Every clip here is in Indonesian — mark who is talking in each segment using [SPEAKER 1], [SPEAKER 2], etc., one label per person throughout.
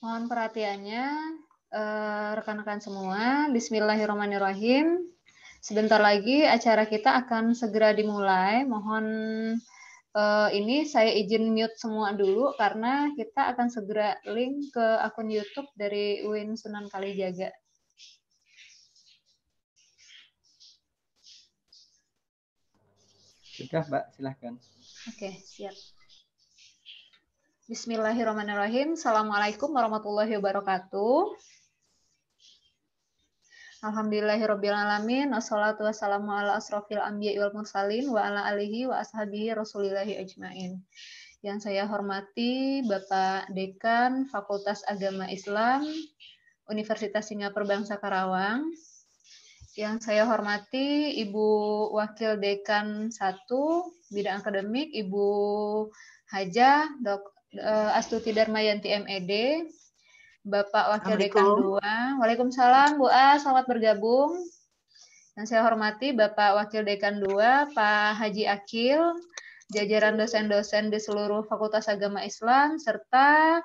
[SPEAKER 1] Mohon perhatiannya eh, rekan-rekan semua. Bismillahirrahmanirrahim. Sebentar lagi acara kita akan segera dimulai. Mohon uh, ini saya izin mute semua dulu karena kita akan segera link ke akun YouTube dari Win Sunan Kalijaga.
[SPEAKER 2] Sudah, Mbak, silahkan.
[SPEAKER 1] Oke, okay, siap. Bismillahirrahmanirrahim. Assalamualaikum warahmatullahi wabarakatuh. Alhamdulillahirrahmanirrahim. Assalatu wassalamu ala asrafil anbiya wal mursalin wa ala alihi wa ashabihi rasulillahi ajmain. Yang saya hormati Bapak Dekan Fakultas Agama Islam Universitas Singapura Bangsa Karawang. Yang saya hormati Ibu Wakil Dekan 1 Bidang Akademik Ibu Haja Dok, uh, Astuti Darmayanti MED, Bapak Wakil Dekan 2. Waalaikumsalam Bu A, selamat bergabung. Yang saya hormati Bapak Wakil Dekan 2, Pak Haji Akil, jajaran dosen-dosen di seluruh Fakultas Agama Islam, serta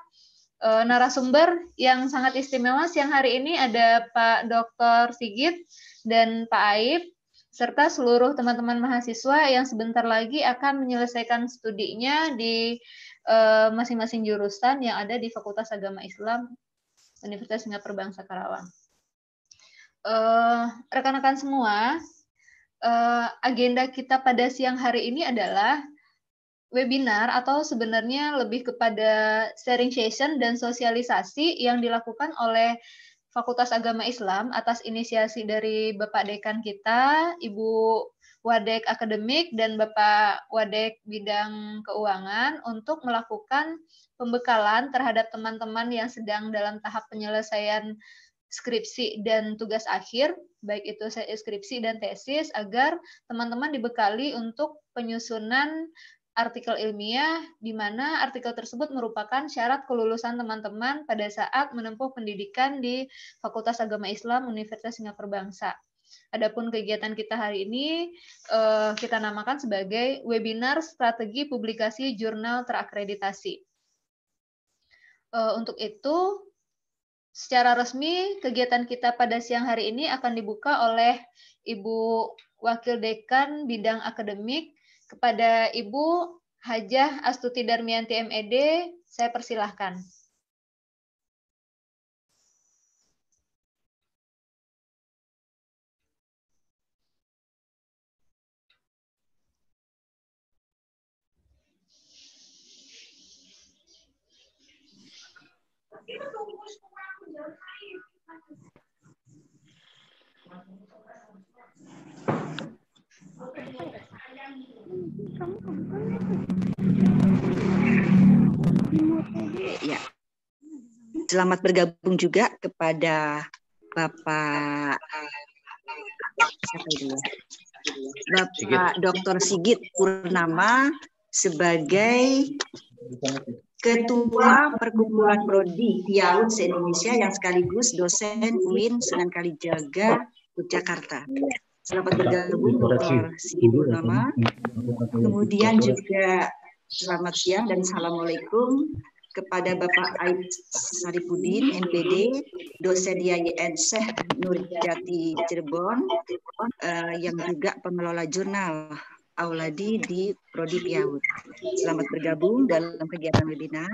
[SPEAKER 1] uh, narasumber yang sangat istimewa siang hari ini ada Pak Dr. Sigit dan Pak Aib, serta seluruh teman-teman mahasiswa yang sebentar lagi akan menyelesaikan studinya di Eh, masing-masing uh, jurusan yang ada di Fakultas Agama Islam Universitas Singapura Bangsa Karawang. Eh, rekan-rekan uh, semua, uh, agenda kita pada siang hari ini adalah webinar atau sebenarnya lebih kepada sharing session dan sosialisasi yang dilakukan oleh Fakultas Agama Islam atas inisiasi dari Bapak Dekan kita, Ibu Wadek Akademik dan Bapak Wadek Bidang Keuangan untuk melakukan pembekalan terhadap teman-teman yang sedang dalam tahap penyelesaian skripsi dan tugas akhir, baik itu skripsi dan tesis, agar teman-teman dibekali untuk penyusunan artikel ilmiah, di mana artikel tersebut merupakan syarat kelulusan teman-teman pada saat menempuh pendidikan di Fakultas Agama Islam Universitas Singapura Bangsa. Adapun kegiatan kita hari ini eh, kita namakan sebagai webinar strategi publikasi jurnal terakreditasi. Eh, untuk itu secara resmi kegiatan kita pada siang hari ini akan dibuka oleh Ibu Wakil Dekan Bidang Akademik kepada Ibu Hajah Astuti Darmianti MED, saya persilahkan.
[SPEAKER 3] Ya. Selamat bergabung juga kepada Bapak siapa itu ya? Bapak Dr. Sigit Purnama sebagai Ketua Perkumpulan Prodi Yaud se-Indonesia yang sekaligus dosen UIN Sunan Kalijaga, Yogyakarta. Selamat bergabung, Bapak Lama. Kemudian juga selamat siang dan Assalamualaikum kepada Bapak Aib Saripudin, MPD dosen YIN Syekh Nurjati Cirebon, uh, yang juga pengelola jurnal Auladi di Prodi Piaut. Selamat bergabung dalam kegiatan webinar.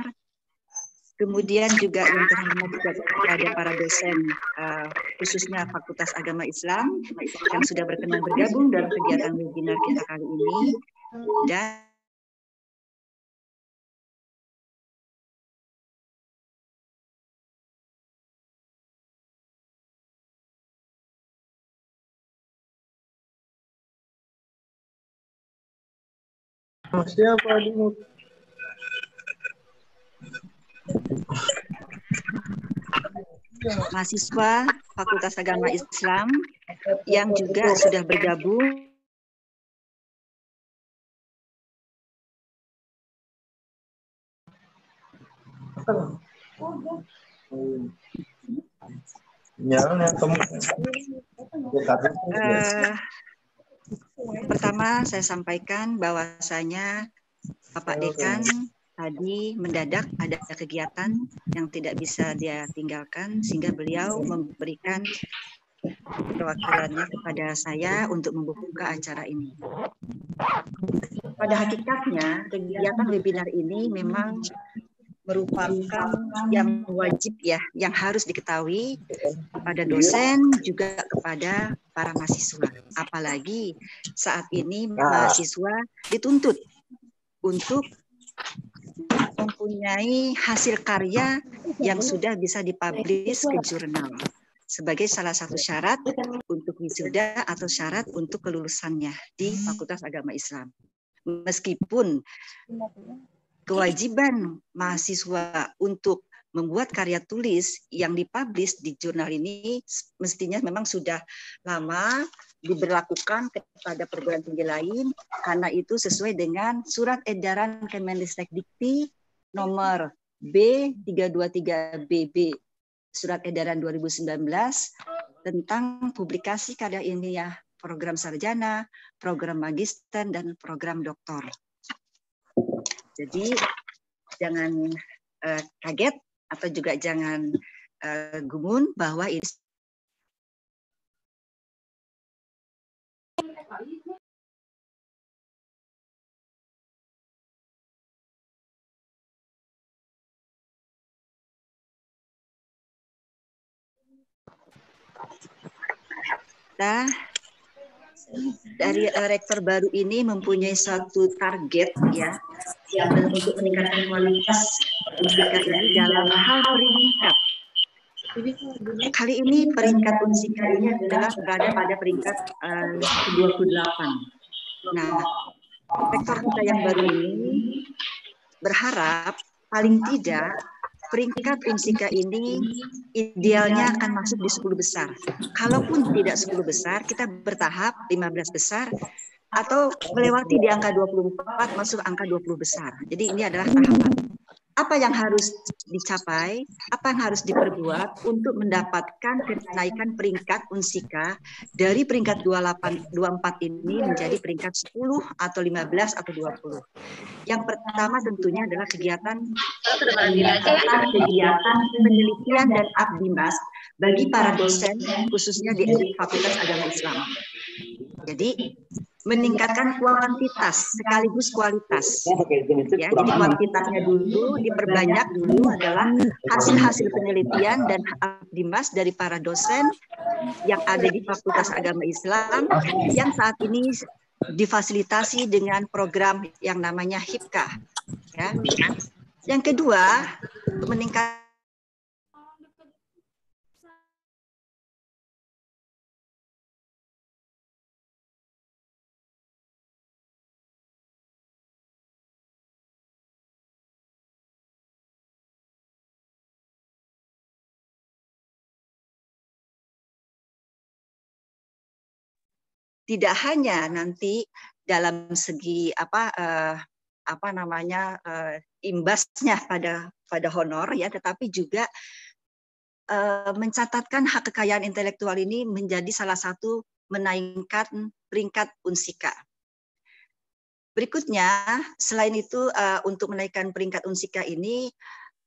[SPEAKER 3] Kemudian juga yang terhormat kepada para dosen, uh, khususnya Fakultas Agama Islam yang sudah berkenan bergabung dalam kegiatan webinar kita kali ini. Dan siapa Mahasiswa Fakultas Agama Islam yang juga sudah bergabung Ya, uh, Pertama, saya sampaikan bahwasanya Bapak Dekan tadi mendadak ada kegiatan yang tidak bisa dia tinggalkan sehingga beliau memberikan perwakilannya kepada saya untuk membuka acara ini. Pada hakikatnya, kegiatan webinar ini memang merupakan yang wajib ya, yang harus diketahui kepada iya. dosen juga kepada para mahasiswa. Apalagi saat ini nah. mahasiswa dituntut untuk mempunyai hasil karya yang sudah bisa dipublish ke jurnal sebagai salah satu syarat untuk wisuda atau syarat untuk kelulusannya di Fakultas Agama Islam. Meskipun kewajiban mahasiswa untuk membuat karya tulis yang dipublish di jurnal ini mestinya memang sudah lama diberlakukan kepada perguruan tinggi lain karena itu sesuai dengan surat edaran Kemenristek Dikti nomor B323BB surat edaran 2019 tentang publikasi karya ilmiah ya, program sarjana, program magister dan program doktor. Jadi jangan uh, kaget atau juga jangan uh, gumun bahwa ini kita dari uh, rektor baru ini mempunyai satu target ya yang untuk meningkatkan kualitas pendidikan ini dalam hal peringkat. Kali ini peringkat Unsika ini adalah berada pada peringkat eh, uh, 28. Nah, rektor kita yang baru ini berharap paling tidak peringkat Prinsika ini idealnya akan masuk di 10 besar. Kalaupun tidak 10 besar, kita bertahap 15 besar atau melewati di angka 24 masuk angka 20 besar. Jadi ini adalah tahapan apa yang harus dicapai, apa yang harus diperbuat untuk mendapatkan kenaikan peringkat UNSIKA dari peringkat 28, 24 ini menjadi peringkat 10 atau 15 atau 20. Yang pertama tentunya adalah kegiatan kegiatan, kegiatan penelitian dan abdimas bagi para dosen khususnya di Fakultas Agama Islam. Jadi meningkatkan kuantitas sekaligus kualitas. Ya, jadi kuantitasnya dulu diperbanyak dulu adalah hasil-hasil penelitian dan dimas dari para dosen yang ada di Fakultas Agama Islam yang saat ini difasilitasi dengan program yang namanya HIPKA. Ya. Yang kedua, meningkat tidak hanya nanti dalam segi apa eh, apa namanya eh, imbasnya pada pada honor ya tetapi juga eh, mencatatkan hak kekayaan intelektual ini menjadi salah satu menaikkan peringkat unsika Berikutnya, selain itu uh, untuk menaikkan peringkat unsika ini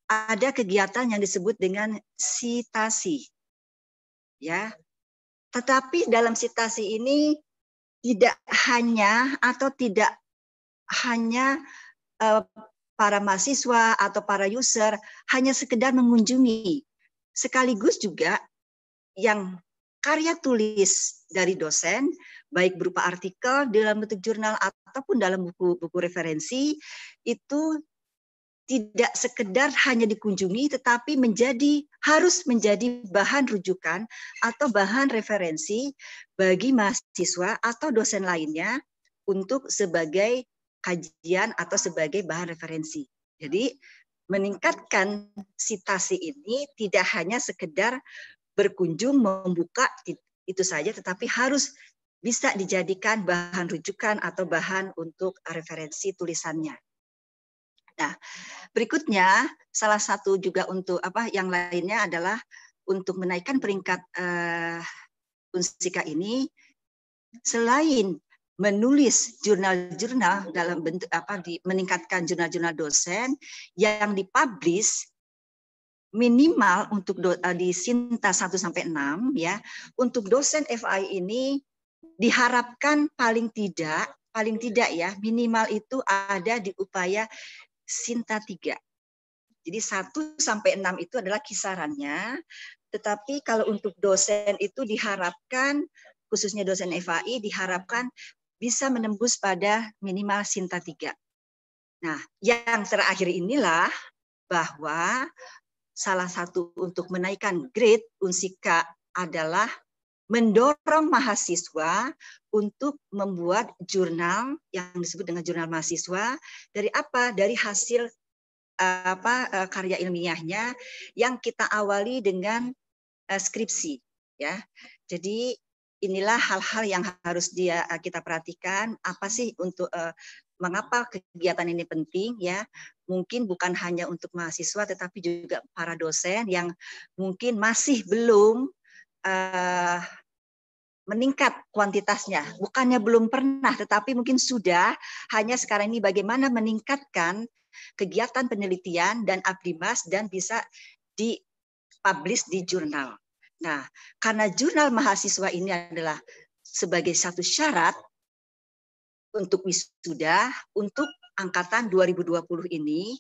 [SPEAKER 3] ada kegiatan yang disebut dengan sitasi. Ya. Tetapi dalam sitasi ini tidak hanya atau tidak hanya uh, para mahasiswa atau para user hanya sekedar mengunjungi sekaligus juga yang karya tulis dari dosen baik berupa artikel dalam bentuk jurnal ataupun dalam buku-buku referensi itu tidak sekedar hanya dikunjungi tetapi menjadi harus menjadi bahan rujukan atau bahan referensi bagi mahasiswa atau dosen lainnya untuk sebagai kajian atau sebagai bahan referensi. Jadi meningkatkan sitasi ini tidak hanya sekedar berkunjung membuka itu saja tetapi harus bisa dijadikan bahan rujukan atau bahan untuk referensi tulisannya. Nah, berikutnya salah satu juga untuk apa yang lainnya adalah untuk menaikkan peringkat uh, unsika ini selain menulis jurnal-jurnal dalam bentuk apa di, meningkatkan jurnal-jurnal dosen yang dipublish minimal untuk do, eh, di Sinta 1 sampai 6 ya untuk dosen FI ini diharapkan paling tidak paling tidak ya minimal itu ada di upaya Sinta 3. Jadi 1 sampai 6 itu adalah kisarannya. Tetapi kalau untuk dosen itu diharapkan, khususnya dosen FAI diharapkan bisa menembus pada minimal Sinta 3. Nah, yang terakhir inilah bahwa salah satu untuk menaikkan grade UNSIKA adalah mendorong mahasiswa untuk membuat jurnal yang disebut dengan jurnal mahasiswa dari apa? Dari hasil apa e, karya ilmiahnya yang kita awali dengan e, skripsi ya. Jadi inilah hal-hal yang harus dia e, kita perhatikan apa sih untuk mengapa kegiatan ini penting ya mungkin bukan hanya untuk mahasiswa tetapi juga para dosen yang mungkin masih belum meningkat kuantitasnya. Bukannya belum pernah, tetapi mungkin sudah. Hanya sekarang ini bagaimana meningkatkan kegiatan penelitian dan abdimas dan bisa dipublish di jurnal. Nah, karena jurnal mahasiswa ini adalah sebagai satu syarat untuk wisuda untuk angkatan 2020 ini,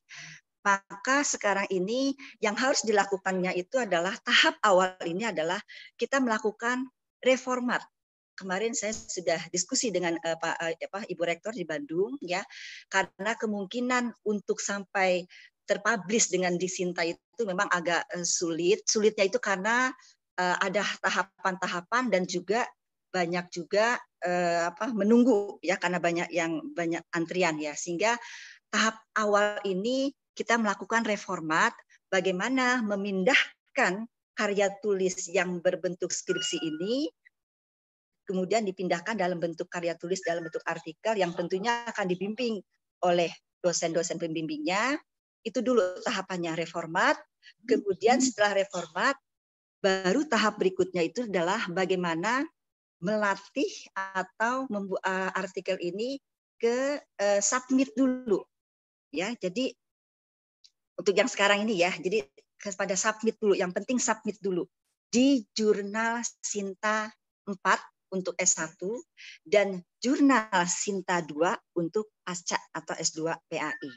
[SPEAKER 3] maka sekarang ini yang harus dilakukannya itu adalah tahap awal ini adalah kita melakukan reformat kemarin saya sudah diskusi dengan uh, Pak uh, apa, Ibu Rektor di Bandung ya karena kemungkinan untuk sampai terpublish dengan disinta itu memang agak uh, sulit sulitnya itu karena uh, ada tahapan-tahapan dan juga banyak juga uh, apa menunggu ya karena banyak yang banyak antrian ya sehingga tahap awal ini kita melakukan reformat bagaimana memindahkan karya tulis yang berbentuk skripsi ini kemudian dipindahkan dalam bentuk karya tulis dalam bentuk artikel yang tentunya akan dibimbing oleh dosen-dosen pembimbingnya. Itu dulu tahapannya reformat. Kemudian setelah reformat baru tahap berikutnya itu adalah bagaimana melatih atau membuat eh, artikel ini ke uh, submit dulu. Ya, jadi untuk yang sekarang ini ya. Jadi kepada submit dulu. Yang penting submit dulu di jurnal Sinta 4 untuk S1 dan jurnal Sinta 2 untuk pasca atau S2 PAI.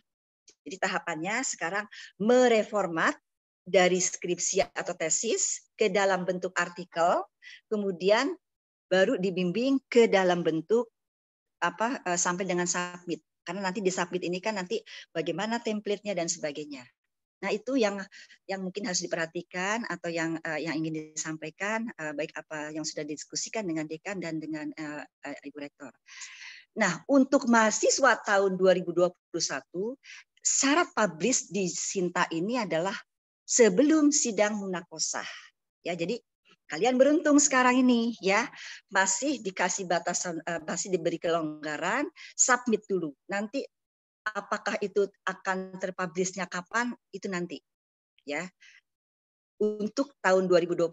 [SPEAKER 3] Jadi tahapannya sekarang mereformat dari skripsi atau tesis ke dalam bentuk artikel, kemudian baru dibimbing ke dalam bentuk apa eh, sampai dengan submit. Karena nanti di submit ini kan nanti bagaimana template-nya dan sebagainya. Nah, itu yang yang mungkin harus diperhatikan atau yang uh, yang ingin disampaikan uh, baik apa yang sudah didiskusikan dengan dekan dan dengan uh, uh, Ibu Rektor. Nah, untuk mahasiswa tahun 2021 syarat publish di Sinta ini adalah sebelum sidang munakosah. Ya, jadi kalian beruntung sekarang ini ya masih dikasih batasan masih diberi kelonggaran submit dulu nanti apakah itu akan terpublishnya kapan itu nanti ya untuk tahun 2021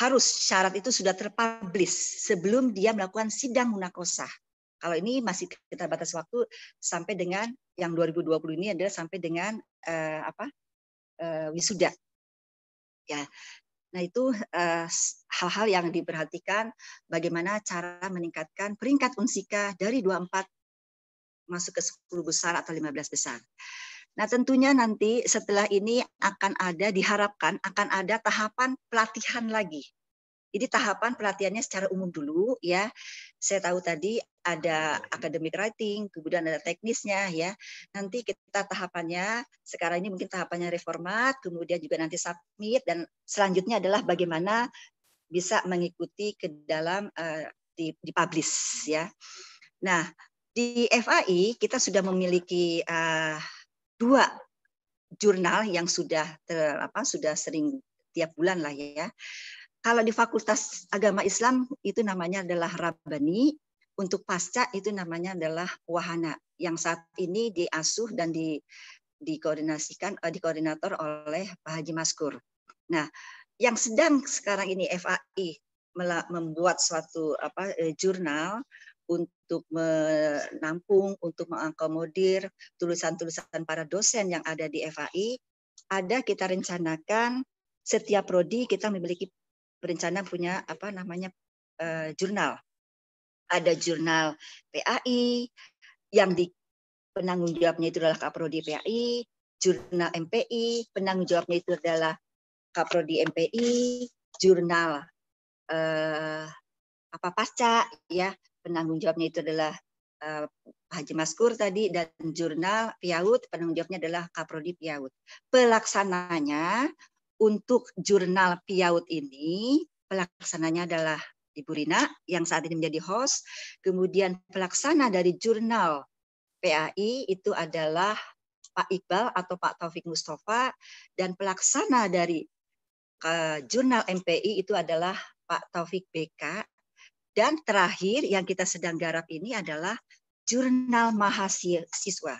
[SPEAKER 3] harus syarat itu sudah terpublish sebelum dia melakukan sidang munakosa. Kalau ini masih kita batas waktu sampai dengan yang 2020 ini adalah sampai dengan uh, apa uh, wisuda. Ya, nah itu eh, hal-hal uh, yang diperhatikan bagaimana cara meningkatkan peringkat unsika dari 24 masuk ke 10 besar atau 15 besar. Nah, tentunya nanti setelah ini akan ada diharapkan akan ada tahapan pelatihan lagi. Jadi tahapan pelatihannya secara umum dulu ya. Saya tahu tadi ada academic writing, kemudian ada teknisnya ya. Nanti kita tahapannya sekarang ini mungkin tahapannya reformat, kemudian juga nanti submit dan selanjutnya adalah bagaimana bisa mengikuti ke dalam uh, di, publish ya. Nah, di FAI kita sudah memiliki uh, dua jurnal yang sudah ter, apa sudah sering tiap bulan lah ya. Kalau di Fakultas Agama Islam itu namanya adalah Rabani, untuk pasca itu namanya adalah Wahana yang saat ini diasuh dan di dikoordinasikan eh, dikoordinator oleh Pak Haji Maskur. Nah, yang sedang sekarang ini FAI membuat suatu apa eh, jurnal untuk menampung, untuk mengakomodir tulisan-tulisan para dosen yang ada di FAI, ada kita rencanakan setiap prodi kita memiliki perencanaan punya apa namanya eh, jurnal. Ada jurnal PAI yang di penanggung jawabnya itu adalah Kaprodi PAI, jurnal MPI, penanggung jawabnya itu adalah Kaprodi MPI, jurnal eh, apa pasca ya penanggung jawabnya itu adalah uh, Haji Maskur tadi dan jurnal Piaut penanggung jawabnya adalah Kaprodi Piaut. Pelaksananya untuk jurnal Piaut ini pelaksananya adalah Ibu Rina yang saat ini menjadi host. Kemudian pelaksana dari jurnal PAI itu adalah Pak Iqbal atau Pak Taufik Mustafa dan pelaksana dari ke eh, jurnal MPI itu adalah Pak Taufik BK dan terakhir yang kita sedang garap ini adalah jurnal mahasiswa.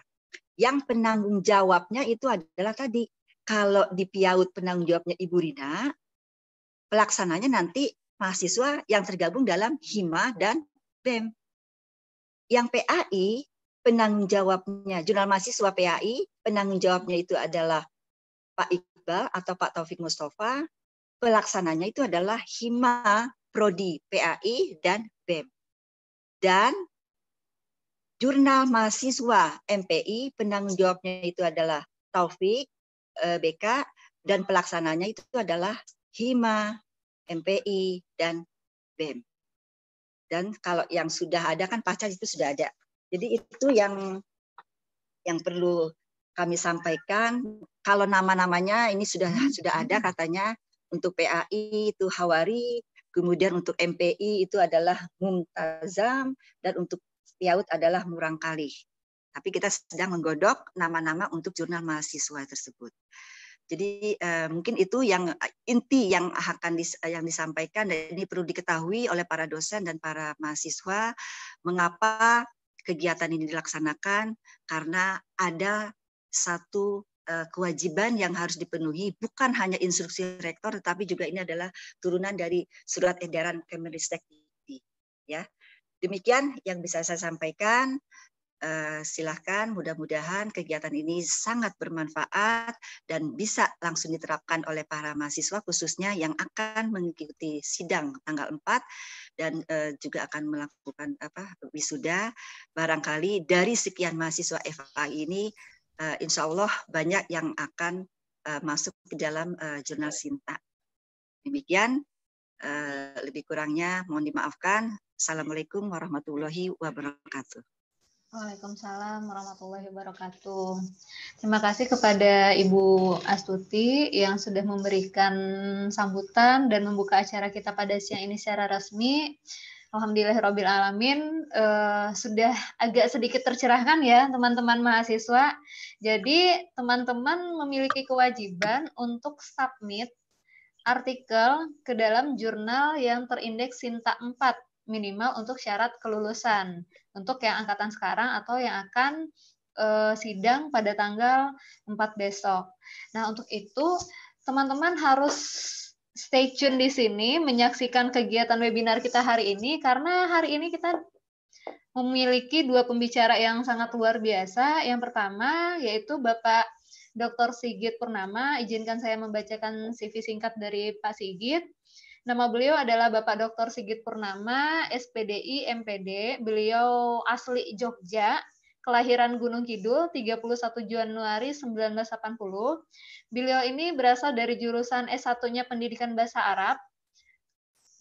[SPEAKER 3] Yang penanggung jawabnya itu adalah tadi kalau di Piaut penanggung jawabnya Ibu Rina, pelaksananya nanti mahasiswa yang tergabung dalam HIMA dan BEM. Yang PAI penanggung jawabnya jurnal mahasiswa PAI, penanggung jawabnya itu adalah Pak Iqbal atau Pak Taufik Mustafa, pelaksananya itu adalah HIMA Prodi PAI dan BEM. Dan jurnal mahasiswa MPI penanggung jawabnya itu adalah Taufik eh, BK dan pelaksananya itu adalah Hima, MPI dan BEM. Dan kalau yang sudah ada kan pacar itu sudah ada. Jadi itu yang yang perlu kami sampaikan. Kalau nama-namanya ini sudah sudah ada katanya untuk PAI itu Hawari, Kemudian untuk MPI itu adalah Mumtazam dan untuk Piaut adalah Murangkali. Tapi kita sedang menggodok nama-nama untuk jurnal mahasiswa tersebut. Jadi eh, mungkin itu yang eh, inti yang akan dis, eh, yang disampaikan dan ini perlu diketahui oleh para dosen dan para mahasiswa mengapa kegiatan ini dilaksanakan karena ada satu Eh, kewajiban yang harus dipenuhi bukan hanya instruksi rektor tetapi juga ini adalah turunan dari surat edaran Kemenristek ya. Demikian yang bisa saya sampaikan. Eh, silahkan mudah-mudahan kegiatan ini sangat bermanfaat dan bisa langsung diterapkan oleh para mahasiswa khususnya yang akan mengikuti sidang tanggal 4 dan eh, juga akan melakukan apa wisuda barangkali dari sekian mahasiswa FA ini uh, insya Allah banyak yang akan uh, masuk ke dalam uh, jurnal Sinta. Demikian, uh, lebih kurangnya mohon dimaafkan. Assalamualaikum warahmatullahi wabarakatuh.
[SPEAKER 1] Waalaikumsalam warahmatullahi wabarakatuh. Terima kasih kepada Ibu Astuti yang sudah memberikan sambutan dan membuka acara kita pada siang ini secara resmi. Alhamdulillah Robil alamin uh, sudah agak sedikit tercerahkan ya teman-teman mahasiswa. Jadi teman-teman memiliki kewajiban untuk submit artikel ke dalam jurnal yang terindeks Sinta 4 minimal untuk syarat kelulusan untuk yang angkatan sekarang atau yang akan uh, sidang pada tanggal 4 besok. Nah, untuk itu teman-teman harus stay tune di sini menyaksikan kegiatan webinar kita hari ini karena hari ini kita memiliki dua pembicara yang sangat luar biasa. Yang pertama yaitu Bapak Dr. Sigit Purnama. Izinkan saya membacakan CV singkat dari Pak Sigit. Nama beliau adalah Bapak Dr. Sigit Purnama, SPDI MPD. Beliau asli Jogja, kelahiran Gunung Kidul 31 Januari 1980. Beliau ini berasal dari jurusan S1-nya Pendidikan Bahasa Arab,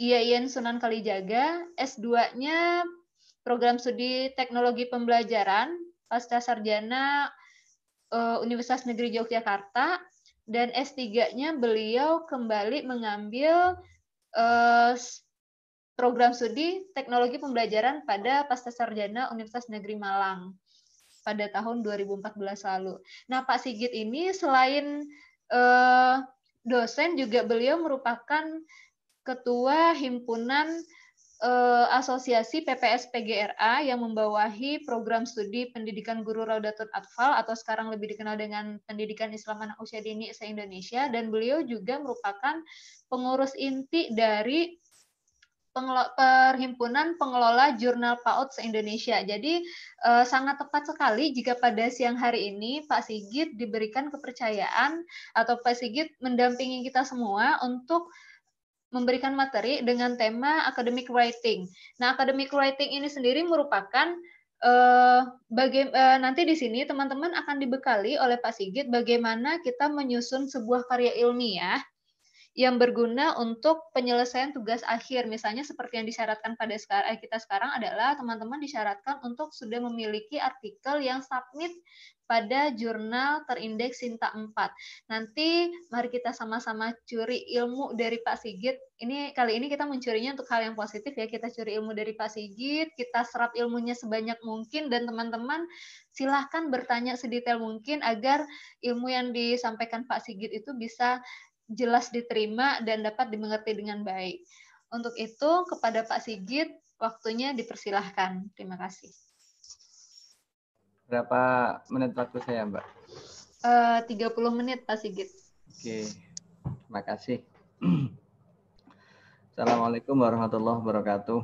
[SPEAKER 1] IAIN Sunan Kalijaga, S2-nya Program Studi Teknologi Pembelajaran, Pasca Sarjana eh, Universitas Negeri Yogyakarta, dan S3-nya beliau kembali mengambil eh, program studi Teknologi Pembelajaran pada Pasca Sarjana Universitas Negeri Malang pada tahun 2014 lalu. Nah, Pak Sigit ini selain eh, dosen juga beliau merupakan ketua himpunan eh, Asosiasi PPS PGRA yang membawahi program studi pendidikan guru Raudatul Atfal atau sekarang lebih dikenal dengan pendidikan Islam anak usia dini se-Indonesia dan beliau juga merupakan pengurus inti dari Perhimpunan Pengelola Jurnal PAUD se-Indonesia. Jadi eh, sangat tepat sekali jika pada siang hari ini Pak Sigit diberikan kepercayaan atau Pak Sigit mendampingi kita semua untuk memberikan materi dengan tema academic writing. Nah, academic writing ini sendiri merupakan eh, baga- eh, nanti di sini teman-teman akan dibekali oleh Pak Sigit bagaimana kita menyusun sebuah karya ilmiah yang berguna untuk penyelesaian tugas akhir. Misalnya seperti yang disyaratkan pada sekarang eh, kita sekarang adalah teman-teman disyaratkan untuk sudah memiliki artikel yang submit pada jurnal terindeks Sinta 4. Nanti mari kita sama-sama curi ilmu dari Pak Sigit. Ini kali ini kita mencurinya untuk hal yang positif ya. Kita curi ilmu dari Pak Sigit, kita serap ilmunya sebanyak mungkin dan teman-teman silahkan bertanya sedetail mungkin agar ilmu yang disampaikan Pak Sigit itu bisa jelas diterima dan dapat dimengerti dengan baik. Untuk itu, kepada Pak Sigit, waktunya dipersilahkan. Terima kasih.
[SPEAKER 2] Berapa menit waktu saya, Mbak?
[SPEAKER 1] Eh, uh, 30 menit, Pak Sigit.
[SPEAKER 2] Oke, terima kasih. Assalamualaikum warahmatullahi wabarakatuh.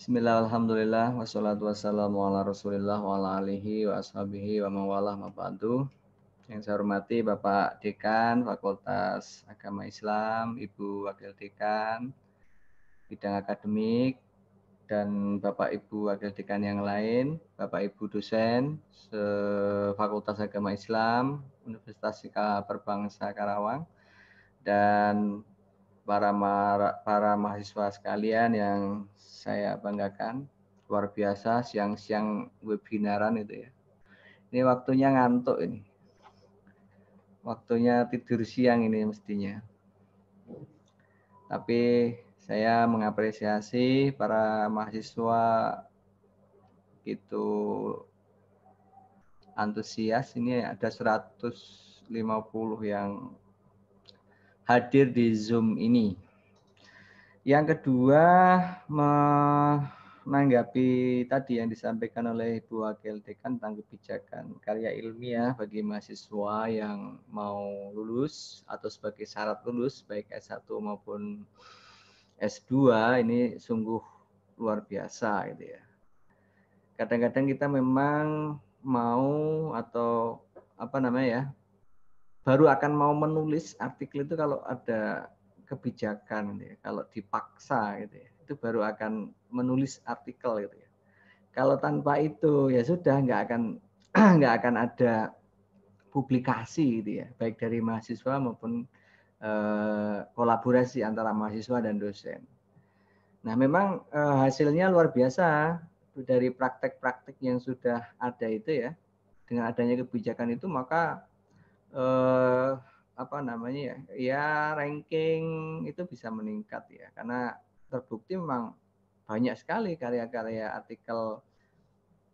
[SPEAKER 2] Bismillahirrahmanirrahim. Wassalamu'alaikum warahmatullahi wabarakatuh. wa ala alihi wa ashabihi wa mawalah mabadu. Yang saya hormati Bapak Dekan Fakultas Agama Islam, Ibu Wakil Dekan Bidang Akademik, dan Bapak Ibu Wakil Dekan yang lain, Bapak Ibu dosen Fakultas Agama Islam Universitas Sika Perbangsa Karawang dan para ma para mahasiswa sekalian yang saya banggakan luar biasa siang-siang webinaran itu ya. Ini waktunya ngantuk ini waktunya tidur siang ini mestinya. Tapi saya mengapresiasi para mahasiswa itu antusias ini ada 150 yang hadir di Zoom ini. Yang kedua, me menanggapi tadi yang disampaikan oleh Bu Wakil Dekan tentang kebijakan karya ilmiah bagi mahasiswa yang mau lulus atau sebagai syarat lulus baik S1 maupun S2 ini sungguh luar biasa gitu ya. Kadang-kadang kita memang mau atau apa namanya ya baru akan mau menulis artikel itu kalau ada kebijakan gitu ya, kalau dipaksa gitu ya itu baru akan menulis artikel gitu ya. Kalau tanpa itu ya sudah nggak akan nggak akan ada publikasi gitu ya, baik dari mahasiswa maupun eh, kolaborasi antara mahasiswa dan dosen. Nah memang eh, hasilnya luar biasa dari praktek-praktek yang sudah ada itu ya, dengan adanya kebijakan itu maka eh, apa namanya ya, ya ranking itu bisa meningkat ya karena terbukti memang banyak sekali karya-karya artikel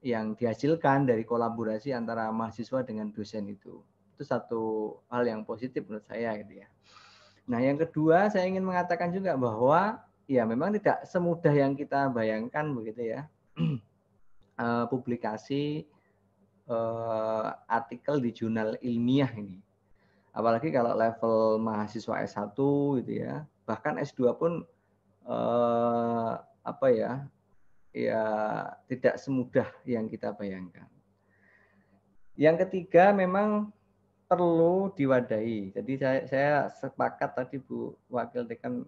[SPEAKER 2] yang dihasilkan dari kolaborasi antara mahasiswa dengan dosen itu. Itu satu hal yang positif menurut saya gitu ya. Nah, yang kedua saya ingin mengatakan juga bahwa ya memang tidak semudah yang kita bayangkan begitu ya. Eh, publikasi uh, artikel di jurnal ilmiah ini. Apalagi kalau level mahasiswa S1 gitu ya. Bahkan S2 pun eh, apa ya ya tidak semudah yang kita bayangkan. Yang ketiga memang perlu diwadahi. Jadi saya, saya sepakat tadi Bu Wakil Dekan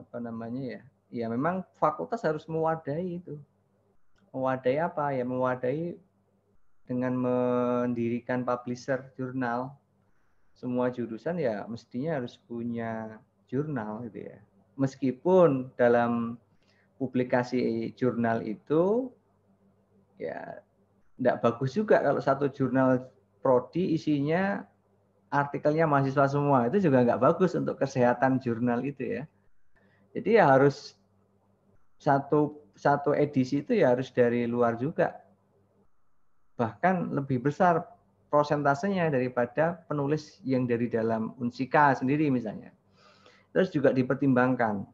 [SPEAKER 2] apa namanya ya. Ya memang fakultas harus mewadahi itu. Mewadahi apa? Ya mewadahi dengan mendirikan publisher jurnal. Semua jurusan ya mestinya harus punya jurnal gitu ya meskipun dalam publikasi jurnal itu ya tidak bagus juga kalau satu jurnal prodi isinya artikelnya mahasiswa semua itu juga nggak bagus untuk kesehatan jurnal itu ya jadi ya harus satu satu edisi itu ya harus dari luar juga bahkan lebih besar prosentasenya daripada penulis yang dari dalam unsika sendiri misalnya terus juga dipertimbangkan.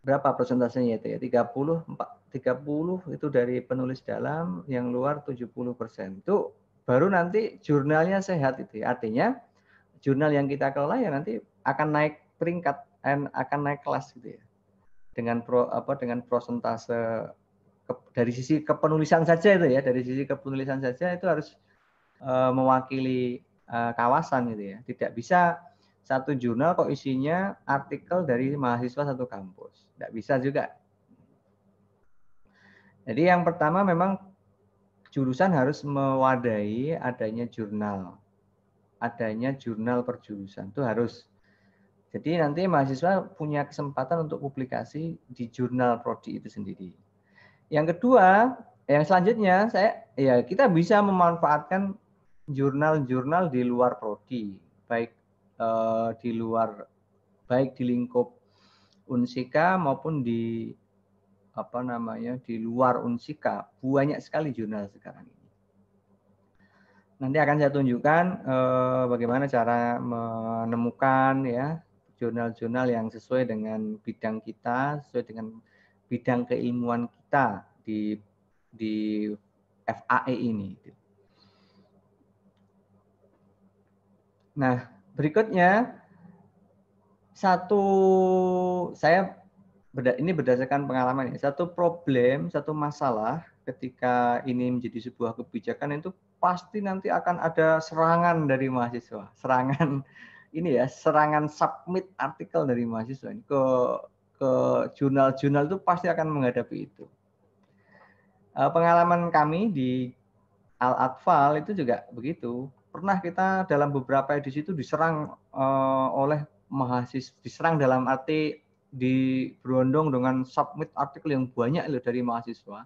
[SPEAKER 2] Berapa persentasenya itu ya? 30, 4, 30 itu dari penulis dalam, yang luar 70 persen. Itu baru nanti jurnalnya sehat itu ya. Artinya jurnal yang kita kelola ya nanti akan naik peringkat dan akan naik kelas gitu ya. Dengan pro, apa dengan persentase ke, dari sisi kepenulisan saja itu ya, dari sisi kepenulisan saja itu harus uh, mewakili Eh, kawasan gitu ya. Tidak bisa satu jurnal kok isinya artikel dari mahasiswa satu kampus. Tidak bisa juga. Jadi yang pertama memang jurusan harus mewadahi adanya jurnal. Adanya jurnal per jurusan itu harus. Jadi nanti mahasiswa punya kesempatan untuk publikasi di jurnal prodi itu sendiri. Yang kedua, yang selanjutnya saya ya kita bisa memanfaatkan jurnal-jurnal di luar prodi, baik eh, di luar baik di lingkup Unsika maupun di apa namanya di luar Unsika banyak sekali jurnal sekarang ini. Nanti akan saya tunjukkan eh, bagaimana cara menemukan ya jurnal-jurnal yang sesuai dengan bidang kita, sesuai dengan bidang keilmuan kita di di FAE ini. Nah, berikutnya satu saya ini berdasarkan pengalaman ya. Satu problem, satu masalah ketika ini menjadi sebuah kebijakan itu pasti nanti akan ada serangan dari mahasiswa. Serangan ini ya, serangan submit artikel dari mahasiswa ke ke jurnal-jurnal itu pasti akan menghadapi itu. Eh, pengalaman kami di Al Atfal itu juga begitu pernah kita dalam beberapa edisi itu diserang uh, oleh mahasiswa diserang dalam arti di berondong dengan submit artikel yang banyak loh dari mahasiswa.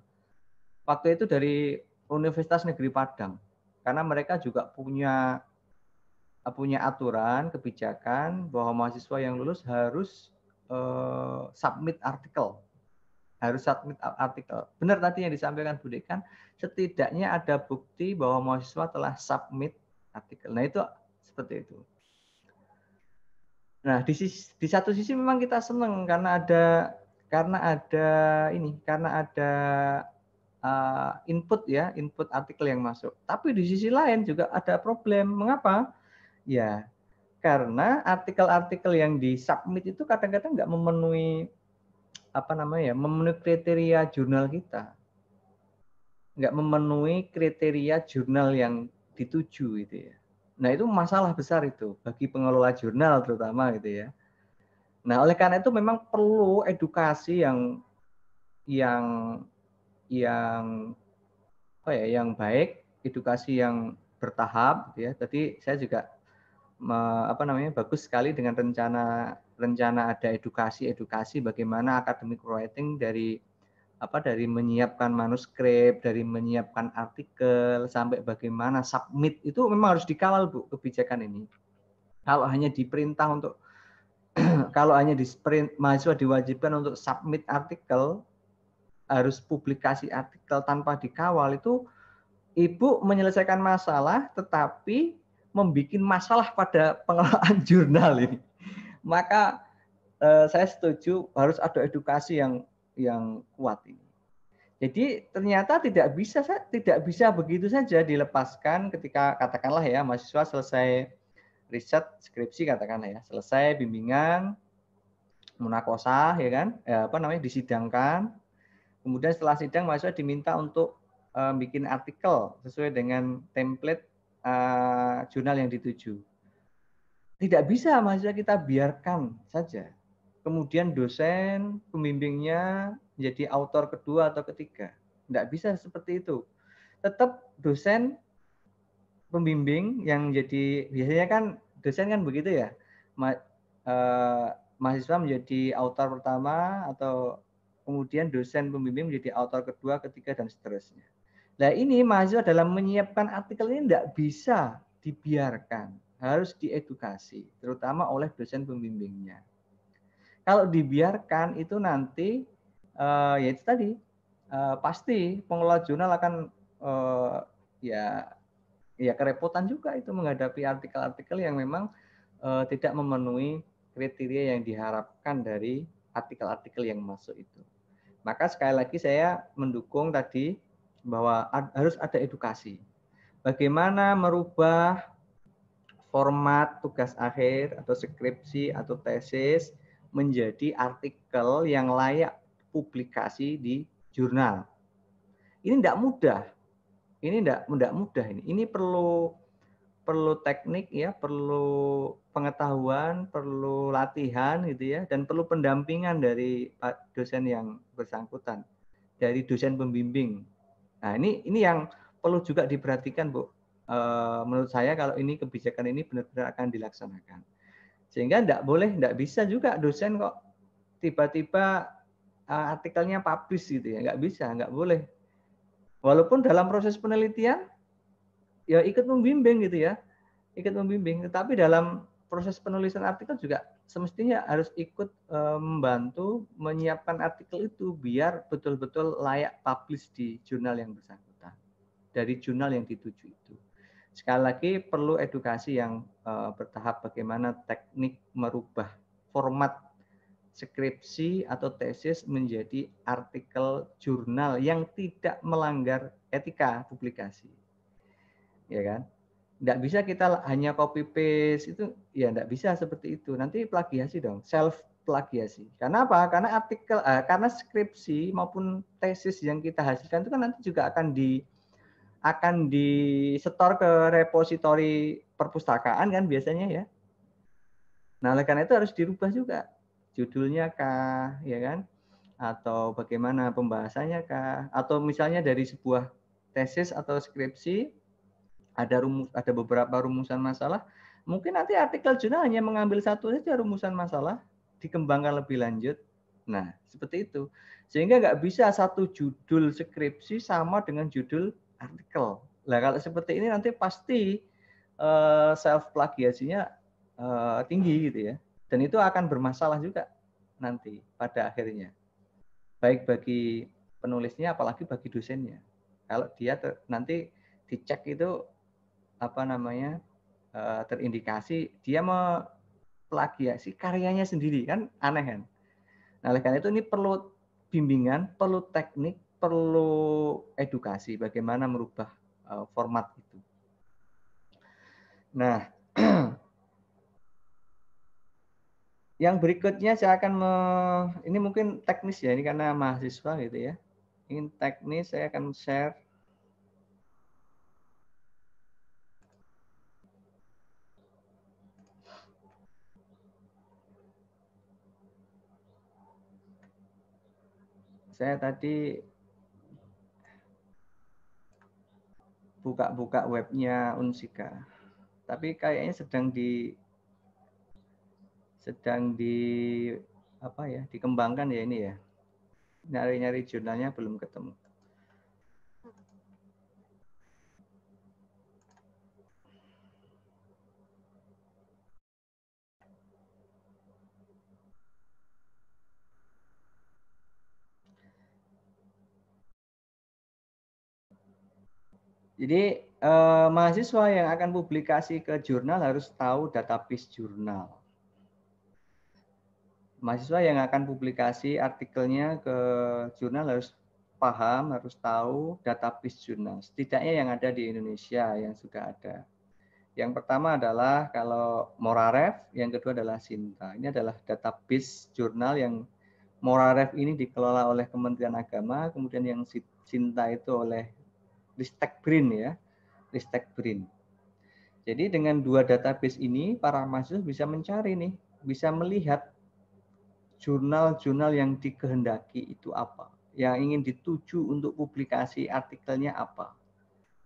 [SPEAKER 2] Waktu itu dari Universitas Negeri Padang karena mereka juga punya eh, punya aturan kebijakan bahwa mahasiswa yang lulus harus uh, submit artikel harus submit artikel. Benar tadi yang disampaikan Bu kan setidaknya ada bukti bahwa mahasiswa telah submit artikel. Nah itu seperti itu. Nah di, sisi, di satu sisi memang kita senang karena ada karena ada ini karena ada uh, input ya input artikel yang masuk. Tapi di sisi lain juga ada problem. Mengapa? Ya karena artikel-artikel yang di submit itu kadang-kadang nggak memenuhi apa namanya ya, memenuhi kriteria jurnal kita nggak memenuhi kriteria jurnal yang dituju gitu ya. Nah itu masalah besar itu bagi pengelola jurnal terutama gitu ya. Nah oleh karena itu memang perlu edukasi yang yang yang apa ya yang baik, edukasi yang bertahap gitu ya. Tadi saya juga me, apa namanya bagus sekali dengan rencana rencana ada edukasi edukasi bagaimana akademik writing dari apa dari menyiapkan manuskrip, dari menyiapkan artikel sampai bagaimana submit itu memang harus dikawal Bu kebijakan ini. Kalau hanya diperintah untuk kalau hanya di sprint mahasiswa diwajibkan untuk submit artikel harus publikasi artikel tanpa dikawal itu Ibu menyelesaikan masalah tetapi membuat masalah pada pengelolaan jurnal ini. Maka eh, saya setuju harus ada edukasi yang yang kuat ini. Jadi ternyata tidak bisa tidak bisa begitu saja dilepaskan ketika katakanlah ya mahasiswa selesai riset skripsi katakanlah ya selesai bimbingan munakosa ya kan ya, apa namanya disidangkan kemudian setelah sidang mahasiswa diminta untuk uh, bikin artikel sesuai dengan template uh, jurnal yang dituju tidak bisa mahasiswa kita biarkan saja kemudian dosen pembimbingnya menjadi autor kedua atau ketiga. Tidak bisa seperti itu. Tetap dosen pembimbing yang jadi biasanya kan dosen kan begitu ya. Ma, eh, mahasiswa menjadi autor pertama atau kemudian dosen pembimbing menjadi autor kedua, ketiga dan seterusnya. Nah, ini mahasiswa dalam menyiapkan artikel ini tidak bisa dibiarkan, harus diedukasi terutama oleh dosen pembimbingnya. Kalau dibiarkan itu nanti uh, ya itu tadi uh, pasti pengelola jurnal akan uh, ya ya kerepotan juga itu menghadapi artikel-artikel yang memang uh, tidak memenuhi kriteria yang diharapkan dari artikel-artikel yang masuk itu. Maka sekali lagi saya mendukung tadi bahwa harus ada edukasi. Bagaimana merubah format tugas akhir atau skripsi atau tesis menjadi artikel yang layak publikasi di jurnal. Ini tidak mudah. Ini tidak tidak mudah ini. Ini perlu perlu teknik ya, perlu pengetahuan, perlu latihan gitu ya dan perlu pendampingan dari dosen yang bersangkutan, dari dosen pembimbing. Nah, ini ini yang perlu juga diperhatikan, Bu. Eh, menurut saya kalau ini kebijakan ini benar-benar akan dilaksanakan. Sehingga tidak boleh, tidak bisa juga dosen kok tiba-tiba eh, artikelnya publish gitu ya, nggak bisa, nggak boleh. Walaupun dalam proses penelitian ya ikut membimbing gitu ya, ikut membimbing. Tetapi dalam proses penulisan artikel juga semestinya harus ikut eh, membantu menyiapkan artikel itu biar betul-betul layak publish di jurnal yang bersangkutan dari jurnal yang dituju itu. Sekali lagi perlu edukasi yang uh, bertahap bagaimana teknik merubah format skripsi atau tesis menjadi artikel jurnal yang tidak melanggar etika publikasi. Ya kan? Tidak bisa kita hanya copy paste itu ya tidak bisa seperti itu. Nanti plagiasi dong, self plagiasi. Karena apa? Karena artikel, uh, karena skripsi maupun tesis yang kita hasilkan itu kan nanti juga akan di akan disetor ke repositori perpustakaan kan biasanya ya. Nah, oleh karena itu harus dirubah juga judulnya kah, ya kan? Atau bagaimana pembahasannya kah? Atau misalnya dari sebuah tesis atau skripsi ada rumus ada beberapa rumusan masalah, mungkin nanti artikel jurnal hanya mengambil satu saja rumusan masalah, dikembangkan lebih lanjut. Nah, seperti itu. Sehingga nggak bisa satu judul skripsi sama dengan judul artikel. Nah, kalau seperti ini nanti pasti uh, eh, self plagiasinya uh, eh, tinggi gitu ya. Dan itu akan bermasalah juga nanti pada akhirnya. Baik bagi penulisnya apalagi bagi dosennya. Kalau dia ter, nanti dicek itu apa namanya? Uh, terindikasi dia plagiasi karyanya sendiri kan aneh kan. Nah, oleh karena itu ini perlu bimbingan, perlu teknik perlu edukasi bagaimana merubah eh, format itu. Nah, yang berikutnya saya akan me, ini mungkin teknis ya ini karena mahasiswa gitu ya. Ini teknis saya akan share saya tadi buka-buka webnya Unsika. Tapi kayaknya sedang di sedang di apa ya dikembangkan ya ini ya. Nyari-nyari jurnalnya belum ketemu. Jadi eh, mahasiswa yang akan publikasi ke jurnal harus tahu database jurnal. Mahasiswa yang akan publikasi artikelnya ke jurnal harus paham, harus tahu database jurnal. Setidaknya yang ada di Indonesia yang sudah ada. Yang pertama adalah kalau Moraref, yang kedua adalah Sinta. Ini adalah database jurnal yang Moraref ini dikelola oleh Kementerian Agama, kemudian yang Sinta itu oleh Listek Listekbrin ya, Listek Listekbrin. Jadi dengan dua database ini para mahasiswa bisa mencari nih, bisa melihat jurnal-jurnal yang dikehendaki itu apa, yang ingin dituju untuk publikasi artikelnya apa.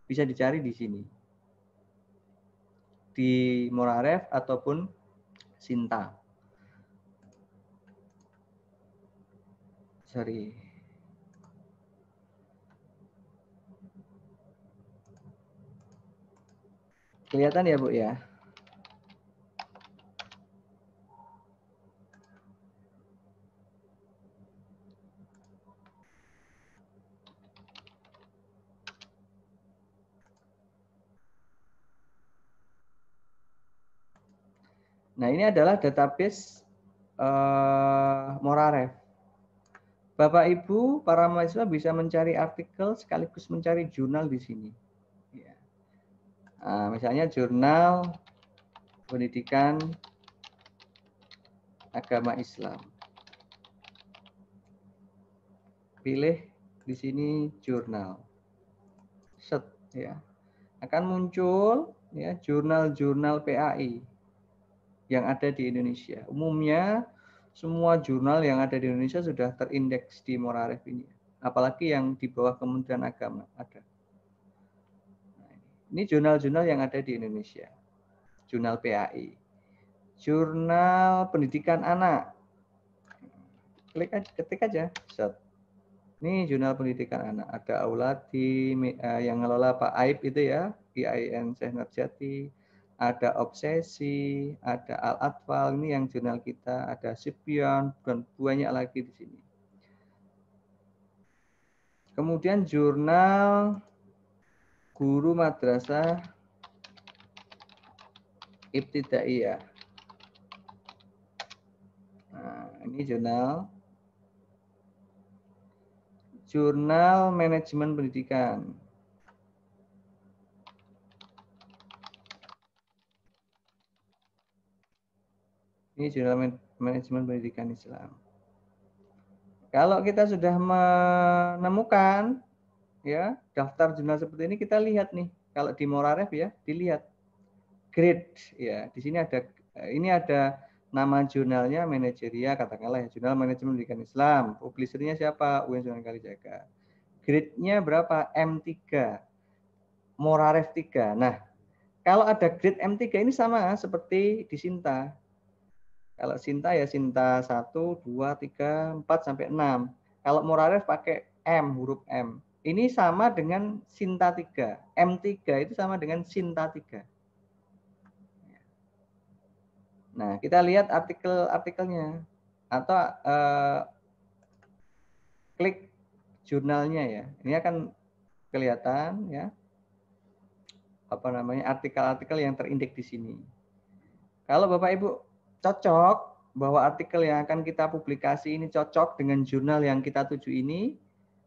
[SPEAKER 2] Bisa dicari di sini. Di Moraref ataupun Sinta. Sorry. Kelihatan ya, Bu ya? Nah, ini adalah database uh, eh, Morarev. Bapak Ibu, para mahasiswa bisa mencari artikel sekaligus mencari jurnal di sini. Nah, misalnya jurnal pendidikan agama Islam. Pilih di sini jurnal. Set ya. Akan muncul ya jurnal-jurnal PAI yang ada di Indonesia. Umumnya semua jurnal yang ada di Indonesia sudah terindeks di Moraref ini. Apalagi yang di bawah Kementerian Agama ada. Ini jurnal-jurnal yang ada di Indonesia. Jurnal PAI. Jurnal Pendidikan Anak. Klik aja, ketik aja. Set. Ini jurnal pendidikan anak. Ada Aulati eh, yang ngelola Pak Aib itu ya, PIN Sehner Jati. Ada Obsesi, ada Al-Atfal, ini yang jurnal kita. Ada Sipion, dan banyak lagi di sini. Kemudian jurnal guru madrasah ibtidaiyah. Nah, ini jurnal jurnal manajemen pendidikan. Ini jurnal manajemen pendidikan Islam. Kalau kita sudah menemukan ya daftar jurnal seperti ini kita lihat nih kalau di Morarev ya dilihat grade ya di sini ada eh, ini ada nama jurnalnya manajeria katakanlah ya jurnal manajemen pendidikan Islam publisernya siapa UIN Sunan Kalijaga grade-nya berapa M3 Morarev 3 nah kalau ada grade M3 ini sama seperti di Sinta kalau Sinta ya Sinta 1, 2, 3, 4, sampai 6. Kalau Morarev pakai M, huruf M. Ini sama dengan Sinta 3. M3 itu sama dengan Sinta 3. Nah, kita lihat artikel-artikelnya atau uh, klik jurnalnya ya. Ini akan kelihatan ya apa namanya artikel-artikel yang terindeks di sini. Kalau Bapak Ibu cocok bahwa artikel yang akan kita publikasi ini cocok dengan jurnal yang kita tuju ini,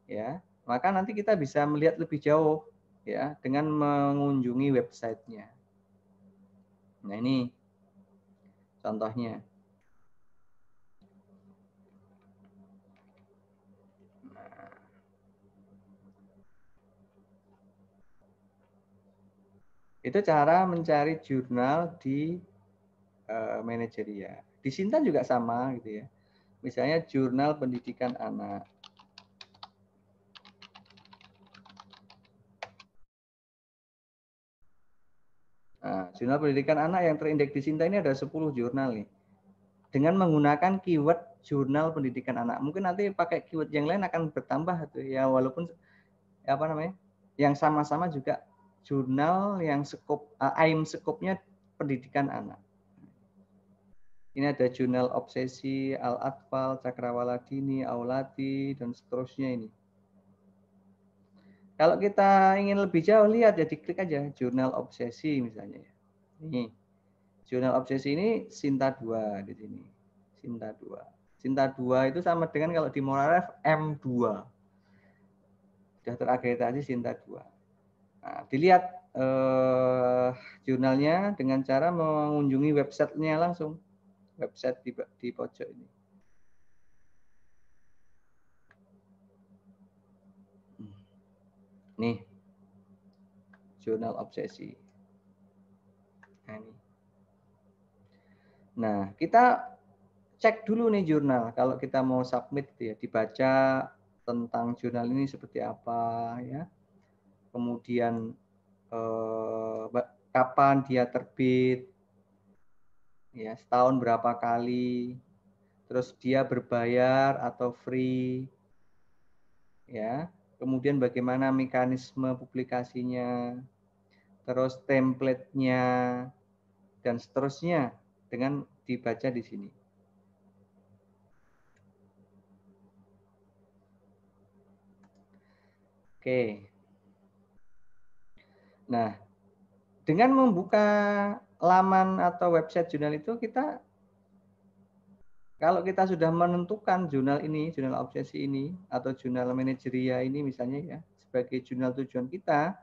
[SPEAKER 2] ya maka nanti kita bisa melihat lebih jauh ya dengan mengunjungi websitenya. Nah ini contohnya. Nah. Itu cara mencari jurnal di uh, eh, manajeria. Di Sinta juga sama gitu ya. Misalnya jurnal pendidikan anak. Nah, jurnal pendidikan anak yang terindeks di Sinta ini ada 10 jurnal nih. Dengan menggunakan keyword jurnal pendidikan anak. Mungkin nanti pakai keyword yang lain akan bertambah tuh ya walaupun apa namanya? yang sama-sama juga jurnal yang skop uh, eh, aim skopnya pendidikan anak. Ini ada jurnal obsesi, al-atfal, cakrawala dini, aulati, dan seterusnya ini. Kalau kita ingin lebih jauh lihat ya diklik aja jurnal obsesi misalnya. Ya. Ini jurnal obsesi ini Sinta 2 di sini. Sinta 2. Sinta 2 itu sama dengan kalau di Monaref M2. Sudah terakreditasi Sinta 2. Nah, dilihat eh, jurnalnya dengan cara mengunjungi websitenya langsung. Website di, di pojok ini. Nih. Jurnal obsesi. Nah, nah, kita cek dulu nih jurnal kalau kita mau submit gitu ya dibaca tentang jurnal ini seperti apa ya. Kemudian eh, kapan dia terbit ya setahun berapa kali terus dia berbayar atau free ya kemudian bagaimana mekanisme publikasinya, terus template-nya, dan seterusnya dengan dibaca di sini. Oke. Nah, dengan membuka laman atau website jurnal itu kita kalau kita sudah menentukan jurnal ini, jurnal obsesi ini, atau jurnal manajeria ini misalnya ya, sebagai jurnal tujuan kita,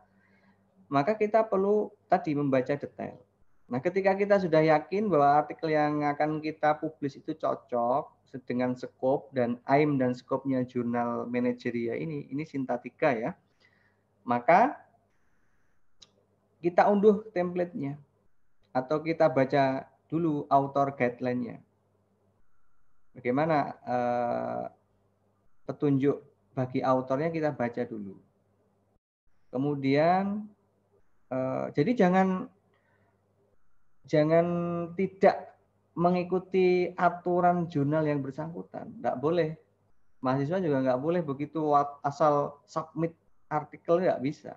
[SPEAKER 2] maka kita perlu tadi membaca detail. Nah, ketika kita sudah yakin bahwa artikel yang akan kita publis itu cocok dengan scope dan aim dan scope nya jurnal manajeria ini, ini sintatika ya, maka kita unduh template nya atau kita baca dulu author guideline-nya bagaimana eh, petunjuk bagi autornya kita baca dulu. Kemudian eh, jadi jangan jangan tidak mengikuti aturan jurnal yang bersangkutan. Tidak boleh. Mahasiswa juga nggak boleh begitu asal submit artikel nggak bisa.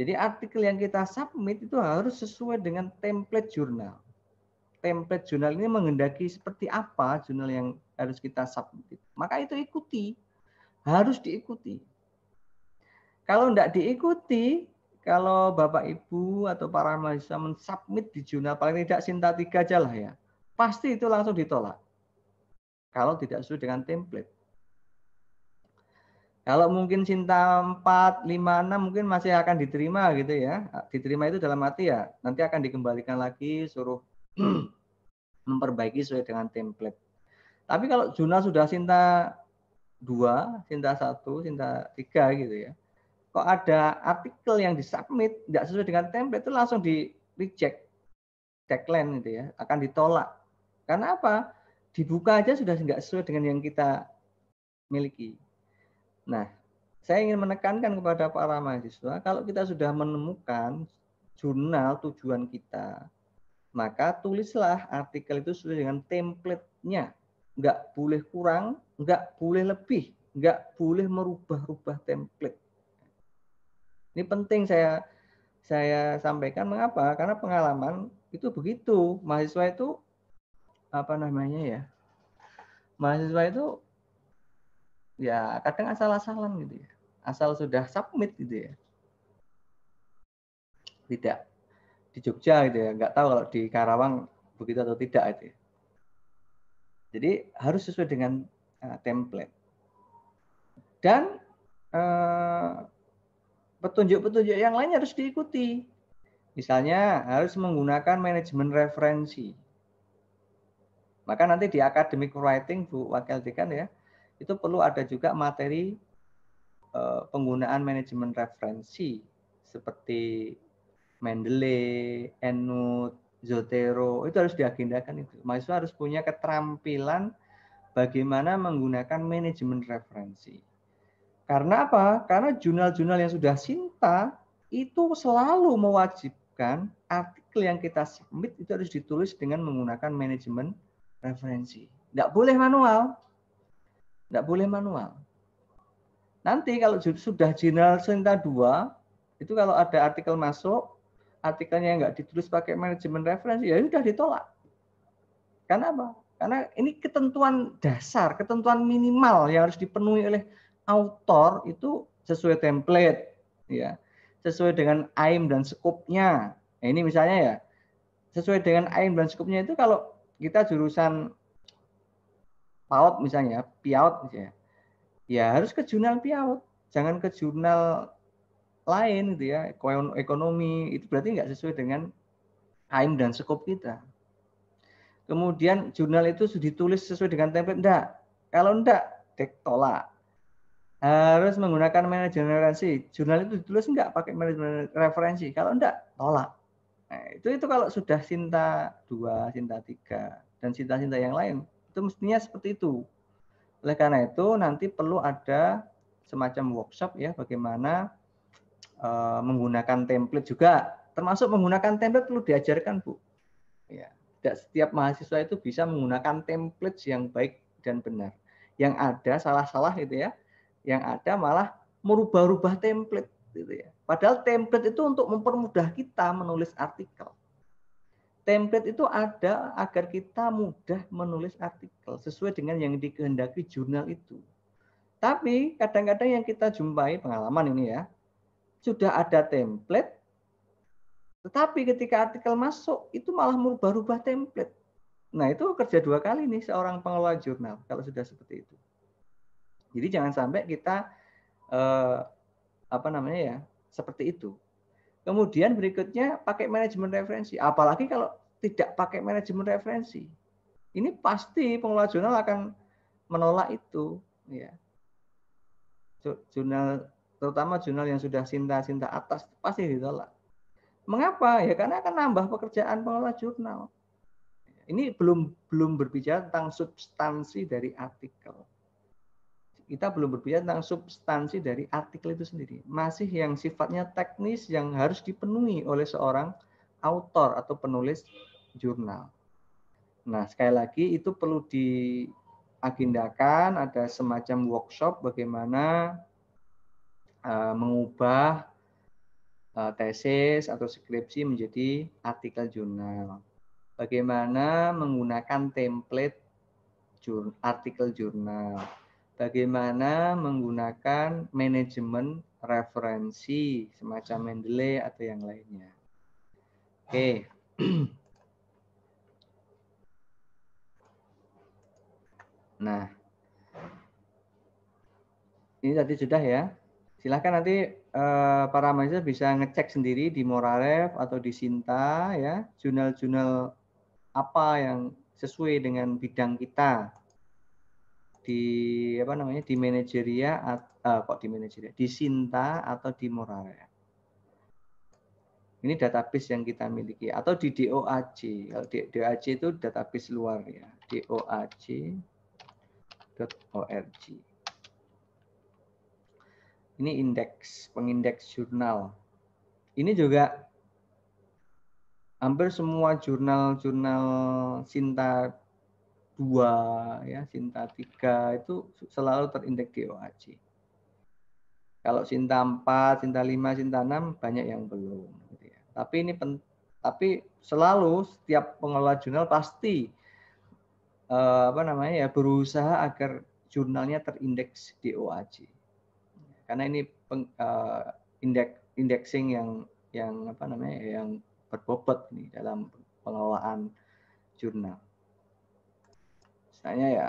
[SPEAKER 2] Jadi artikel yang kita submit itu harus sesuai dengan template jurnal template jurnal ini menghendaki seperti apa jurnal yang harus kita submit. Maka itu ikuti, harus diikuti. Kalau tidak diikuti, kalau Bapak Ibu atau para mahasiswa mensubmit di jurnal paling tidak Sinta 3 aja lah ya. Pasti itu langsung ditolak. Kalau tidak sesuai dengan template. Kalau mungkin Sinta 4, 5, 6 mungkin masih akan diterima gitu ya. Diterima itu dalam arti ya nanti akan dikembalikan lagi suruh memperbaiki sesuai dengan template. Tapi kalau jurnal sudah Sinta 2, Sinta 1, Sinta 3 gitu ya. Kok ada artikel yang disubmit tidak sesuai dengan template itu langsung di reject tagline gitu ya, akan ditolak. Karena apa? Dibuka aja sudah tidak sesuai dengan yang kita miliki. Nah, saya ingin menekankan kepada para mahasiswa kalau kita sudah menemukan jurnal tujuan kita, maka tulislah artikel itu sesuai dengan template-nya. Nggak boleh kurang, enggak boleh lebih, enggak boleh merubah-rubah template. Ini penting saya saya sampaikan mengapa? Karena pengalaman itu begitu. Mahasiswa itu apa namanya ya? Mahasiswa itu ya kadang asal-asalan gitu ya. Asal sudah submit gitu ya. Tidak di Jogja gitu ya nggak tahu kalau di Karawang begitu atau tidak itu ya. jadi harus sesuai dengan uh, template dan eh, petunjuk-petunjuk yang lain harus diikuti misalnya harus menggunakan manajemen referensi maka nanti di academic writing Bu Wakil Dekan ya itu perlu ada juga materi eh, penggunaan manajemen referensi seperti Mendeley, Enut, Zotero itu harus diagendakan itu. Mahasiswa harus punya keterampilan bagaimana menggunakan manajemen referensi. Karena apa? Karena jurnal-jurnal yang sudah Sinta itu selalu mewajibkan artikel yang kita submit itu harus ditulis dengan menggunakan manajemen referensi. Tidak boleh manual. Tidak boleh manual. Nanti kalau sudah jurnal Sinta 2, itu kalau ada artikel masuk, artikelnya nggak ditulis pakai manajemen referensi, ya sudah ditolak. Karena apa? Karena ini ketentuan dasar, ketentuan minimal yang harus dipenuhi oleh autor itu sesuai template, ya, sesuai dengan aim dan skopnya. Nah, ini misalnya ya, sesuai dengan aim dan skopnya itu kalau kita jurusan PAUD misalnya, PIAUD ya, ya harus ke jurnal PIAUD, jangan ke jurnal lain gitu ya ekonomi itu berarti nggak sesuai dengan aim dan skop kita kemudian jurnal itu sudah ditulis sesuai dengan template enggak kalau enggak dek tolak harus menggunakan manajemen referensi jurnal itu ditulis enggak pakai manajemen referensi kalau enggak tolak nah, itu itu kalau sudah cinta dua cinta tiga dan cinta cinta yang lain itu mestinya seperti itu oleh karena itu nanti perlu ada semacam workshop ya bagaimana Eh, menggunakan template juga, termasuk menggunakan template perlu diajarkan bu. Ya, tidak setiap mahasiswa itu bisa menggunakan template yang baik dan benar. Yang ada salah-salah gitu ya, yang ada malah merubah-rubah template gitu ya. Padahal template itu untuk mempermudah kita menulis artikel. Template itu ada agar kita mudah menulis artikel sesuai dengan yang dikehendaki jurnal itu. Tapi kadang-kadang yang kita jumpai pengalaman ini ya, sudah ada template, tetapi ketika artikel masuk itu malah merubah-rubah template. Nah itu kerja dua kali nih seorang pengelola jurnal kalau sudah seperti itu. Jadi jangan sampai kita eh, apa namanya ya seperti itu. Kemudian berikutnya pakai manajemen referensi. Apalagi kalau tidak pakai manajemen referensi, ini pasti pengelola jurnal akan menolak itu. Ya. Jurnal terutama jurnal yang sudah sinta-sinta atas pasti ditolak. Mengapa? Ya karena akan nambah pekerjaan pengelola jurnal. Ini belum belum berbicara tentang substansi dari artikel. Kita belum berbicara tentang substansi dari artikel itu sendiri. Masih yang sifatnya teknis yang harus dipenuhi oleh seorang autor atau penulis jurnal. Nah, sekali lagi itu perlu diagendakan ada semacam workshop bagaimana Eh, mengubah eh, tesis atau skripsi menjadi artikel jurnal. Bagaimana menggunakan template artikel jurnal. Bagaimana menggunakan manajemen referensi semacam Mendeley atau yang lainnya. Oke. Okay. nah. Ini tadi sudah ya silahkan nanti eh, para mahasiswa bisa ngecek sendiri di Moralev atau di Sinta ya jurnal-jurnal apa yang sesuai dengan bidang kita di apa namanya di manajeria atau eh, kok di manajeria di Sinta atau di Moralev ini database yang kita miliki atau di DOAJ kalau DOAJ itu database luar ya DOAJ.org ini indeks, pengindeks jurnal. Ini juga hampir semua jurnal-jurnal Sinta 2 ya, Sinta 3 itu selalu terindeks GOAJ. Kalau Sinta 4, Sinta 5, Sinta 6 banyak yang belum gitu ya. Tapi ini pen, tapi selalu setiap pengelola jurnal pasti eh, apa namanya ya berusaha agar jurnalnya terindeks DOAJ karena ini peng, uh, indeks indexing yang yang apa namanya yang berbobot nih dalam pengelolaan jurnal. Misalnya ya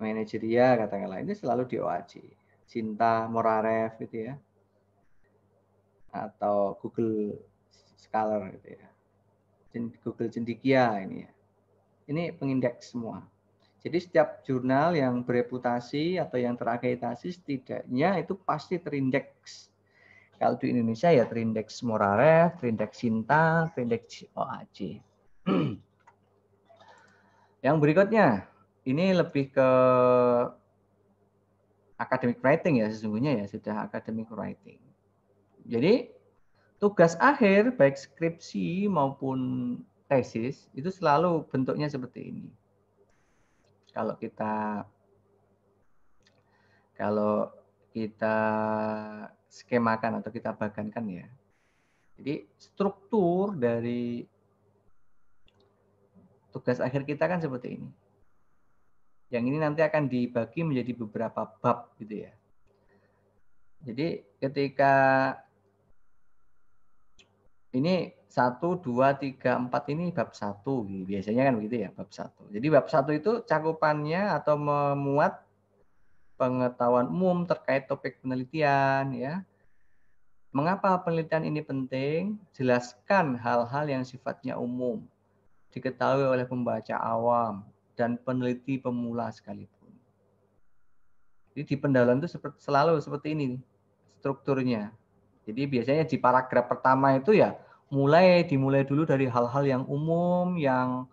[SPEAKER 2] manajeria katakanlah ini selalu di OAC. Cinta Morarev gitu ya. Atau Google Scholar gitu ya. Google Cendikia ini ya. Ini pengindeks semua. Jadi setiap jurnal yang bereputasi atau yang terakreditasi setidaknya itu pasti terindeks. Kalau di Indonesia ya terindeks Moraref, terindeks Sinta, terindeks OAC. yang berikutnya, ini lebih ke academic writing ya sesungguhnya ya sudah academic writing. Jadi tugas akhir baik skripsi maupun tesis itu selalu bentuknya seperti ini kalau kita kalau kita skemakan atau kita bagankan ya. Jadi struktur dari tugas akhir kita kan seperti ini. Yang ini nanti akan dibagi menjadi beberapa bab gitu ya. Jadi ketika ini satu dua tiga empat ini bab satu biasanya kan begitu ya bab satu jadi bab satu itu cakupannya atau memuat pengetahuan umum terkait topik penelitian ya mengapa penelitian ini penting jelaskan hal-hal yang sifatnya umum diketahui oleh pembaca awam dan peneliti pemula sekalipun jadi di pendalaman itu selalu seperti ini strukturnya jadi biasanya di paragraf pertama itu ya mulai dimulai dulu dari hal-hal yang umum, yang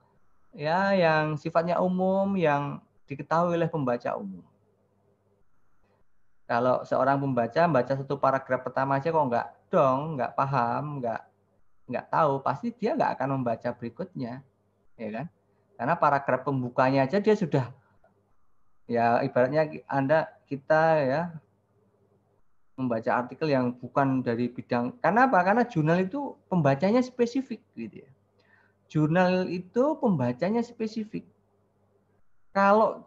[SPEAKER 2] ya yang sifatnya umum, yang diketahui oleh pembaca umum. Kalau seorang pembaca membaca satu paragraf pertama aja kok nggak dong, nggak paham, nggak nggak tahu, pasti dia nggak akan membaca berikutnya, ya kan? Karena paragraf pembukanya aja dia sudah ya ibaratnya Anda kita ya membaca artikel yang bukan dari bidang karena apa? Karena jurnal itu pembacanya spesifik gitu ya. Jurnal itu pembacanya spesifik. Kalau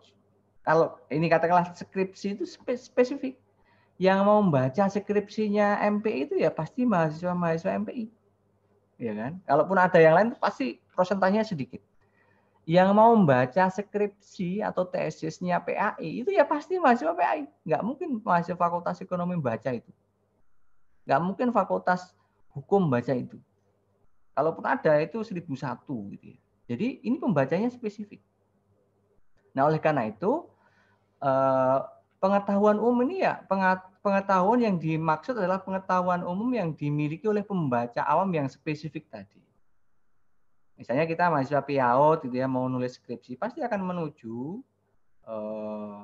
[SPEAKER 2] kalau ini katakanlah skripsi itu spesifik. Yang mau membaca skripsinya MPI itu ya pasti mahasiswa-mahasiswa MPI. Ya kan? Kalaupun ada yang lain pasti prosentasenya sedikit yang mau membaca skripsi atau tesisnya PAI itu ya pasti mahasiswa PAI. Nggak mungkin mahasiswa Fakultas Ekonomi membaca itu. Nggak mungkin Fakultas Hukum membaca itu. Kalaupun ada itu 1001 gitu ya. Jadi ini pembacanya spesifik. Nah oleh karena itu eh, pengetahuan umum ini ya pengetahuan yang dimaksud adalah pengetahuan umum yang dimiliki oleh pembaca awam yang spesifik tadi. Misalnya kita mahasiswa PIAO gitu ya mau nulis skripsi pasti akan menuju eh,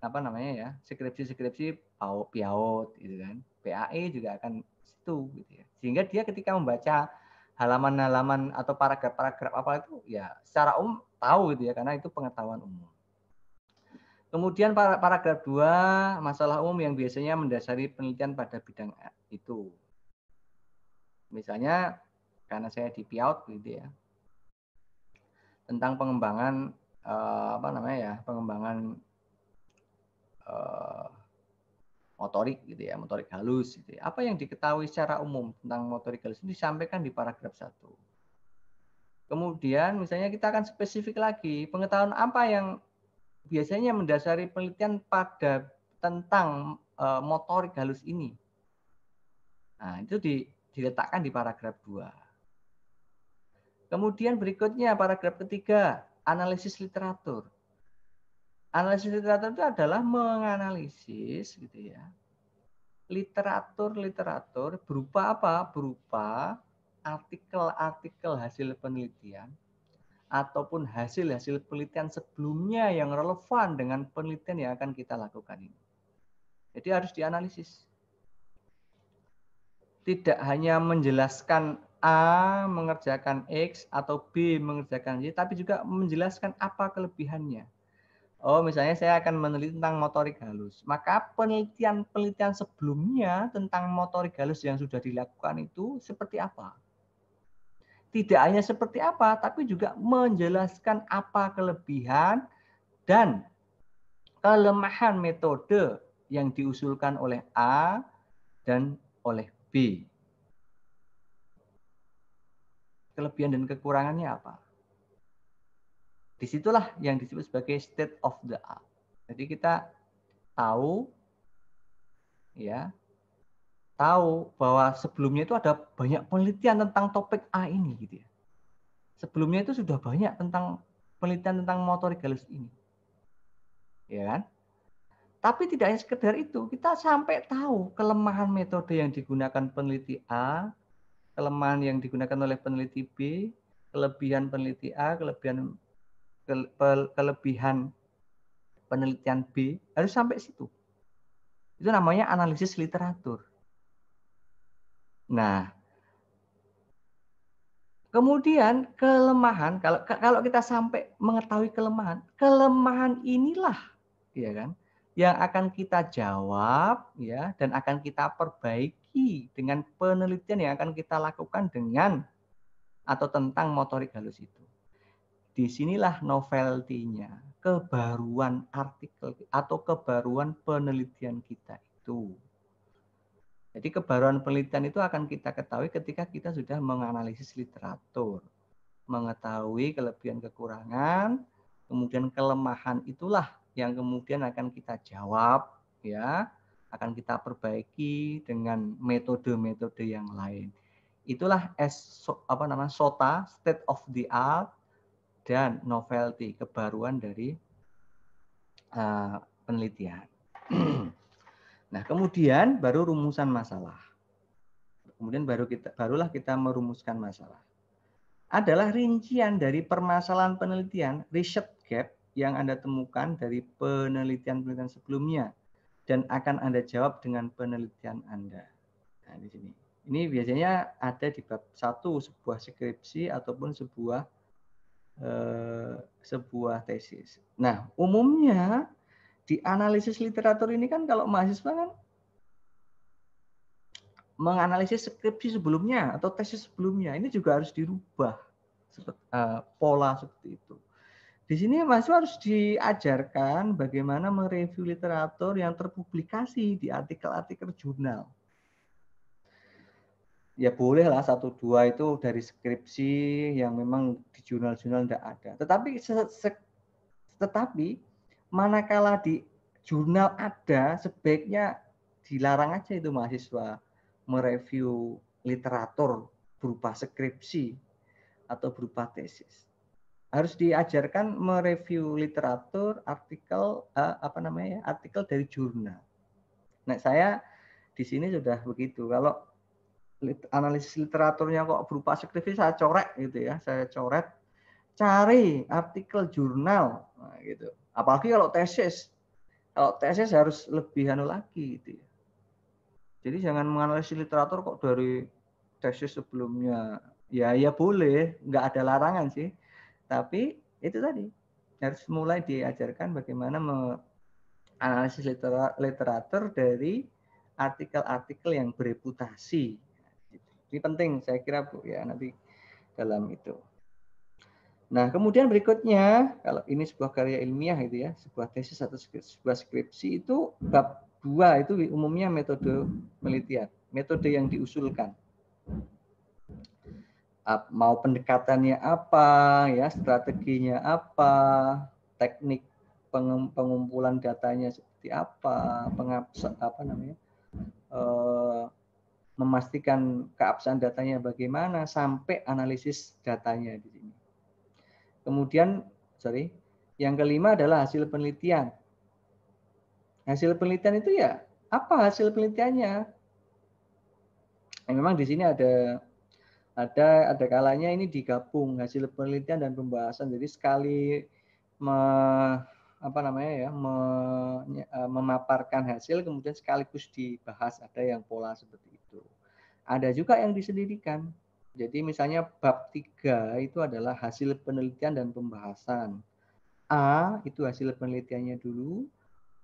[SPEAKER 2] apa namanya ya skripsi-skripsi PAO, gitu kan. PAE juga akan situ gitu ya. Sehingga dia ketika membaca halaman-halaman atau paragraf-paragraf apa itu ya secara umum tahu gitu ya karena itu pengetahuan umum. Kemudian para paragraf dua masalah umum yang biasanya mendasari penelitian pada bidang itu. Misalnya karena saya di PIAO gitu ya tentang pengembangan uh, apa namanya ya pengembangan uh, motorik gitu ya motorik halus gitu ya. apa yang diketahui secara umum tentang motorik halus ini disampaikan di paragraf satu kemudian misalnya kita akan spesifik lagi pengetahuan apa yang biasanya mendasari penelitian pada tentang uh, motorik halus ini. Nah, itu di, diletakkan di paragraf 2. Kemudian berikutnya paragraf ketiga, analisis literatur. Analisis literatur itu adalah menganalisis gitu ya. Literatur-literatur berupa apa? Berupa artikel-artikel hasil penelitian ataupun hasil-hasil penelitian sebelumnya yang relevan dengan penelitian yang akan kita lakukan ini. Jadi harus dianalisis. Tidak hanya menjelaskan A mengerjakan X atau B mengerjakan Y, tapi juga menjelaskan apa kelebihannya. Oh, misalnya saya akan meneliti tentang motorik halus. Maka penelitian-penelitian sebelumnya tentang motorik halus yang sudah dilakukan itu seperti apa? Tidak hanya seperti apa, tapi juga menjelaskan apa kelebihan dan kelemahan metode yang diusulkan oleh A dan oleh B kelebihan dan kekurangannya apa. Disitulah yang disebut sebagai state of the art. Jadi kita tahu ya tahu bahwa sebelumnya itu ada banyak penelitian tentang topik A ini gitu ya. Sebelumnya itu sudah banyak tentang penelitian tentang motorik halus ini. Ya kan? Tapi tidak hanya sekedar itu, kita sampai tahu kelemahan metode yang digunakan peneliti A kelemahan yang digunakan oleh peneliti B, kelebihan peneliti A, kelebihan ke, kelebihan penelitian B, harus sampai situ. Itu namanya analisis literatur. Nah, kemudian kelemahan kalau kalau kita sampai mengetahui kelemahan, kelemahan inilah ya kan yang akan kita jawab ya dan akan kita perbaiki dengan penelitian yang akan kita lakukan dengan atau tentang motorik halus itu. Disinilah novelty-nya, kebaruan artikel atau kebaruan penelitian kita itu. Jadi kebaruan penelitian itu akan kita ketahui ketika kita sudah menganalisis literatur, mengetahui kelebihan kekurangan, kemudian kelemahan itulah yang kemudian akan kita jawab ya akan kita perbaiki dengan metode-metode yang lain. Itulah S, apa namanya SOTA, state of the art dan novelty, kebaruan dari uh, penelitian. nah, kemudian baru rumusan masalah. Kemudian baru kita barulah kita merumuskan masalah. Adalah rincian dari permasalahan penelitian, research gap yang Anda temukan dari penelitian-penelitian sebelumnya dan akan Anda jawab dengan penelitian Anda. Nah, di sini. Ini biasanya ada di bab satu sebuah skripsi ataupun sebuah eh, sebuah tesis. Nah, umumnya di analisis literatur ini kan kalau mahasiswa kan menganalisis skripsi sebelumnya atau tesis sebelumnya ini juga harus dirubah eh, pola seperti itu. Di sini mahasiswa harus diajarkan bagaimana mereview literatur yang terpublikasi di artikel-artikel jurnal. Ya bolehlah satu dua itu dari skripsi yang memang di jurnal-jurnal tidak ada. Tetapi tetapi manakala di jurnal ada sebaiknya dilarang aja itu mahasiswa mereview literatur berupa skripsi atau berupa tesis harus diajarkan mereview literatur, artikel uh, apa namanya? Ya, artikel dari jurnal. Nah, saya di sini sudah begitu. Kalau lit, analisis literaturnya kok berupa skripsi saya coret gitu ya, saya coret cari artikel jurnal nah, gitu. Apalagi kalau tesis. Kalau tesis harus lebih anu lagi gitu ya. Jadi jangan menganalisis literatur kok dari tesis sebelumnya. Ya ya boleh, nggak ada larangan sih tapi itu tadi harus mulai diajarkan bagaimana menganalisis literatur dari artikel-artikel yang bereputasi. Ini penting saya kira Bu ya nanti dalam itu. Nah, kemudian berikutnya, kalau ini sebuah karya ilmiah gitu ya, sebuah tesis atau sebuah skripsi itu bab dua itu umumnya metode penelitian, metode yang diusulkan mau pendekatannya apa ya strateginya apa teknik pengumpulan datanya seperti apa pengabs apa namanya eh, memastikan keabsahan datanya bagaimana sampai analisis datanya di sini. Kemudian, sorry, yang kelima adalah hasil penelitian. Hasil penelitian itu ya apa hasil penelitiannya? Ya, memang di sini ada ada ada kalanya ini digabung hasil penelitian dan pembahasan jadi sekali me, apa namanya ya me, e, memaparkan hasil kemudian sekaligus dibahas ada yang pola seperti itu ada juga yang disendirikan jadi misalnya bab tiga itu adalah hasil penelitian dan pembahasan A itu hasil penelitiannya dulu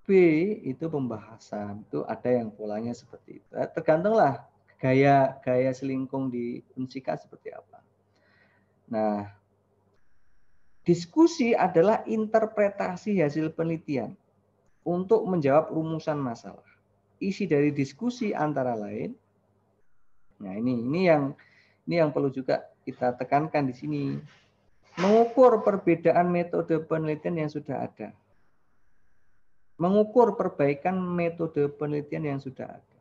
[SPEAKER 2] B itu pembahasan itu ada yang polanya seperti itu eh, tergantunglah gaya gaya selingkung di Unsika seperti apa. Nah, diskusi adalah interpretasi hasil penelitian untuk menjawab rumusan masalah. Isi dari diskusi antara lain. Nah, ini ini yang ini yang perlu juga kita tekankan di sini. Mengukur perbedaan metode penelitian yang sudah ada. Mengukur perbaikan metode penelitian yang sudah ada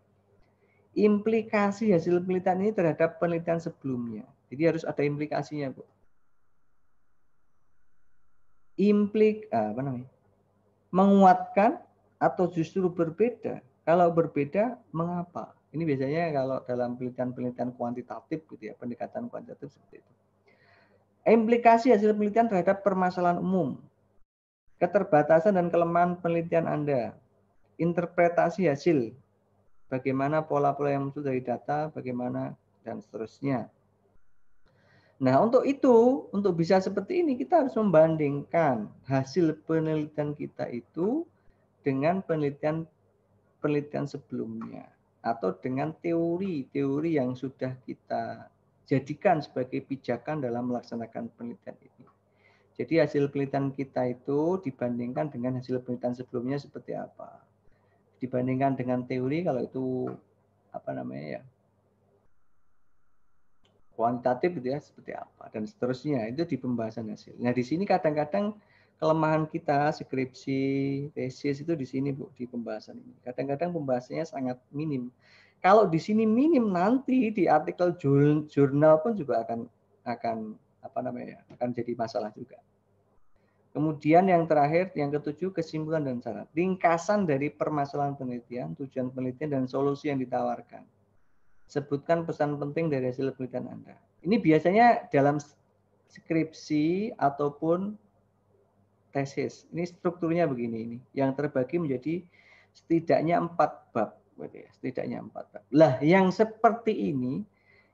[SPEAKER 2] implikasi hasil penelitian ini terhadap penelitian sebelumnya. Jadi harus ada implikasinya, Bu. Implik eh, apa namanya? Menguatkan atau justru berbeda. Kalau berbeda, mengapa? Ini biasanya kalau dalam penelitian-penelitian kuantitatif gitu ya, pendekatan kuantitatif seperti itu. Implikasi hasil penelitian terhadap permasalahan umum. Keterbatasan dan kelemahan penelitian Anda. Interpretasi hasil bagaimana pola-pola yang muncul dari data, bagaimana dan seterusnya. Nah, untuk itu, untuk bisa seperti ini kita harus membandingkan hasil penelitian kita itu dengan penelitian penelitian sebelumnya atau dengan teori-teori yang sudah kita jadikan sebagai pijakan dalam melaksanakan penelitian ini. Jadi hasil penelitian kita itu dibandingkan dengan hasil penelitian sebelumnya seperti apa dibandingkan dengan teori kalau itu apa namanya ya kuantitatif gitu ya seperti apa dan seterusnya itu di pembahasan hasil. Nah di sini kadang-kadang kelemahan kita skripsi tesis itu di sini bu di pembahasan ini. Kadang-kadang pembahasannya sangat minim. Kalau di sini minim nanti di artikel jurnal pun juga akan akan apa namanya ya, akan jadi masalah juga. Kemudian yang terakhir, yang ketujuh, kesimpulan dan saran Ringkasan dari permasalahan penelitian, tujuan penelitian, dan solusi yang ditawarkan. Sebutkan pesan penting dari hasil penelitian Anda. Ini biasanya dalam skripsi ataupun tesis. Ini strukturnya begini. ini Yang terbagi menjadi setidaknya empat bab. Ya, setidaknya empat bab. Lah, yang seperti ini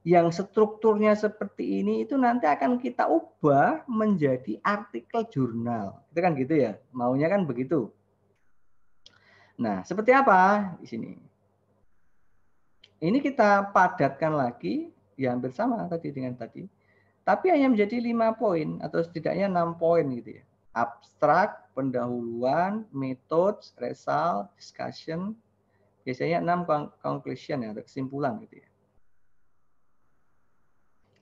[SPEAKER 2] yang strukturnya seperti ini itu nanti akan kita ubah menjadi artikel jurnal. Itu kan gitu ya, maunya kan begitu. Nah, seperti apa di sini? Ini kita padatkan lagi, ya hampir sama tadi dengan tadi. Tapi hanya menjadi lima poin atau setidaknya enam poin gitu ya. Abstrak, pendahuluan, metode, result, discussion, biasanya enam conclusion ya, atau kesimpulan gitu ya.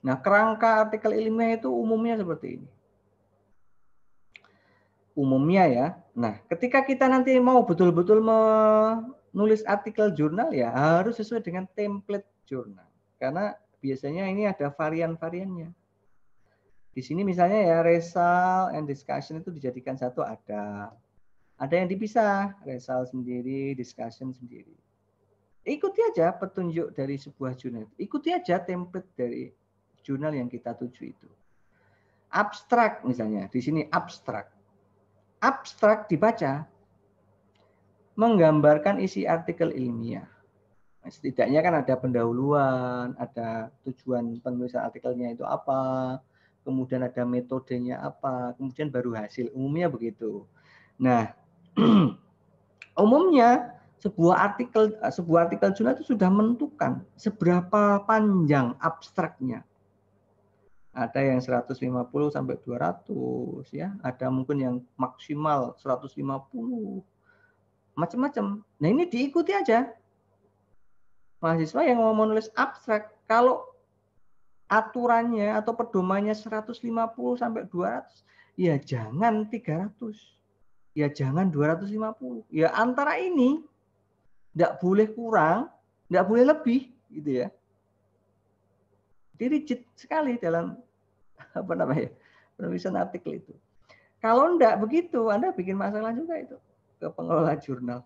[SPEAKER 2] Nah, kerangka artikel ilmiah itu umumnya seperti ini. Umumnya ya. Nah, ketika kita nanti mau betul-betul menulis artikel jurnal ya harus sesuai dengan template jurnal. Karena biasanya ini ada varian-variannya. Di sini misalnya ya result and discussion itu dijadikan satu ada. Ada yang dipisah, result sendiri, discussion sendiri. Ikuti aja petunjuk dari sebuah jurnal. Ikuti aja template dari jurnal yang kita tuju itu. Abstrak misalnya, di sini abstrak. Abstrak dibaca menggambarkan isi artikel ilmiah. Nah, setidaknya kan ada pendahuluan, ada tujuan penulisan artikelnya itu apa, kemudian ada metodenya apa, kemudian baru hasil. Umumnya begitu. Nah, umumnya sebuah artikel sebuah artikel jurnal itu sudah menentukan seberapa panjang abstraknya ada yang 150 sampai 200 ya, ada mungkin yang maksimal 150. Macam-macam. Nah, ini diikuti aja. Mahasiswa yang mau menulis abstrak kalau aturannya atau pedomannya 150 sampai 200, ya jangan 300. Ya jangan 250. Ya antara ini tidak boleh kurang, tidak boleh lebih gitu ya. Jadi sekali dalam apa namanya penulisan artikel itu. Kalau enggak begitu, Anda bikin masalah juga itu ke pengelola jurnal.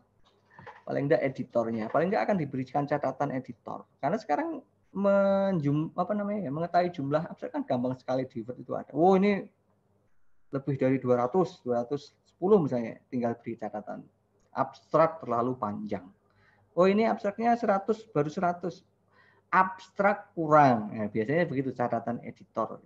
[SPEAKER 2] Paling enggak editornya, paling enggak akan diberikan catatan editor. Karena sekarang menjum apa namanya ya, mengetahui jumlah abstrak kan gampang sekali di Word itu ada. Oh, ini lebih dari 200, 210 misalnya, tinggal beri catatan. Abstrak terlalu panjang. Oh, ini abstraknya 100 baru 100. Abstrak kurang. Ya, biasanya begitu catatan editor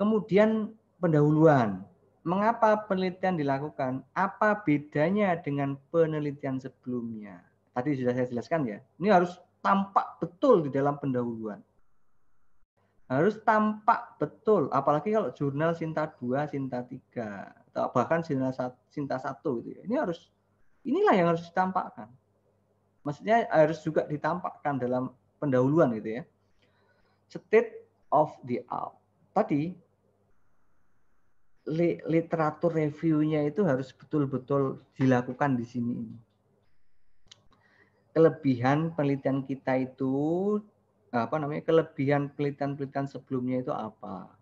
[SPEAKER 2] Kemudian pendahuluan. Mengapa penelitian dilakukan? Apa bedanya dengan penelitian sebelumnya? Tadi sudah saya jelaskan ya. Ini harus tampak betul di dalam pendahuluan. Harus tampak betul, apalagi kalau jurnal Sinta 2, Sinta 3, atau bahkan jurnal 1, Sinta 1 gitu ya. Ini harus inilah yang harus ditampakkan. Maksudnya harus juga ditampakkan dalam pendahuluan gitu ya. State of the art. Tadi literatur reviewnya itu harus betul-betul dilakukan di sini. Kelebihan penelitian kita itu apa namanya? Kelebihan penelitian-penelitian sebelumnya itu apa?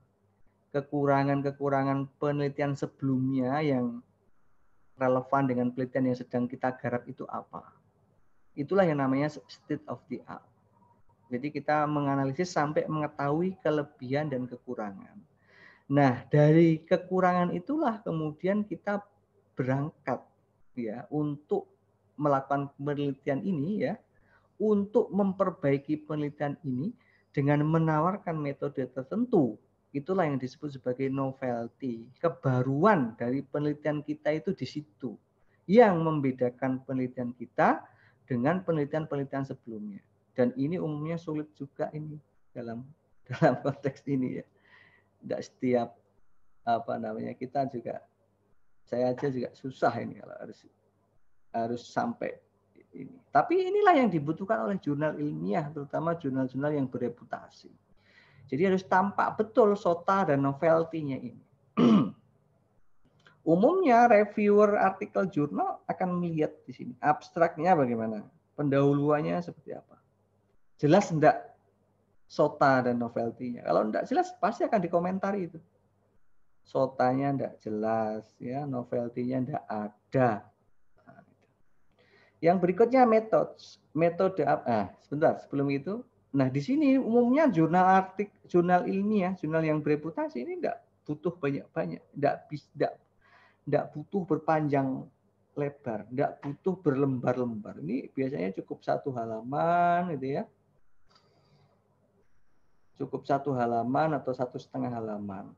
[SPEAKER 2] Kekurangan-kekurangan penelitian sebelumnya yang relevan dengan penelitian yang sedang kita garap itu apa? Itulah yang namanya state of the art. Jadi kita menganalisis sampai mengetahui kelebihan dan kekurangan Nah, dari kekurangan itulah kemudian kita berangkat ya untuk melakukan penelitian ini ya, untuk memperbaiki penelitian ini dengan menawarkan metode tertentu. Itulah yang disebut sebagai novelty. Kebaruan dari penelitian kita itu di situ. Yang membedakan penelitian kita dengan penelitian-penelitian sebelumnya. Dan ini umumnya sulit juga ini dalam dalam konteks ini ya tidak setiap apa namanya kita juga saya aja juga susah ini kalau harus harus sampai ini. Tapi inilah yang dibutuhkan oleh jurnal ilmiah, terutama jurnal-jurnal yang bereputasi. Jadi harus tampak betul sota dan novelty-nya ini. Umumnya reviewer artikel jurnal akan melihat di sini abstraknya bagaimana, pendahuluannya seperti apa. Jelas enggak sota dan novelty Kalau tidak jelas pasti akan dikomentari itu. Sotanya tidak jelas, ya novelty tidak ada. Nah, yang berikutnya metode metode ah sebentar sebelum itu. Nah di sini umumnya jurnal artik jurnal ilmiah jurnal yang bereputasi ini tidak butuh banyak banyak, tidak tidak tidak butuh berpanjang lebar, tidak butuh berlembar-lembar. Ini biasanya cukup satu halaman gitu ya cukup satu halaman atau satu setengah halaman.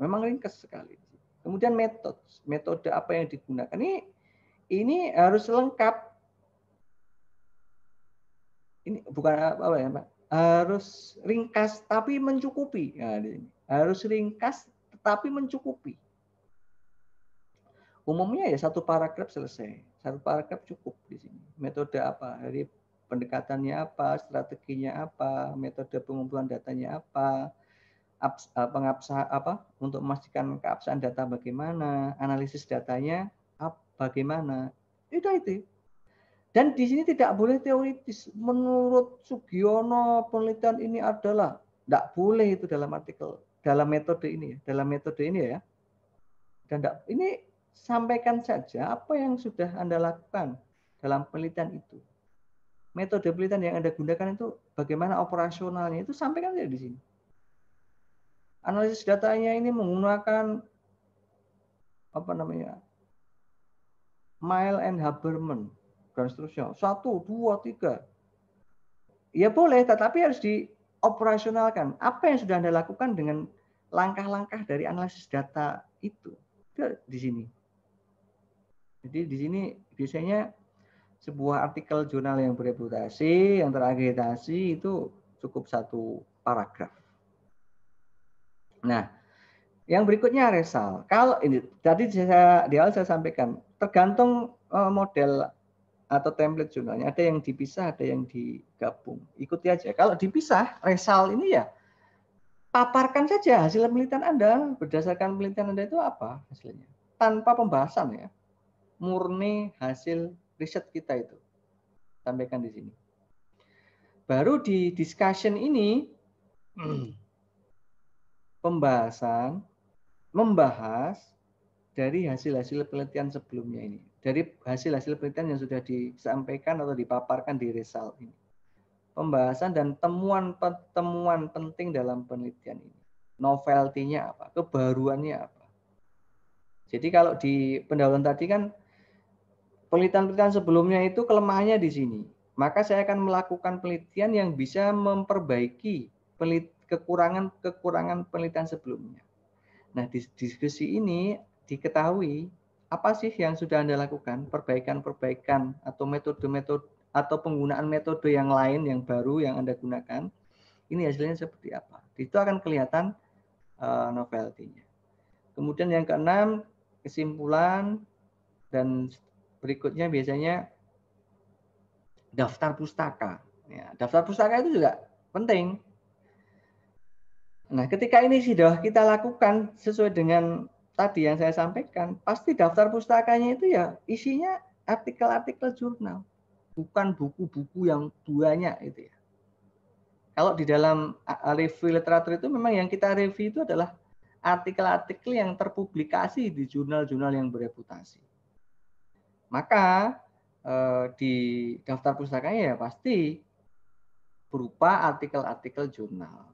[SPEAKER 2] Memang ringkas sekali. Kemudian metode, metode apa yang digunakan ini ini harus lengkap. Ini bukan apa, apa ya, Pak? Harus ringkas tapi mencukupi. Ya, harus ringkas tetapi mencukupi. Umumnya ya satu paragraf selesai, satu paragraf cukup di sini. Metode apa? Dari pendekatannya apa, strateginya apa, metode pengumpulan datanya apa, eh, pengabsah apa untuk memastikan keabsahan data bagaimana, analisis datanya bagaimana. Itu itu. Dan di sini tidak boleh teoritis. Menurut Sugiono penelitian ini adalah tidak boleh itu dalam artikel dalam metode ini ya, dalam metode ini ya. Dan tidak, ini sampaikan saja apa yang sudah Anda lakukan dalam penelitian itu metode penelitian yang Anda gunakan itu bagaimana operasionalnya itu sampaikan saja di sini. Analisis datanya ini menggunakan apa namanya? Mile and Haberman dan seterusnya. Satu, dua, tiga. Ya boleh, tetapi harus dioperasionalkan. Apa yang sudah Anda lakukan dengan langkah-langkah dari analisis data itu? Itu di sini. Jadi di sini biasanya sebuah artikel jurnal yang bereputasi, yang terakreditasi itu cukup satu paragraf. Nah, yang berikutnya resal. Kalau ini tadi saya di awal saya sampaikan, tergantung eh, model atau template jurnalnya. Ada yang dipisah, ada yang digabung. Ikuti aja. Kalau dipisah, resal ini ya paparkan saja hasil penelitian Anda berdasarkan penelitian Anda itu apa hasilnya. Tanpa pembahasan ya. Murni hasil riset kita itu. Sampaikan di sini. Baru di discussion ini hmm. pembahasan membahas dari hasil-hasil penelitian sebelumnya ini, dari hasil-hasil penelitian yang sudah disampaikan atau dipaparkan di result ini. Pembahasan dan temuan-temuan penting dalam penelitian ini. Novelty-nya apa? Kebaruannya apa? Jadi kalau di pendahuluan tadi kan penelitian-penelitian sebelumnya itu kelemahannya di sini. Maka saya akan melakukan penelitian yang bisa memperbaiki kekurangan-kekurangan penelitian sebelumnya. Nah, di diskusi ini diketahui apa sih yang sudah Anda lakukan, perbaikan-perbaikan atau metode-metode atau penggunaan metode yang lain yang baru yang Anda gunakan. Ini hasilnya seperti apa? Itu akan kelihatan uh, novelty-nya. Kemudian yang keenam, kesimpulan dan berikutnya biasanya daftar pustaka. Ya, daftar pustaka itu juga penting. Nah, ketika ini sudah kita lakukan sesuai dengan tadi yang saya sampaikan, pasti daftar pustakanya itu ya isinya artikel-artikel jurnal, bukan buku-buku yang banyak itu ya. Kalau di dalam review literatur itu memang yang kita review itu adalah artikel-artikel yang terpublikasi di jurnal-jurnal yang bereputasi maka eh, di daftar pustakanya ya pasti berupa artikel-artikel jurnal.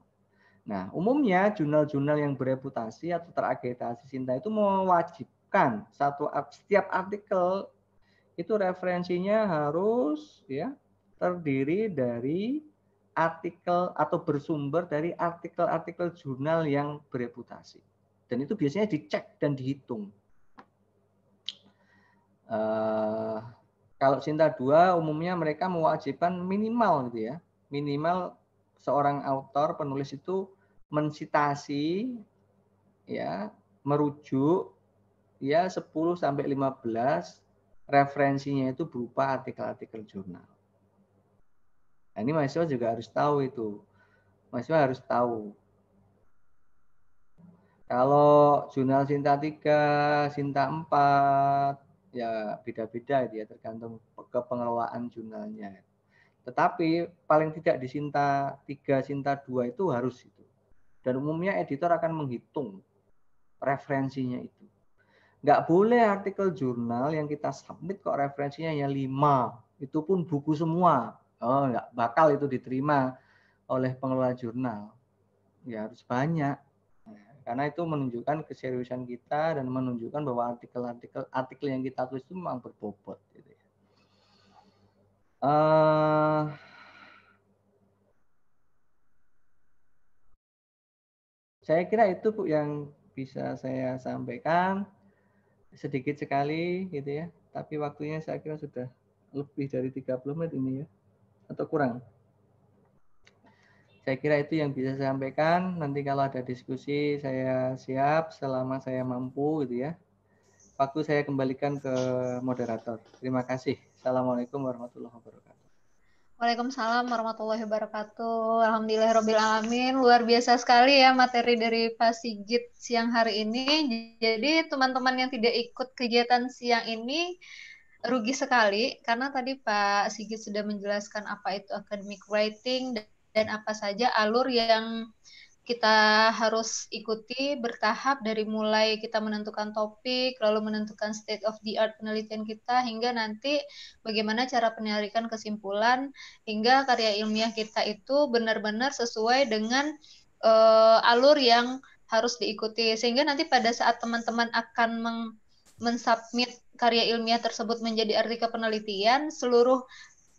[SPEAKER 2] Nah, umumnya jurnal-jurnal yang bereputasi atau terakreditasi Sinta itu mewajibkan satu setiap artikel itu referensinya harus ya terdiri dari artikel atau bersumber dari artikel-artikel jurnal yang bereputasi. Dan itu biasanya dicek dan dihitung. Eh, kalau Sinta dua, umumnya mereka mewajibkan minimal gitu ya. Minimal seorang autor penulis itu mensitasi ya, merujuk ya 10 sampai 15 referensinya itu berupa artikel-artikel jurnal. Nah, ini mahasiswa juga harus tahu itu. Mahasiswa harus tahu. Kalau jurnal Sinta 3, Sinta 4, ya beda-beda ya tergantung ke pengelolaan jurnalnya. Tetapi paling tidak di Sinta 3, Sinta 2 itu harus itu. Dan umumnya editor akan menghitung referensinya itu. Nggak boleh artikel jurnal yang kita submit kok referensinya hanya 5. Itu pun buku semua. Oh, nggak bakal itu diterima oleh pengelola jurnal. Ya harus banyak karena itu menunjukkan keseriusan kita dan menunjukkan bahwa artikel-artikel artikel yang kita tulis itu memang berbobot gitu Uh, saya kira itu Bu yang bisa saya sampaikan sedikit sekali gitu ya. Tapi waktunya saya kira sudah lebih dari 30 menit ini ya atau kurang. Saya kira itu yang bisa saya sampaikan. Nanti kalau ada diskusi saya siap selama saya mampu gitu ya. Waktu saya kembalikan ke moderator. Terima kasih. Assalamualaikum warahmatullahi wabarakatuh.
[SPEAKER 1] Waalaikumsalam warahmatullahi wabarakatuh. Alhamdulillah Alamin. Luar biasa sekali ya materi dari Pak Sigit siang hari ini. Jadi teman-teman yang tidak ikut kegiatan siang ini rugi sekali karena tadi Pak Sigit sudah menjelaskan apa itu academic writing dan apa saja alur yang kita harus ikuti bertahap dari mulai kita menentukan topik, lalu menentukan state of the art penelitian kita, hingga nanti bagaimana cara penarikan kesimpulan, hingga karya ilmiah kita itu benar-benar sesuai dengan uh, alur yang harus diikuti. Sehingga nanti pada saat teman-teman akan meng mensubmit karya ilmiah tersebut menjadi artikel penelitian, seluruh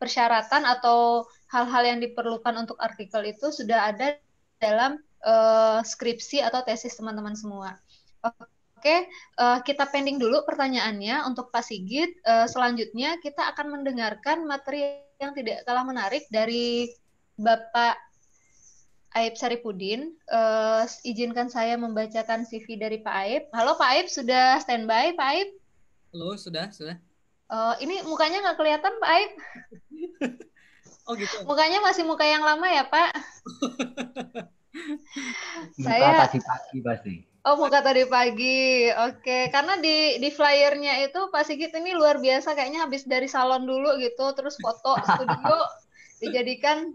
[SPEAKER 1] persyaratan atau hal-hal yang diperlukan untuk artikel itu sudah ada dalam uh, skripsi atau tesis teman-teman semua. Oke, uh, kita pending dulu pertanyaannya untuk Pak Sigit. Uh, selanjutnya kita akan mendengarkan materi yang tidak kalah menarik dari Bapak Aib Saripudin. Uh, izinkan saya membacakan CV dari Pak Aib. Halo Pak Aib, sudah standby Pak Aib?
[SPEAKER 4] Halo, sudah, sudah.
[SPEAKER 1] Uh, ini mukanya nggak kelihatan Pak Aib. Oh gitu. Mukanya masih muka yang lama ya Pak?
[SPEAKER 2] saya tadi pagi pasti.
[SPEAKER 1] Oh muka tadi pagi, oke. Okay. Karena di di flyernya itu Pak Sigit ini luar biasa, kayaknya habis dari salon dulu gitu, terus foto studio dijadikan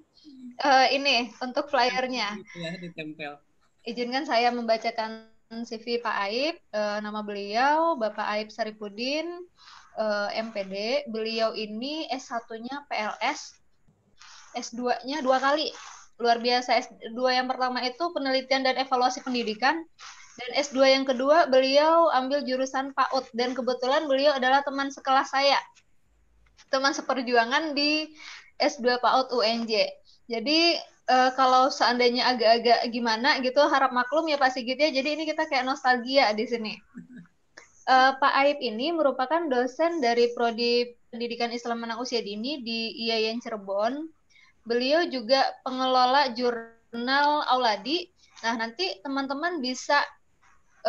[SPEAKER 1] uh, ini untuk flyernya.
[SPEAKER 4] Ya, ditempel.
[SPEAKER 1] Izinkan saya membacakan CV Pak Aib, uh, nama beliau Bapak Aib Saripudin, eh, MPD. Beliau ini S1-nya PLS S2-nya dua kali. Luar biasa. S2 yang pertama itu penelitian dan evaluasi pendidikan. Dan S2 yang kedua beliau ambil jurusan PAUD dan kebetulan beliau adalah teman sekelas saya. Teman seperjuangan di S2 PAUD UNJ. Jadi uh, kalau seandainya agak-agak gimana gitu harap maklum ya Pak Sigit ya. Jadi ini kita kayak nostalgia di sini. Uh, Pak Aib ini merupakan dosen dari prodi Pendidikan Islam Menang Usia Dini di IAIN Cirebon Beliau juga pengelola jurnal Auladi. Nah, nanti teman-teman bisa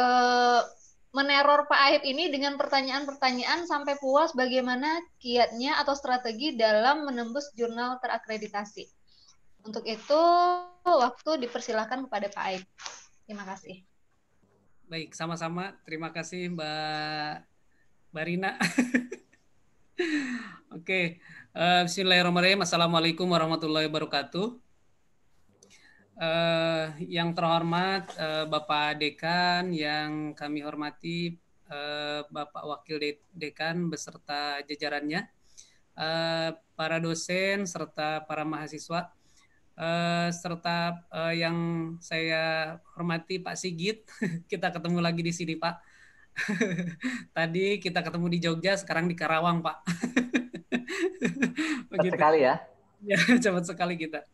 [SPEAKER 1] uh, meneror Pak Aib ini dengan pertanyaan-pertanyaan sampai puas bagaimana kiatnya atau strategi dalam menembus jurnal terakreditasi. Untuk itu, waktu dipersilahkan kepada Pak Aib. Terima kasih.
[SPEAKER 4] Baik, sama-sama. Terima kasih Mbak Barina. Oke, Eh, bismillahirrahmanirrahim. Assalamualaikum warahmatullahi wabarakatuh. Uh, yang terhormat uh, Bapak Dekan, yang kami hormati uh, Bapak Wakil De Dekan beserta jajarannya, uh, para dosen serta para mahasiswa, uh, serta uh, yang saya hormati Pak Sigit. kita ketemu lagi di sini Pak. Tadi kita ketemu di Jogja, sekarang di Karawang Pak. Cepat sekali ya. Ya, cepat sekali kita.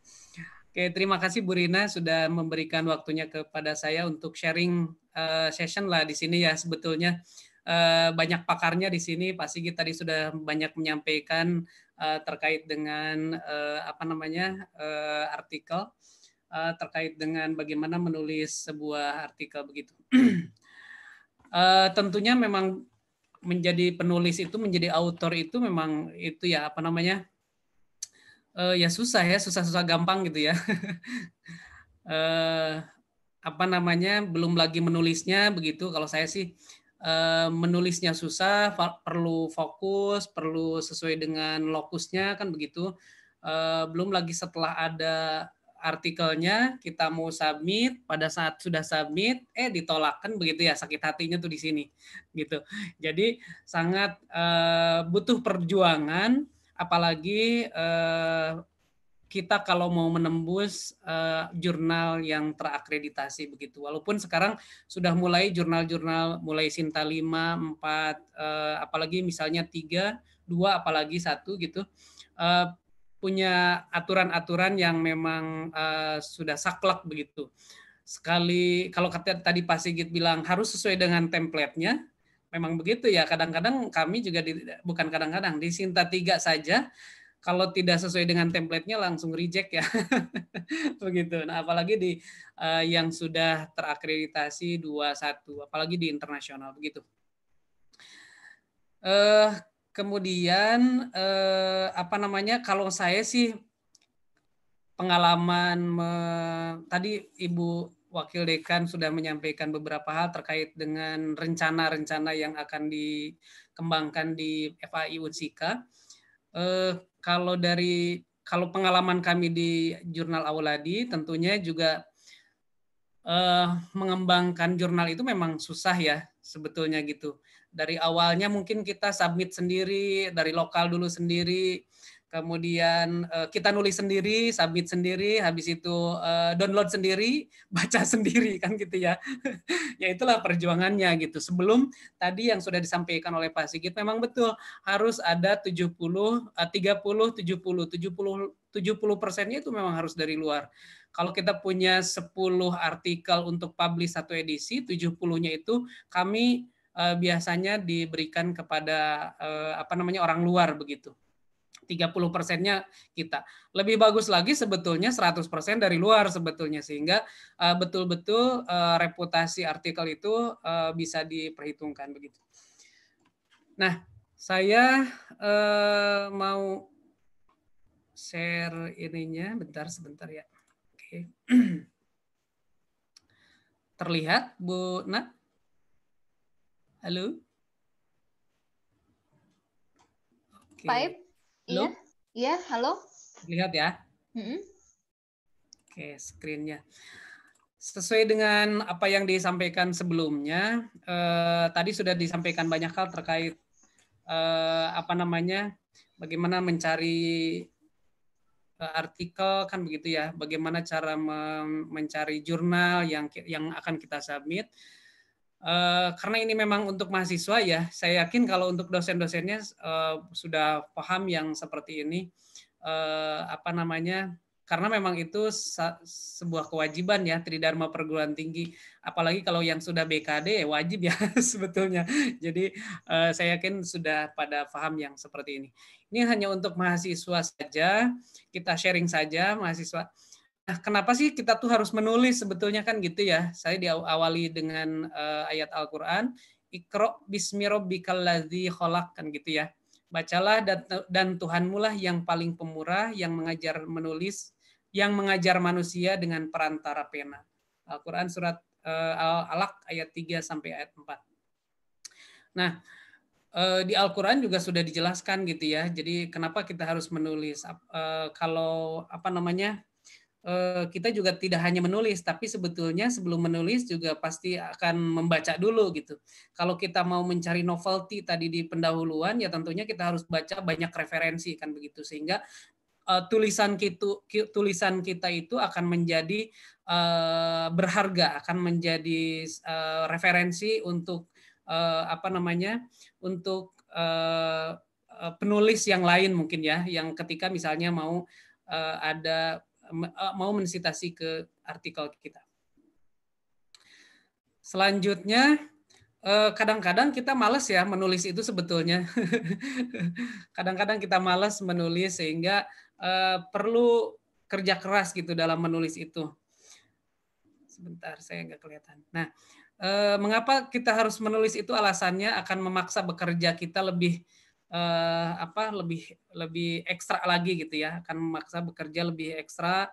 [SPEAKER 4] Oke, terima kasih Bu Rina sudah memberikan waktunya kepada saya untuk sharing uh, session lah di sini ya sebetulnya uh, banyak pakarnya di sini pasti kita tadi sudah banyak menyampaikan uh, terkait dengan uh, apa namanya uh, artikel uh, terkait dengan bagaimana menulis sebuah artikel begitu. uh, tentunya memang menjadi penulis itu menjadi autor itu memang itu ya apa namanya uh, ya susah ya susah-susah gampang gitu ya uh, apa namanya belum lagi menulisnya begitu kalau saya sih eh, menulisnya susah perlu fokus perlu sesuai dengan lokusnya kan begitu belum lagi setelah ada artikelnya, kita mau submit, pada saat sudah submit, eh ditolak kan begitu ya, sakit hatinya tuh di sini. gitu. Jadi sangat uh, butuh perjuangan, apalagi uh, kita kalau mau menembus uh, jurnal yang terakreditasi begitu. Walaupun sekarang sudah mulai jurnal-jurnal mulai Sinta 5, 4, uh, apalagi misalnya 3, 2, apalagi satu gitu punya aturan-aturan yang memang uh, sudah saklek begitu. Sekali kalau kata tadi Pak Sigit bilang harus sesuai dengan template-nya, memang begitu ya. Kadang-kadang kami juga di, bukan kadang-kadang di Sinta 3 saja kalau tidak sesuai dengan template-nya langsung reject ya. Begitu. Nah, apalagi di uh, yang sudah terakreditasi 21, apalagi di internasional begitu. Uh, kemudian eh, apa namanya kalau saya sih pengalaman me, tadi ibu wakil dekan sudah menyampaikan beberapa hal terkait dengan rencana-rencana yang akan dikembangkan di FAI Unsika. Eh, kalau dari kalau pengalaman kami di jurnal Awaladi tentunya juga eh, mengembangkan jurnal itu memang susah ya sebetulnya gitu dari awalnya mungkin kita submit sendiri dari lokal dulu sendiri kemudian uh, kita nulis sendiri, submit sendiri, habis itu uh, download sendiri, baca sendiri kan gitu ya. ya itulah perjuangannya gitu. Sebelum tadi yang sudah disampaikan oleh Pak Sigit memang betul harus ada 70 uh, 30 70 70 70 persennya itu memang harus dari luar. Kalau kita punya 10 artikel untuk publish satu edisi, 70-nya itu kami uh, biasanya diberikan kepada uh, apa namanya orang luar begitu. 30 persennya kita. Lebih bagus lagi sebetulnya 100 persen dari luar sebetulnya sehingga eh, betul-betul uh, uh, reputasi artikel itu uh, bisa diperhitungkan begitu. Nah, saya uh, mau share ininya bentar sebentar ya. Oke. Okay. Terlihat Bu Nak? Halo? Okay. Pak Iya?
[SPEAKER 1] Iya, halo? Lihat ya? Mm -hmm.
[SPEAKER 4] Oke, okay, screen-nya. Sesuai dengan apa yang disampaikan sebelumnya, eh, tadi sudah disampaikan banyak hal terkait eh, apa namanya, bagaimana mencari eh, artikel kan begitu ya bagaimana cara mencari jurnal yang yang akan kita submit Eh, karena ini memang untuk mahasiswa ya, saya yakin kalau untuk dosen-dosennya eh, sudah paham yang seperti ini, eh, apa namanya, karena memang itu sebuah kewajiban ya tridharma perguruan tinggi, apalagi kalau yang sudah BKD ya wajib ya sebetulnya. Jadi saya yakin sudah pada paham yang seperti ini. Ini hanya untuk mahasiswa saja, kita sharing saja mahasiswa Nah, kenapa sih kita tuh harus menulis sebetulnya kan gitu ya? Saya diawali dengan uh, ayat Al-Qur'an, "Iqra bismi rabbikal ladzi khalaq" kan gitu ya. Bacalah dan, dan Tuhanmu lah yang paling pemurah yang mengajar menulis, yang mengajar manusia dengan perantara pena. Al-Qur'an surat uh, Al-Alaq ayat 3 sampai ayat 4. Nah, eh, di Al-Quran juga sudah dijelaskan gitu ya. Jadi kenapa kita harus menulis? Kalau apa namanya Eh, kita juga tidak hanya menulis, tapi sebetulnya sebelum menulis juga pasti akan membaca dulu gitu. Kalau kita mau mencari novelty tadi di pendahuluan, ya tentunya kita harus baca banyak referensi kan begitu sehingga eh, tulisan kita tulisan kita itu akan menjadi eh, berharga, akan menjadi referensi untuk apa namanya untuk penulis yang lain mungkin ya, yang ketika misalnya mau ada Eh, mau mensitasi ke artikel kita. Selanjutnya, eh, kadang-kadang kita males ya menulis itu sebetulnya. Kadang-kadang kita males menulis sehingga eh, perlu kerja keras gitu dalam menulis itu. Sebentar, saya nggak kelihatan. Nah, mengapa kita harus menulis itu alasannya akan memaksa bekerja kita lebih uh, apa lebih lebih ekstra lagi gitu ya akan memaksa bekerja lebih ekstra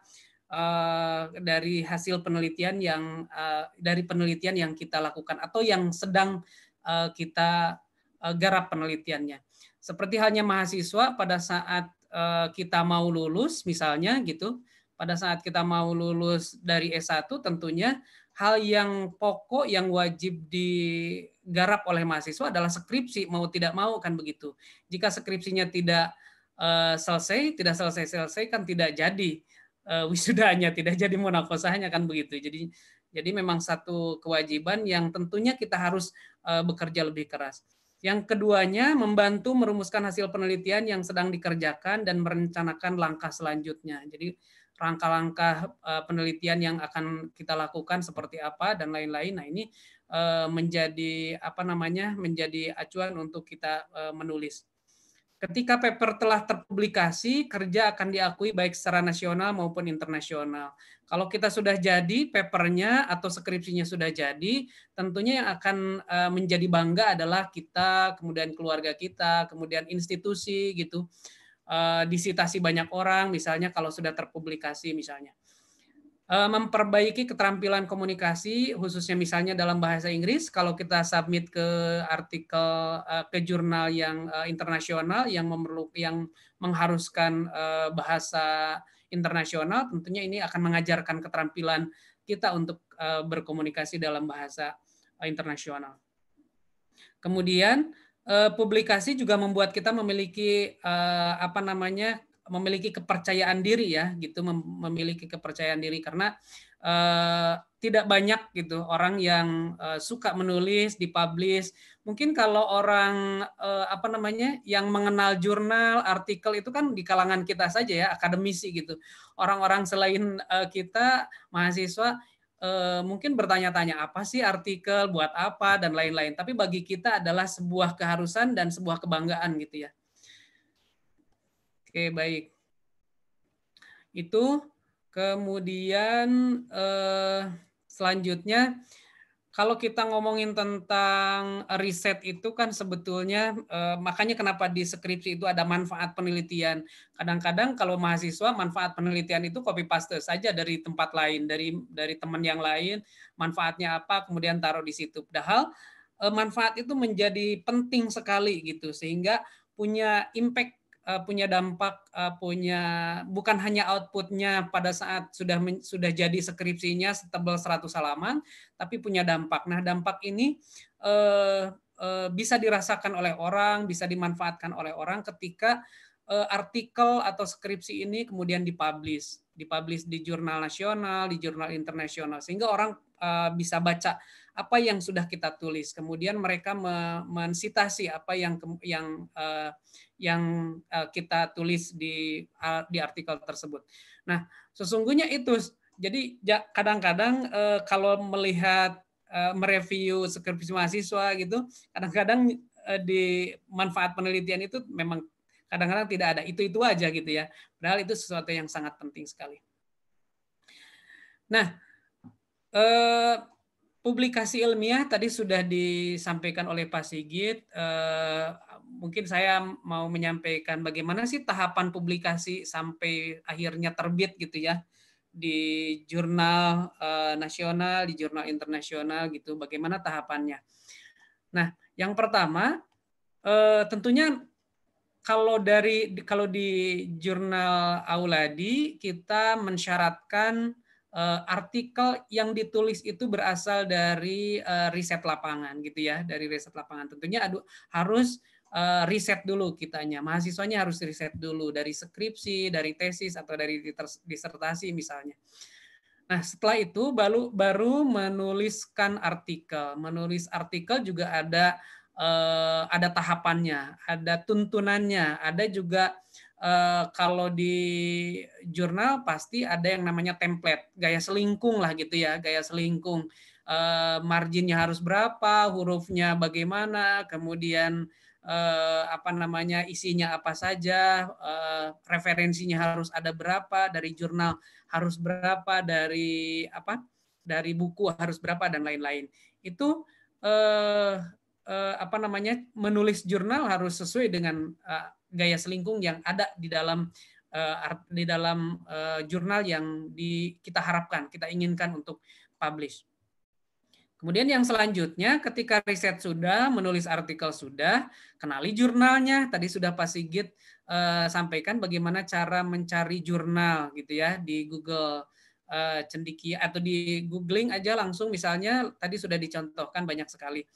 [SPEAKER 4] uh, dari hasil penelitian yang uh, dari penelitian yang kita lakukan atau yang sedang uh, kita uh, garap penelitiannya seperti halnya mahasiswa pada saat uh, kita mau lulus misalnya gitu pada saat kita mau lulus dari S1 tentunya hal yang pokok yang wajib digarap oleh mahasiswa adalah skripsi mau tidak mau kan begitu. Jika skripsinya tidak uh, selesai, tidak selesai-selesai kan tidak jadi uh, wisudanya, tidak jadi monakosahnya kan begitu. Jadi jadi memang satu kewajiban yang tentunya kita harus uh, bekerja lebih keras. Yang keduanya, membantu merumuskan hasil penelitian yang sedang dikerjakan dan merencanakan langkah selanjutnya. Jadi langkah-langkah uh, penelitian yang akan kita lakukan seperti apa dan lain-lain. Nah, ini uh, menjadi apa namanya? menjadi acuan untuk kita uh, menulis. Ketika paper telah terpublikasi, kerja akan diakui baik secara nasional maupun internasional. Kalau kita sudah jadi papernya atau skripsinya sudah jadi, tentunya yang akan menjadi bangga adalah kita, kemudian keluarga kita, kemudian institusi gitu. Eh, disitasi banyak orang, misalnya kalau sudah terpublikasi misalnya. Eh, memperbaiki keterampilan komunikasi, khususnya misalnya dalam bahasa Inggris, kalau kita submit ke artikel eh, ke jurnal yang internasional yang memerlukan yang mengharuskan bahasa internasional, tentunya ini akan mengajarkan keterampilan kita untuk berkomunikasi dalam bahasa internasional. Kemudian Eh, publikasi juga membuat kita memiliki uh, apa namanya memiliki kepercayaan diri ya gitu memiliki kepercayaan diri karena uh, tidak banyak gitu orang yang uh, suka menulis dipublish mungkin kalau orang uh, apa namanya yang mengenal jurnal artikel itu kan di kalangan kita saja ya akademisi gitu orang-orang selain uh, kita mahasiswa Eh, mungkin bertanya-tanya apa sih artikel, buat apa dan lain-lain. Tapi bagi kita adalah sebuah keharusan dan sebuah kebanggaan gitu ya. Oke, baik. Itu kemudian eh, selanjutnya kalau kita ngomongin tentang riset itu kan sebetulnya eh, makanya kenapa di skripsi itu ada manfaat penelitian. Kadang-kadang kalau mahasiswa manfaat penelitian itu copy paste saja dari tempat lain, dari dari teman yang lain, manfaatnya apa kemudian taruh di situ. Padahal eh, manfaat itu menjadi penting sekali gitu sehingga punya impact Eh, punya dampak eh, punya bukan hanya outputnya pada saat sudah sudah jadi skripsinya setebal 100 halaman tapi punya dampak. Nah, dampak ini uh, uh, bisa dirasakan oleh orang, bisa dimanfaatkan oleh orang ketika uh, artikel atau skripsi ini kemudian dipublish, dipublish di jurnal nasional, di jurnal internasional sehingga orang uh, bisa baca apa yang sudah kita tulis. Kemudian mereka mensitasi apa yang yang uh, yang uh, kita tulis di uh, di artikel tersebut. Nah, sesungguhnya itu jadi kadang-kadang uh, kalau melihat uh, mereview skripsi mahasiswa gitu, kadang-kadang uh, di manfaat penelitian itu memang kadang-kadang tidak ada itu itu aja gitu ya. Padahal itu sesuatu yang sangat penting sekali. Nah, eh, publikasi ilmiah tadi sudah disampaikan oleh Pak Sigit. Eh, mungkin saya mau menyampaikan bagaimana sih tahapan publikasi sampai akhirnya terbit gitu ya di jurnal eh, nasional, di jurnal internasional gitu. Bagaimana tahapannya? Nah, yang pertama eh, tentunya kalau dari kalau di jurnal Auladi kita mensyaratkan uh, artikel yang ditulis itu berasal dari uh, riset lapangan gitu ya, dari riset lapangan. Tentunya aduh harus uh, riset dulu kitanya. Mahasiswanya harus riset dulu dari skripsi, dari tesis atau dari disertasi misalnya. Nah, setelah itu baru baru menuliskan artikel. Menulis artikel juga ada uh, ada tahapannya, ada tuntunannya, ada juga Eh, kalau di jurnal pasti ada yang namanya template, gaya selingkung lah gitu ya, gaya selingkung. Eh, marginnya harus berapa, hurufnya bagaimana, kemudian eh, apa namanya isinya apa saja, referensinya harus ada berapa, dari jurnal harus berapa, dari apa, dari buku harus berapa dan lain-lain. Itu apa namanya menulis jurnal harus sesuai dengan gaya selingkung yang ada di dalam eh, di dalam eh, jurnal yang di, kita harapkan, kita inginkan untuk publish. Kemudian yang selanjutnya, ketika riset sudah, menulis artikel sudah, kenali jurnalnya. Tadi sudah Pak Sigit uh, sampaikan bagaimana cara mencari jurnal gitu ya di Google uh, cendiki atau di googling aja langsung misalnya tadi sudah dicontohkan banyak sekali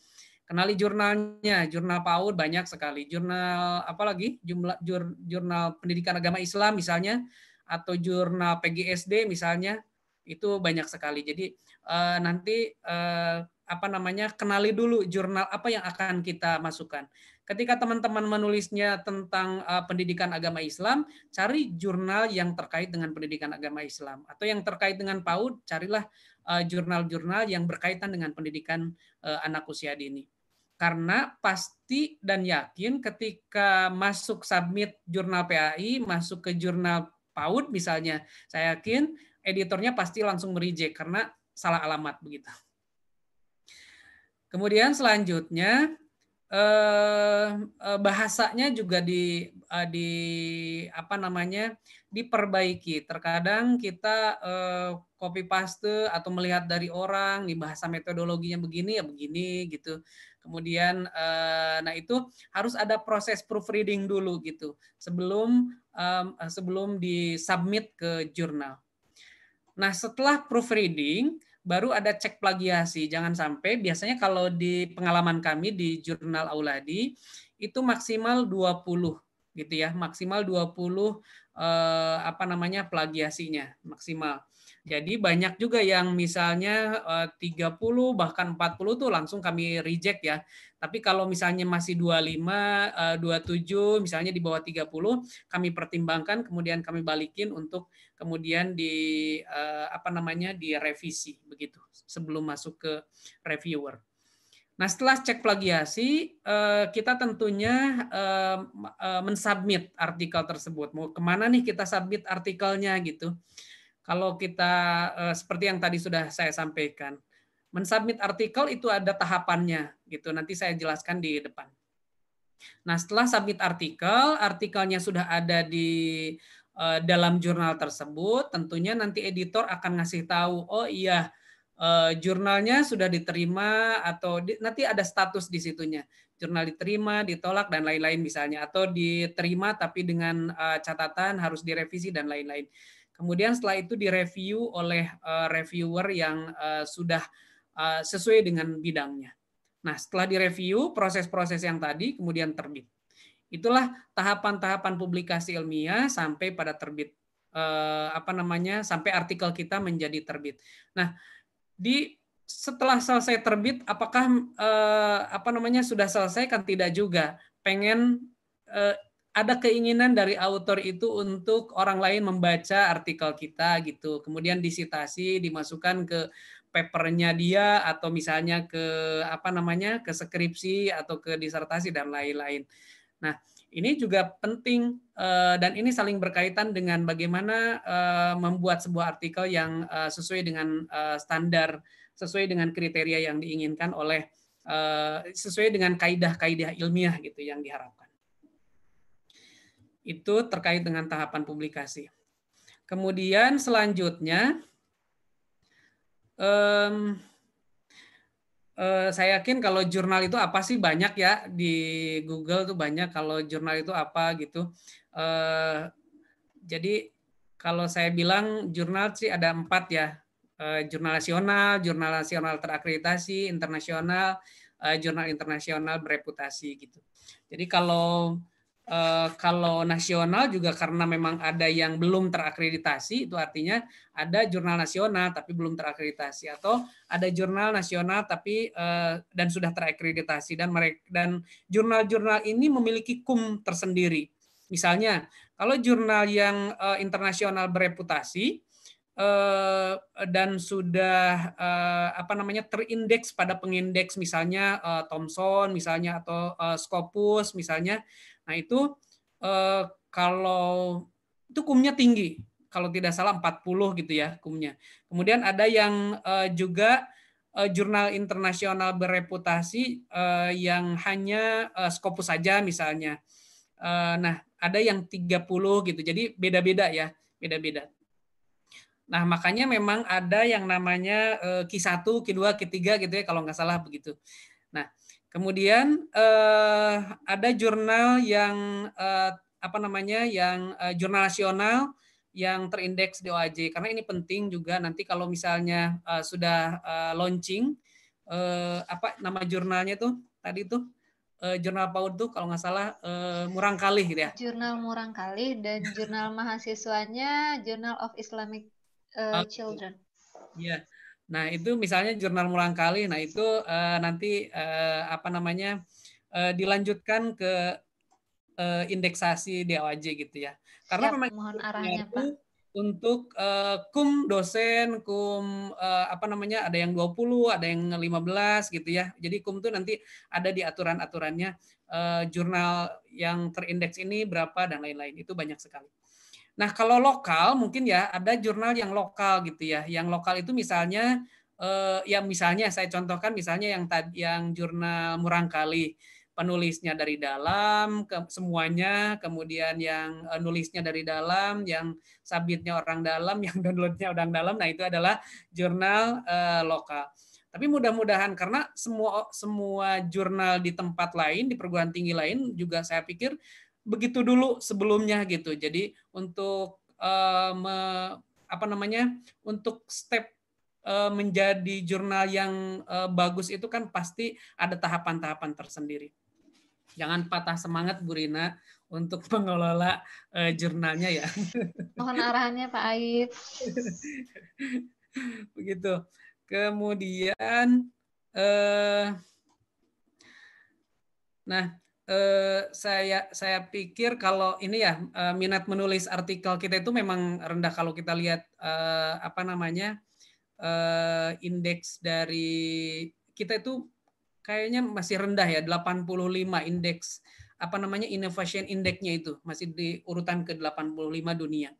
[SPEAKER 4] Kenali jurnalnya, jurnal PAUD banyak sekali. Jurnal apalagi? Jumlah jur, jurnal pendidikan agama Islam misalnya atau jurnal PGSD misalnya itu banyak sekali. Jadi uh, nanti uh, apa namanya kenali dulu jurnal apa yang akan kita masukkan. Ketika teman-teman menulisnya tentang uh, pendidikan agama Islam, cari jurnal yang terkait dengan pendidikan agama Islam atau yang terkait dengan PAUD, carilah jurnal-jurnal uh, yang berkaitan dengan pendidikan uh, anak usia dini. Karena pasti dan yakin ketika masuk submit jurnal PAI, masuk ke jurnal PAUD misalnya, saya yakin editornya pasti langsung mereject karena salah alamat begitu. Kemudian selanjutnya eh, eh, bahasanya juga di eh, di apa namanya diperbaiki. Terkadang kita copy paste atau melihat dari orang di bahasa metodologinya begini ya begini gitu. Kemudian eh, nah itu harus ada proses proofreading dulu gitu sebelum eh, sebelum disubmit ke jurnal. Nah, setelah proofreading baru ada cek plagiasi. Jangan sampai biasanya kalau di pengalaman kami di jurnal Auladi itu maksimal 20 gitu ya, maksimal 20 eh, apa namanya plagiasinya maksimal. Jadi banyak juga yang misalnya 30 eh, bahkan 40 tuh langsung kami reject ya. Tapi kalau misalnya masih 25, 27 eh, misalnya di bawah 30 kami pertimbangkan kemudian kami balikin untuk kemudian di eh, apa namanya direvisi begitu sebelum masuk ke reviewer. Nah, setelah cek plagiasi, kita tentunya mensubmit artikel tersebut. Mau kemana nih kita submit artikelnya gitu kalau kita eh, seperti yang tadi sudah saya sampaikan, mensubmit artikel itu ada tahapannya gitu. Nanti saya jelaskan di depan. Nah, setelah submit artikel, artikelnya sudah ada di eh, dalam jurnal tersebut, tentunya nanti editor akan ngasih tahu, oh iya eh, jurnalnya sudah diterima atau di, nanti ada status di situnya. Jurnal diterima, ditolak dan lain-lain misalnya atau diterima tapi dengan catatan harus direvisi dan lain-lain. Kemudian setelah itu direview oleh uh, reviewer yang uh, sudah uh, sesuai dengan bidangnya. Nah, setelah direview proses-proses yang tadi kemudian terbit. Itulah tahapan-tahapan publikasi ilmiah sampai pada terbit uh, apa namanya sampai artikel kita menjadi terbit. Nah, di setelah selesai terbit apakah uh, apa namanya sudah selesai kan tidak juga. Pengen ada keinginan dari autor itu untuk orang lain membaca artikel kita gitu. Kemudian disitasi, dimasukkan ke papernya dia atau misalnya ke apa namanya? ke skripsi atau ke disertasi dan lain-lain. Nah, ini juga penting eh, dan ini saling berkaitan dengan bagaimana eh, membuat sebuah artikel yang eh, sesuai dengan standar, sesuai dengan kriteria yang diinginkan oleh sesuai dengan kaidah-kaidah ilmiah gitu yang diharapkan. Itu terkait dengan tahapan publikasi. Kemudian selanjutnya, um, uh, saya yakin kalau jurnal itu apa sih banyak ya di Google tuh banyak kalau jurnal itu apa gitu. Uh, jadi kalau saya bilang jurnal sih ada empat ya, uh, jurnal nasional, jurnal nasional terakreditasi, internasional, uh, jurnal internasional bereputasi gitu. Jadi kalau Eh, kalau nasional juga karena memang ada yang belum terakreditasi itu artinya ada jurnal nasional tapi belum terakreditasi atau ada jurnal nasional tapi uh, dan sudah terakreditasi dan mereka dan jurnal-jurnal ini memiliki kum tersendiri misalnya kalau jurnal yang uh, internasional bereputasi dan sudah apa namanya terindeks pada pengindeks misalnya Thomson misalnya atau Scopus misalnya Nah itu eh, kalau itu kumnya tinggi, kalau tidak salah 40 gitu ya kumnya. Kemudian ada yang eh, juga eh, jurnal internasional bereputasi yang hanya eh, Scopus saja misalnya. nah ada yang 30 gitu, jadi beda-beda ya, beda-beda. Nah, makanya memang ada yang namanya Q1, Q2, Q3 gitu ya kalau nggak salah begitu. Kemudian eh, ada jurnal yang eh, apa namanya yang eh, jurnal nasional yang terindeks di OAJ karena ini penting juga nanti kalau misalnya uh, sudah uh, launching uh, apa nama jurnalnya tuh tadi tuh uh, jurnal PAUD tuh kalau nggak salah uh, murang kali gitu ya
[SPEAKER 1] jurnal murang kali dan iya. jurnal mahasiswanya Journal of Islamic uh, okay. Ah, Children
[SPEAKER 4] ya yeah. Nah, itu misalnya jurnal ulang kali. Nah, itu uh, nanti uh, apa namanya? Uh, dilanjutkan ke uh, indeksasi DOAJ gitu ya. Karena Siap, memang mohon arahnya, Pak. Untuk uh, kum dosen, kum uh, apa namanya? ada yang 20, ada yang 15 gitu ya. Jadi kum itu nanti ada di aturan-aturannya uh, jurnal yang terindeks ini berapa dan lain-lain. Itu banyak sekali. Nah, kalau lokal mungkin ya ada jurnal yang lokal gitu ya. Yang lokal itu misalnya eh, yang misalnya saya contohkan misalnya yang yang jurnal Murangkali penulisnya dari dalam ke, semuanya kemudian yang eh, nulisnya dari dalam yang sabitnya orang dalam yang downloadnya orang dalam nah itu adalah jurnal eh, lokal tapi mudah-mudahan karena semua semua jurnal di tempat lain di perguruan tinggi lain juga saya pikir begitu dulu sebelumnya gitu. Jadi untuk uh, me, apa namanya? untuk step uh, menjadi jurnal yang uh, bagus itu kan pasti ada tahapan-tahapan tersendiri. Jangan patah semangat Bu Rina untuk mengelola uh, jurnalnya ya.
[SPEAKER 1] Mohon arahannya Pak Aib.
[SPEAKER 4] Begitu. Kemudian eh uh, nah Eh, saya saya pikir kalau ini ya eh, minat menulis artikel kita itu memang rendah kalau kita lihat eh, apa namanya indeks dari kita itu kayaknya masih rendah ya 85 indeks apa namanya innovation indeksnya itu masih di urutan ke 85 dunia.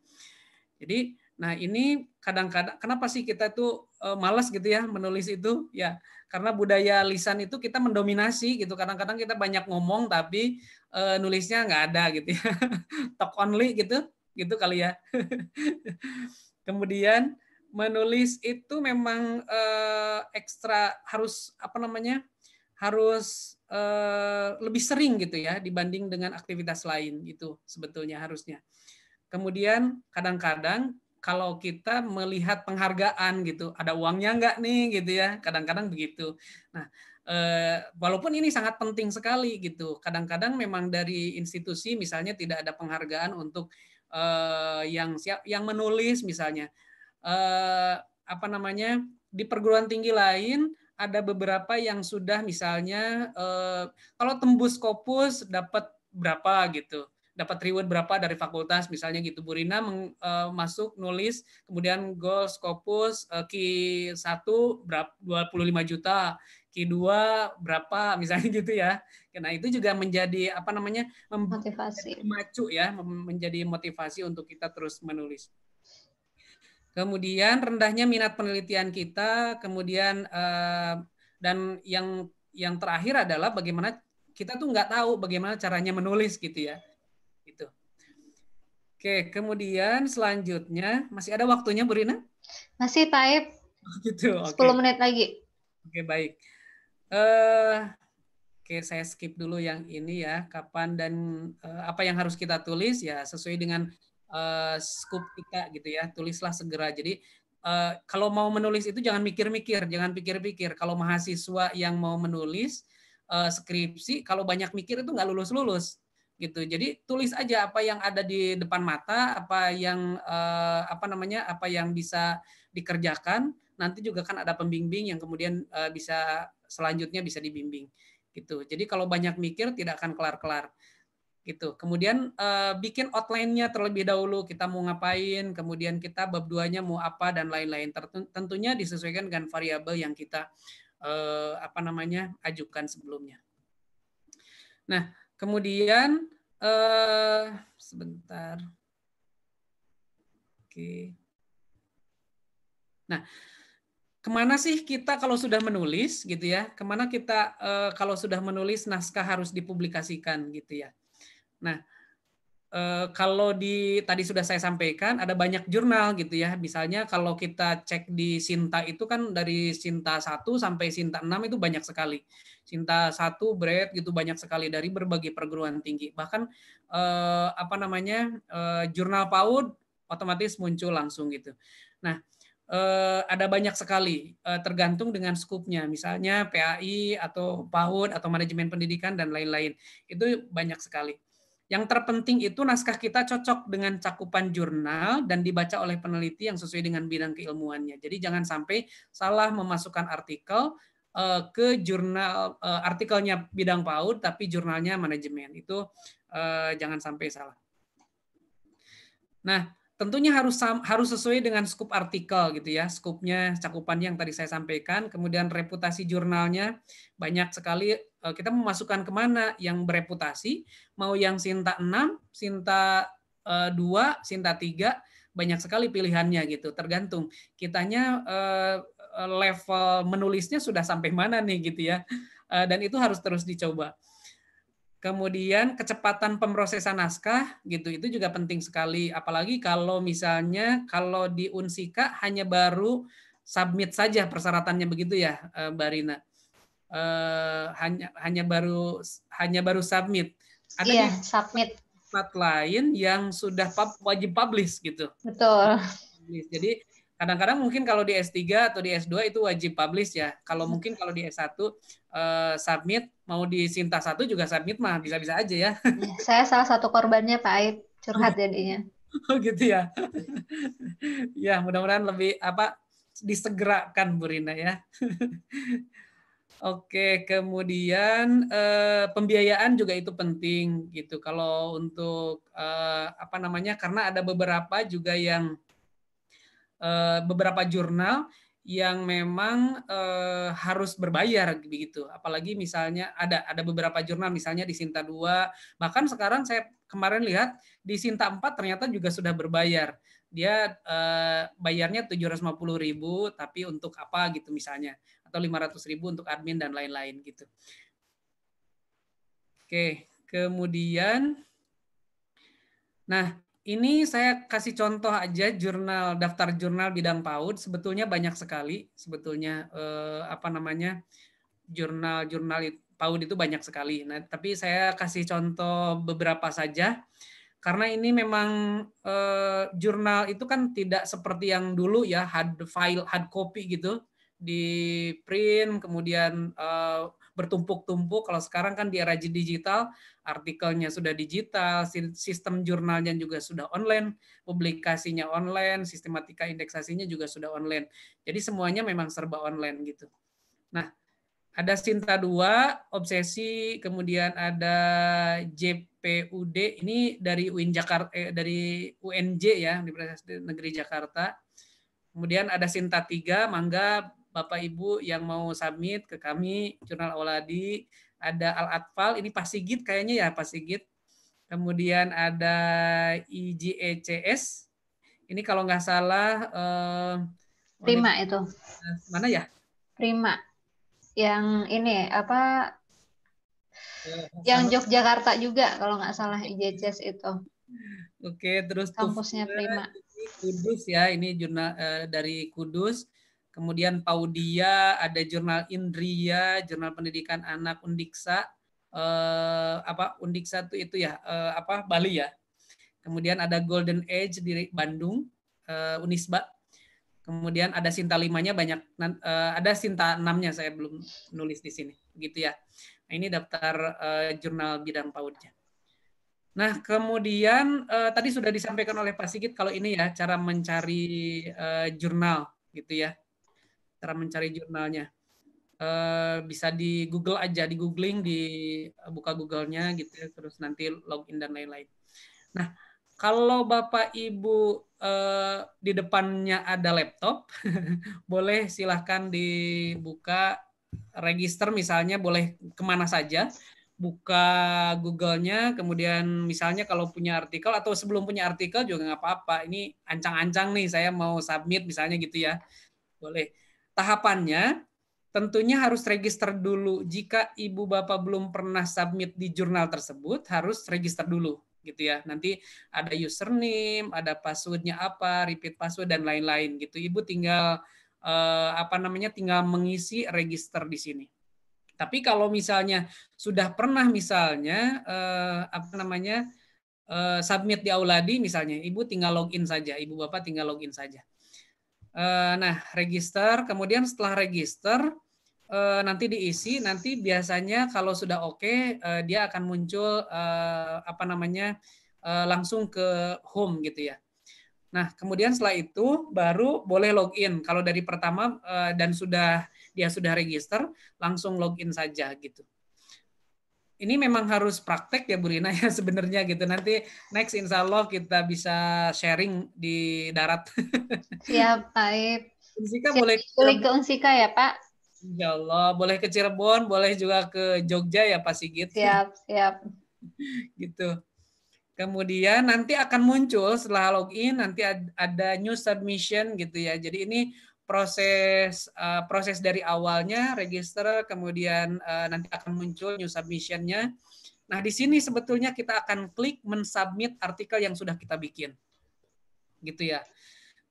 [SPEAKER 4] Jadi Nah, ini kadang-kadang kenapa sih kita tuh eh, malas gitu ya menulis itu? Ya, karena budaya lisan itu kita mendominasi gitu. Kadang-kadang kita banyak ngomong tapi e, nulisnya nggak ada gitu ya. Talk only gitu, gitu kali ya. Kemudian menulis itu memang e, ekstra harus apa namanya? harus e, lebih sering gitu ya dibanding dengan aktivitas lain itu sebetulnya harusnya. Kemudian kadang-kadang kalau kita melihat penghargaan gitu, ada uangnya nggak nih gitu ya, kadang-kadang begitu. Nah, eh, walaupun ini sangat penting sekali gitu, kadang-kadang memang dari institusi misalnya tidak ada penghargaan untuk eh, yang siap, yang menulis misalnya, eh, apa namanya di perguruan tinggi lain ada beberapa yang sudah misalnya eh, kalau tembus kopus dapat berapa gitu dapat reward berapa dari fakultas misalnya gitu. Bu Rina meng, uh, masuk nulis kemudian goal Scopus uh, Ki 1 berapa 25 juta, Ki 2 berapa misalnya gitu ya. karena itu juga menjadi apa namanya? motivasi. Memacu ya, menjadi motivasi untuk kita terus menulis. Kemudian rendahnya minat penelitian kita, kemudian uh, dan yang yang terakhir adalah bagaimana kita tuh nggak tahu bagaimana caranya menulis gitu ya Oke, kemudian selanjutnya masih ada waktunya Bu Rina?
[SPEAKER 1] Masih Pak Ip.
[SPEAKER 4] Oh, gitu. oke. 10
[SPEAKER 1] menit lagi.
[SPEAKER 4] Oke, baik. Uh, Oke, saya skip dulu yang ini ya. Kapan dan uh, apa yang harus kita tulis ya sesuai dengan uh, eh, scoop kita gitu ya. Tulislah segera. Jadi uh, kalau mau menulis itu jangan mikir-mikir, jangan pikir-pikir. Kalau mahasiswa yang mau menulis uh, skripsi, kalau banyak mikir itu nggak lulus-lulus gitu. Jadi tulis aja apa yang ada di depan mata, apa yang uh, apa namanya, apa yang bisa dikerjakan. Nanti juga kan ada pembimbing yang kemudian uh, bisa selanjutnya bisa dibimbing gitu. Jadi kalau banyak mikir tidak akan kelar-kelar gitu. Kemudian uh, bikin outline-nya terlebih dahulu kita mau ngapain, kemudian kita bab duanya mau apa dan lain-lain. Tentunya disesuaikan dengan variabel yang kita uh, apa namanya ajukan sebelumnya. Nah, Kemudian eh sebentar. Oke. Nah, kemana sih kita kalau sudah menulis gitu ya? Kemana kita uh, kalau sudah menulis naskah harus dipublikasikan gitu ya? Nah, Eh, kalau di tadi sudah saya sampaikan ada banyak jurnal gitu ya. Misalnya kalau kita cek di Sinta itu kan dari Sinta 1 sampai Sinta 6 itu banyak sekali. Sinta 1 Bread gitu banyak sekali dari berbagai perguruan tinggi. Bahkan eh, apa namanya? Eh, jurnal PAUD otomatis muncul langsung gitu. Nah, eh, ada banyak sekali eh, tergantung dengan skupnya misalnya PAI atau PAUD atau manajemen pendidikan dan lain-lain itu banyak sekali yang terpenting itu naskah kita cocok dengan cakupan jurnal dan dibaca oleh peneliti yang sesuai dengan bidang keilmuannya. Jadi jangan sampai salah memasukkan artikel eh, ke jurnal eh, artikelnya bidang PAUD tapi jurnalnya manajemen. Itu eh, jangan sampai salah. Nah, tentunya harus harus sesuai dengan skup artikel gitu ya. Skupnya, cakupan yang tadi saya sampaikan, kemudian reputasi jurnalnya banyak sekali Eh, kita memasukkan kemana yang bereputasi, mau yang Sinta 6, Sinta 2, eh, Sinta 3, banyak sekali pilihannya gitu, tergantung kitanya eh, level menulisnya sudah sampai mana nih gitu ya. Dan itu harus terus dicoba. Kemudian kecepatan pemrosesan naskah gitu itu juga penting sekali apalagi kalau misalnya kalau di Unsika hanya baru submit saja persyaratannya begitu ya Barina. Eh, hanya hanya baru hanya baru submit. Ada iya, submit tempat lain yang sudah pub, wajib publish gitu. Betul. Jadi kadang-kadang mungkin kalau di S3 atau di S2 itu wajib publish ya. Kalau mungkin kalau di S1 uh, eh, submit mau di Sinta 1 juga submit mah bisa-bisa aja ya. Iya,
[SPEAKER 1] saya salah satu korbannya Pak Aib curhat jadinya.
[SPEAKER 4] Oh gitu ya. ya mudah-mudahan lebih apa disegerakan Bu Rina ya. Oke, kemudian eh, pembiayaan juga itu penting gitu. Kalau untuk eh, apa namanya? Karena ada beberapa juga yang eh, beberapa jurnal yang memang eh, harus berbayar begitu. Apalagi misalnya ada ada beberapa jurnal misalnya di Sinta 2, bahkan sekarang saya kemarin lihat di Sinta 4 ternyata juga sudah berbayar. Dia eh, bayarnya 750.000 tapi untuk apa gitu misalnya atau 500 ribu untuk admin dan lain-lain gitu. Oke, kemudian, nah ini saya kasih contoh aja jurnal daftar jurnal bidang PAUD sebetulnya banyak sekali sebetulnya eh, apa namanya jurnal-jurnal PAUD itu banyak sekali. Nah, tapi saya kasih contoh beberapa saja karena ini memang eh, jurnal itu kan tidak seperti yang dulu ya hard file hard copy gitu di print, kemudian uh, bertumpuk-tumpuk. Kalau sekarang kan di era digital, artikelnya sudah digital, sistem jurnalnya juga sudah online, publikasinya online, sistematika indeksasinya juga sudah online. Jadi semuanya memang serba online gitu. Nah, ada Sinta 2, Obsesi, kemudian ada JPUD, ini dari UIN Jakarta, eh, dari UNJ ya, di Negeri Jakarta. Kemudian ada Sinta 3, Mangga Bapak Ibu yang mau submit ke kami jurnal Auladi, ada Al Atfal, ini Pasigit kayaknya ya Pasigit. Kemudian ada IGECS. Ini kalau nggak salah eh, Prima itu. Eh, mana ya?
[SPEAKER 1] Prima. Yang ini apa?
[SPEAKER 4] Eh, yang sama.
[SPEAKER 1] Yogyakarta juga kalau nggak salah IJECs itu.
[SPEAKER 4] Oke, terus kampusnya Prima. Kudus ya, ini jurnal eh, dari Kudus kemudian Paudia, ada jurnal Indria, jurnal pendidikan anak Undiksa, eh, apa Undiksa itu itu ya eh, apa Bali ya. Kemudian ada Golden Age di Bandung, eh, Unisba. Kemudian ada Sinta limanya banyak, eh, ada Sinta enamnya saya belum nulis di sini, gitu ya. Nah, ini daftar eh, jurnal bidang Paudia. Nah, kemudian eh, tadi sudah disampaikan oleh Pak Sigit kalau ini ya cara mencari eh, jurnal gitu ya cara mencari jurnalnya. Uh, bisa di Google aja, di googling, di eh, buka Googlenya gitu, ya, terus nanti login dan lain-lain. Nah, kalau Bapak Ibu uh, di depannya ada laptop, boleh silahkan dibuka register misalnya, boleh kemana saja buka Google-nya, kemudian misalnya kalau punya artikel atau sebelum punya artikel juga nggak apa-apa. Ini ancang-ancang nih, saya mau submit misalnya gitu ya, boleh. Tahapannya tentunya harus register dulu. Jika ibu bapak belum pernah submit di jurnal tersebut, harus register dulu gitu ya. Nanti ada username, ada passwordnya apa, repeat password dan lain-lain gitu. Ibu tinggal eh, apa namanya tinggal mengisi register di sini. Tapi kalau misalnya sudah pernah misalnya eh, apa namanya eh, submit di Auladi misalnya, ibu tinggal login saja, ibu bapak tinggal login saja. Eh, nah, register. Kemudian setelah register, eh, nanti diisi. Nanti biasanya kalau sudah oke, okay, eh, dia akan muncul apa namanya langsung ke home gitu ya. Nah, kemudian setelah itu baru boleh login. Kalau dari pertama dan sudah dia sudah register, langsung login saja gitu ini memang harus praktek ya Bu Rina ya sebenarnya gitu. Nanti next insya Allah kita bisa sharing di darat.
[SPEAKER 1] Siap, baik. Unsika Siap, boleh boleh ke Unsika ya Pak?
[SPEAKER 4] Insya Allah. Boleh ke Cirebon, boleh juga ke Jogja ya Pak Sigit. Siap, siap. gitu. Kemudian nanti akan muncul setelah login nanti ada new submission gitu ya. Jadi ini proses uh, proses dari awalnya register kemudian uh, nanti akan muncul new submissionnya. Nah di sini sebetulnya kita akan klik mensubmit artikel yang sudah kita bikin, gitu ya.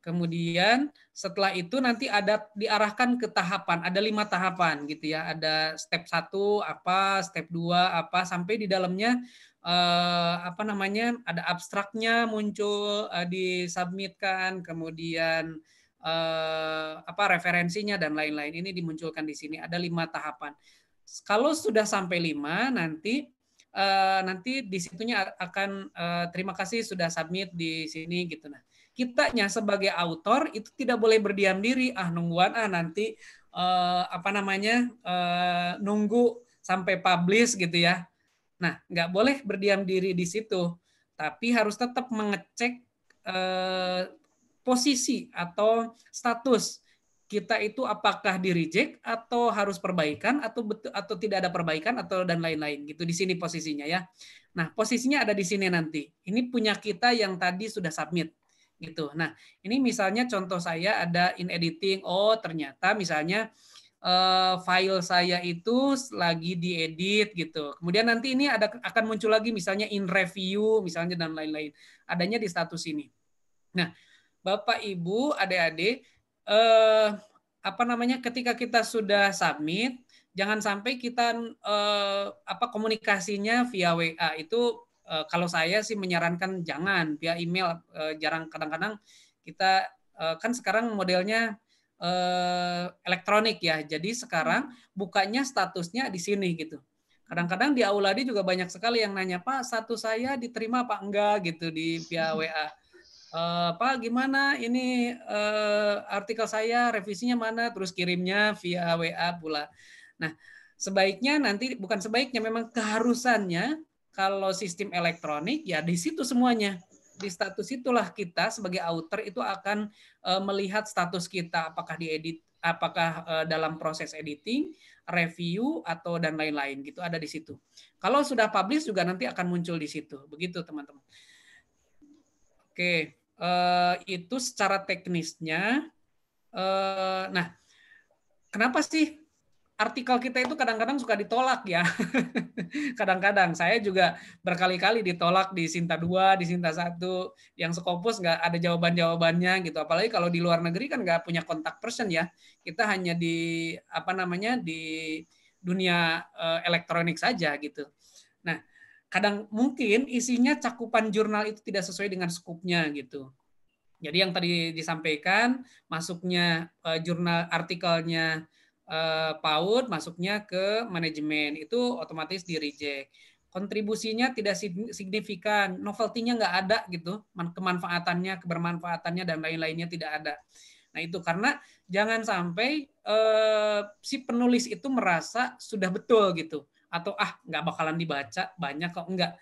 [SPEAKER 4] Kemudian setelah itu nanti ada diarahkan ke tahapan, ada lima tahapan gitu ya. Ada step satu apa, step dua apa, sampai di dalamnya uh, apa namanya ada abstraknya muncul uh, disubmitkan, kemudian eh, apa referensinya dan lain-lain ini dimunculkan di sini ada lima tahapan. Kalau sudah sampai lima nanti eh, nanti disitunya akan eh, terima kasih sudah submit di sini gitu nah. Kitanya sebagai autor itu tidak boleh berdiam diri ah nungguan ah nanti eh, apa namanya eh, nunggu sampai publish gitu ya. Nah, nggak boleh berdiam diri di situ, tapi harus tetap mengecek eh, posisi atau status kita itu apakah di reject atau harus perbaikan atau betul atau tidak ada perbaikan atau dan lain-lain gitu di sini posisinya ya. Nah, posisinya ada di sini nanti. Ini punya kita yang tadi sudah submit gitu. Nah, ini misalnya contoh saya ada in editing. Oh, ternyata misalnya uh, file saya itu lagi diedit gitu. Kemudian nanti ini ada akan muncul lagi misalnya in review misalnya dan lain-lain. Adanya di status ini. Nah, Bapak, Ibu, adik-adik, eh, apa namanya ketika kita sudah submit, jangan sampai kita eh, apa komunikasinya via WA itu eh, kalau saya sih menyarankan jangan via email. Eh, jarang kadang-kadang kita eh, kan sekarang modelnya eh, elektronik ya. Jadi sekarang bukanya statusnya di sini gitu. Kadang-kadang di Auladi juga banyak sekali yang nanya, "Pak, satu saya diterima Pak enggak?" gitu di via WA e, Pak gimana ini e, artikel saya revisinya mana terus kirimnya via WA pula. Nah, sebaiknya nanti bukan sebaiknya memang keharusannya kalau sistem elektronik ya di situ semuanya. Di status itulah kita sebagai author itu akan e, melihat status kita apakah diedit apakah e, dalam proses editing, review atau dan lain-lain gitu ada di situ. Kalau sudah publish juga nanti akan muncul di situ. Begitu teman-teman. Oke. Okay. Eh, itu secara teknisnya eh, nah kenapa sih artikel kita itu kadang-kadang suka ditolak ya. Kadang-kadang saya juga berkali-kali ditolak di Sinta dua, di Sinta satu, yang sekopus nggak ada jawaban-jawabannya gitu. Apalagi kalau di luar negeri kan nggak punya kontak person ya. Kita hanya di apa namanya di dunia eh, elektronik saja gitu kadang mungkin isinya cakupan jurnal itu tidak sesuai dengan skupnya gitu. Jadi yang tadi disampaikan masuknya uh, jurnal artikelnya uh, PAUD masuknya ke manajemen itu otomatis di reject. Kontribusinya tidak signifikan, novelty-nya nggak ada gitu, kemanfaatannya, kebermanfaatannya dan lain-lainnya tidak ada. Nah itu karena jangan sampai uh, si penulis itu merasa sudah betul gitu atau ah nggak bakalan dibaca banyak kok enggak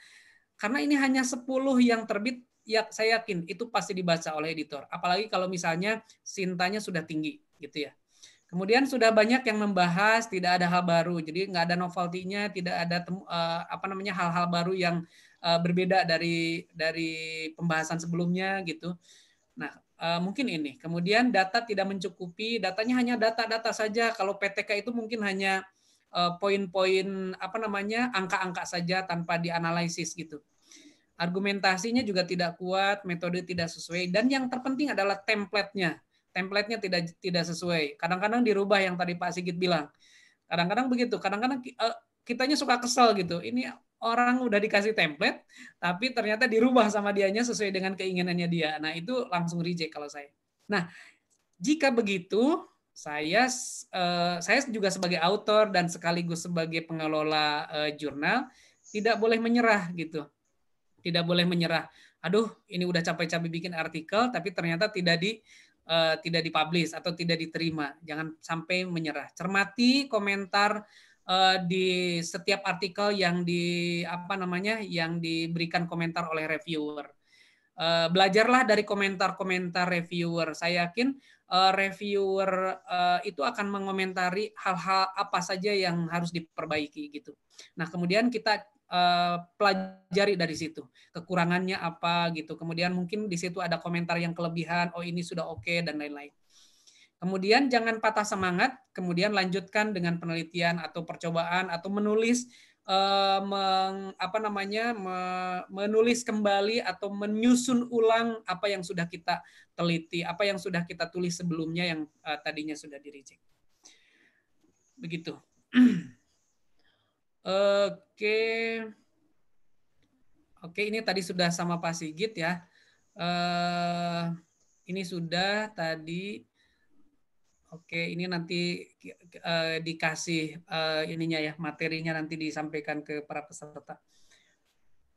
[SPEAKER 4] karena ini hanya 10 yang terbit ya saya yakin itu pasti dibaca oleh editor apalagi kalau misalnya sintanya sudah tinggi gitu ya kemudian sudah banyak yang membahas tidak ada hal baru jadi nggak ada novelty-nya tidak ada uh, apa namanya hal-hal baru yang uh, berbeda dari dari pembahasan sebelumnya gitu nah Uh, mungkin ini. Kemudian data tidak mencukupi, datanya hanya data-data saja. Kalau PTK itu mungkin hanya Eh, poin-poin apa namanya angka-angka saja tanpa dianalisis gitu. Argumentasinya juga tidak kuat, metode tidak sesuai, dan yang terpenting adalah templatenya. Templatenya tidak tidak sesuai. Kadang-kadang dirubah yang tadi Pak Sigit bilang. Kadang-kadang begitu. Kadang-kadang eh, kitanya suka kesel gitu. Ini orang udah dikasih template, tapi ternyata dirubah sama dianya sesuai dengan keinginannya dia. Nah itu langsung reject kalau saya. Nah jika begitu saya uh, saya juga sebagai autor dan sekaligus sebagai pengelola uh, jurnal tidak boleh menyerah gitu. Tidak boleh menyerah. Aduh, ini udah capek-capek bikin artikel tapi ternyata tidak di uh, tidak dipublish atau tidak diterima. Jangan sampai menyerah. Cermati komentar uh, di setiap artikel yang di apa namanya yang diberikan komentar oleh reviewer. belajarlah dari komentar-komentar reviewer. Saya yakin uh, reviewer eh, itu akan mengomentari hal-hal apa saja yang harus diperbaiki gitu. Nah, kemudian kita eh, pelajari dari situ kekurangannya apa gitu. Kemudian mungkin di situ ada komentar yang kelebihan, oh ini sudah oke okay, dan lain-lain. Kemudian jangan patah semangat, kemudian lanjutkan dengan penelitian atau percobaan atau menulis Eh, meng, apa namanya menulis kembali atau menyusun ulang apa yang sudah kita teliti, apa yang sudah kita tulis sebelumnya yang eh, tadinya sudah dirijek. Begitu. Oke. Okay. Oke, ini tadi sudah sama Pak Sigit ya. Eh, ini sudah tadi Oke, ini nanti uh, dikasih uh, ininya ya, materinya nanti disampaikan ke para peserta.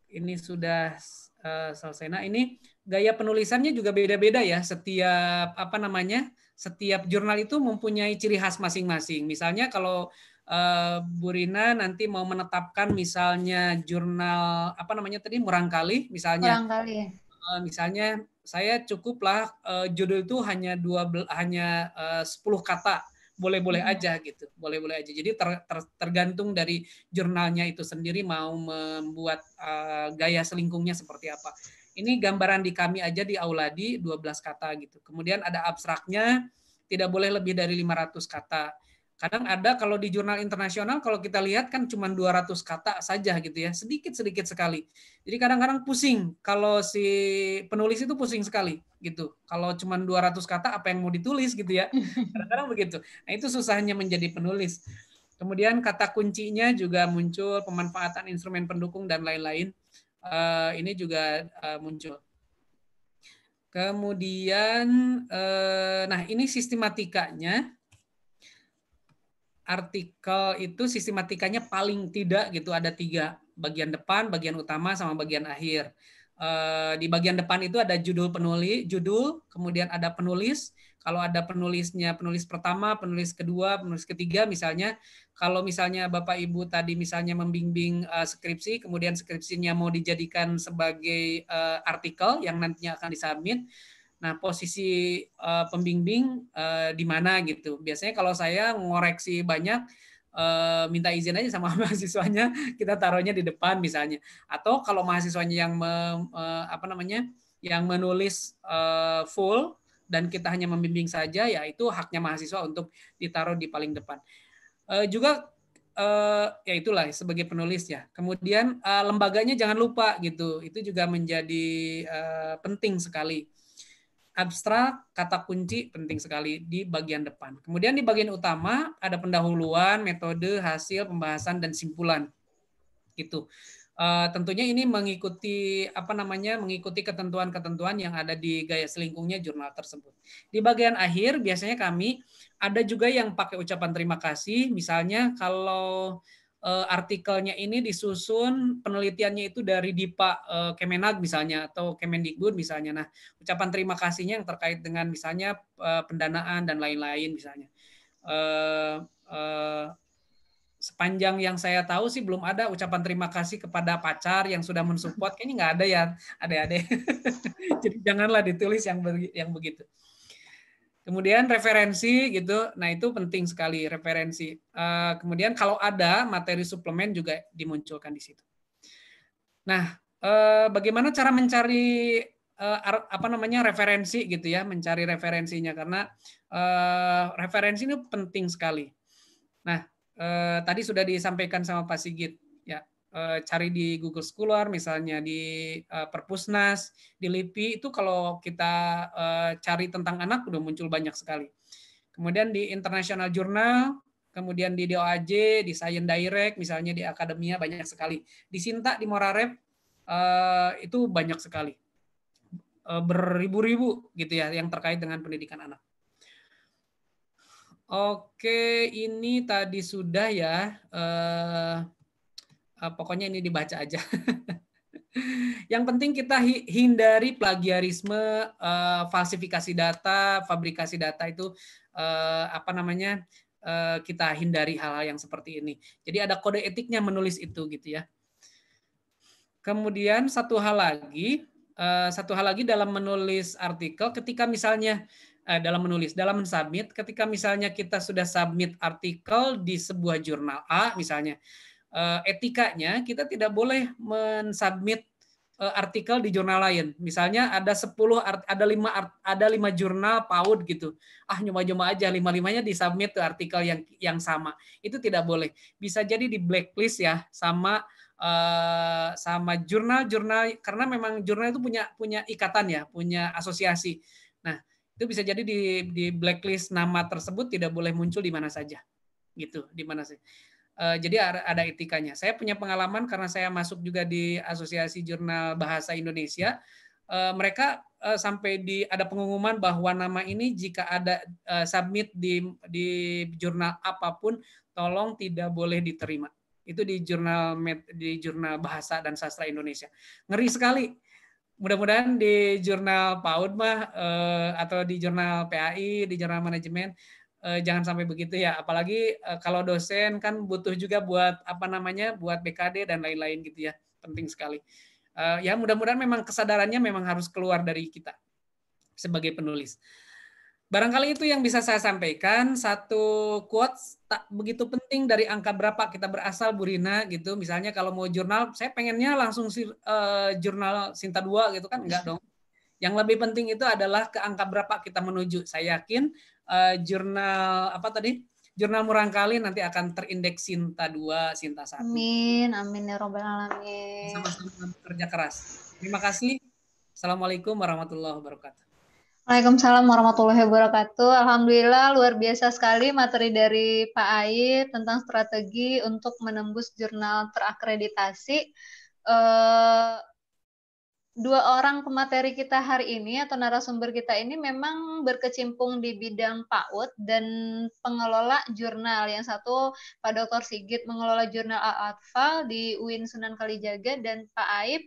[SPEAKER 4] Ini sudah uh, selesai. Nah, ini gaya penulisannya juga beda-beda ya. Setiap apa namanya? Setiap jurnal itu mempunyai ciri khas masing-masing. Misalnya kalau uh, Burina nanti mau menetapkan misalnya jurnal apa namanya tadi murangkali misalnya. Murangkali. Uh, misalnya saya cukuplah uh, judul itu hanya dua hanya uh, kata boleh-boleh hmm. aja gitu, boleh-boleh aja. Jadi ter, ter, tergantung dari jurnalnya itu sendiri mau membuat uh, gaya selingkungnya seperti apa. Ini gambaran di kami aja di Auladi 12 kata gitu. Kemudian ada abstraknya, tidak boleh lebih dari 500 kata. Kadang ada kalau di jurnal internasional kalau kita lihat kan cuma 200 kata saja gitu ya, sedikit-sedikit sekali. Jadi kadang-kadang pusing kalau si penulis itu pusing sekali gitu. Kalau cuma 200 kata apa yang mau ditulis gitu ya. Kadang-kadang begitu. Nah, itu susahnya menjadi penulis. Kemudian kata kuncinya juga muncul pemanfaatan instrumen pendukung dan lain-lain. Uh, ini juga uh, muncul. Kemudian, uh, nah ini sistematikanya artikel itu sistematikanya paling tidak gitu ada tiga bagian depan, bagian utama, sama bagian akhir. Eh, di bagian depan itu ada judul penulis, judul, kemudian ada penulis. Kalau ada penulisnya, penulis pertama, penulis kedua, penulis ketiga, misalnya. Kalau misalnya Bapak Ibu tadi misalnya membimbing eh, skripsi, kemudian skripsinya mau dijadikan sebagai eh, artikel yang nantinya akan disubmit, Nah, posisi uh, pembimbing uh, di mana gitu. Biasanya kalau saya mengoreksi banyak uh, minta izin aja sama mahasiswanya, kita taruhnya di depan misalnya. Atau kalau mahasiswanya yang me, uh, apa namanya? yang menulis uh, full dan kita hanya membimbing saja ya itu haknya mahasiswa untuk ditaruh di paling depan. Uh, juga uh, ya itulah sebagai penulis ya. Kemudian uh, lembaganya jangan lupa gitu. Itu juga menjadi uh, penting sekali abstrak, kata kunci penting sekali di bagian depan. Kemudian di bagian utama ada pendahuluan, metode, hasil, pembahasan dan simpulan. Gitu. Uh, tentunya ini mengikuti apa namanya mengikuti ketentuan-ketentuan yang ada di gaya selingkungnya jurnal tersebut. Di bagian akhir biasanya kami ada juga yang pakai ucapan terima kasih. Misalnya kalau uh, artikelnya ini disusun penelitiannya itu dari Dipa uh, Kemenag misalnya atau Kemendikbud misalnya. Nah, ucapan terima kasihnya yang terkait dengan misalnya uh, pendanaan dan lain-lain misalnya. Uh, uh, sepanjang yang saya tahu sih belum ada ucapan terima kasih kepada pacar yang sudah mensupport kayaknya nggak ada ya ada-ada jadi janganlah ditulis yang yang begitu Kemudian referensi gitu, nah itu penting sekali referensi. Eh, kemudian kalau ada materi suplemen juga dimunculkan di situ. Nah, eh, bagaimana cara mencari eh, apa namanya referensi gitu ya, mencari referensinya karena referensi ini penting sekali. Nah, tadi sudah disampaikan sama Pak Sigit Eh, cari di Google Scholar, misalnya di eh, Perpusnas, di LIPI itu kalau kita eh, cari tentang anak udah muncul banyak sekali. Kemudian di International Journal, kemudian di DOAJ, di Science Direct, misalnya di Akademia banyak sekali. Di Sinta, di Morarep itu banyak sekali. Uh, beribu-ribu gitu ya yang terkait dengan pendidikan anak. Oke, ini tadi sudah ya. Eh, pokoknya ini dibaca aja. yang penting kita hindari plagiarisme, eh, falsifikasi data, fabrikasi data itu eh, apa namanya kita hindari hal-hal yang seperti ini. Jadi ada kode etiknya menulis itu gitu ya. Kemudian satu hal lagi, satu hal lagi dalam menulis artikel ketika misalnya dalam menulis, dalam mensubmit, ketika misalnya kita sudah submit artikel di sebuah jurnal A misalnya, Eh, etikanya kita tidak boleh mensubmit eh, artikel di jurnal lain. Misalnya ada 10 ada 5 ada 5 jurnal PAUD gitu. Ah nyoba-nyoba aja lima-limanya disubmit ke artikel yang yang sama. Itu tidak boleh. Bisa jadi di blacklist ya sama eh, sama jurnal-jurnal karena memang jurnal itu punya punya ikatan ya, punya asosiasi. Nah, itu bisa jadi di di blacklist nama tersebut tidak boleh muncul di mana saja. Gitu, di mana saja. Eh, jadi ada etikanya. Saya punya pengalaman karena saya masuk juga di Asosiasi Jurnal Bahasa Indonesia. Eh, mereka eh, sampai di ada pengumuman bahwa nama ini jika ada submit di di jurnal apapun, tolong tidak boleh diterima. Itu di jurnal di jurnal Bahasa dan Sastra Indonesia. Ngeri sekali. Mudah-mudahan di jurnal PAUD mah atau di jurnal PAI, di jurnal manajemen eh, jangan sampai begitu ya apalagi eh, kalau dosen kan butuh juga buat apa namanya buat BKD dan lain-lain gitu ya penting sekali eh, ya mudah-mudahan memang kesadarannya memang harus keluar dari kita sebagai penulis barangkali itu yang bisa saya sampaikan satu quotes tak begitu penting dari angka berapa kita berasal Burina gitu misalnya kalau mau jurnal saya pengennya langsung eh, jurnal Sinta 2 gitu kan enggak dong yang lebih penting itu adalah ke angka berapa kita menuju. Saya yakin Eh, jurnal apa tadi? Jurnal Murangkali nanti akan terindeks Sinta 2, Sinta 1.
[SPEAKER 1] Amin, amin ya robbal
[SPEAKER 4] alamin. Sama-sama kerja keras. Terima kasih. Assalamualaikum warahmatullahi wabarakatuh.
[SPEAKER 1] Waalaikumsalam warahmatullahi wabarakatuh. Alhamdulillah luar biasa sekali materi dari Pak Ai tentang strategi untuk menembus jurnal terakreditasi. Uh, dua orang pemateri kita hari ini atau narasumber kita ini memang berkecimpung di bidang PAUD dan pengelola jurnal. Yang satu Pak Dr. Sigit mengelola jurnal al atfal di UIN Sunan Kalijaga dan Pak Aib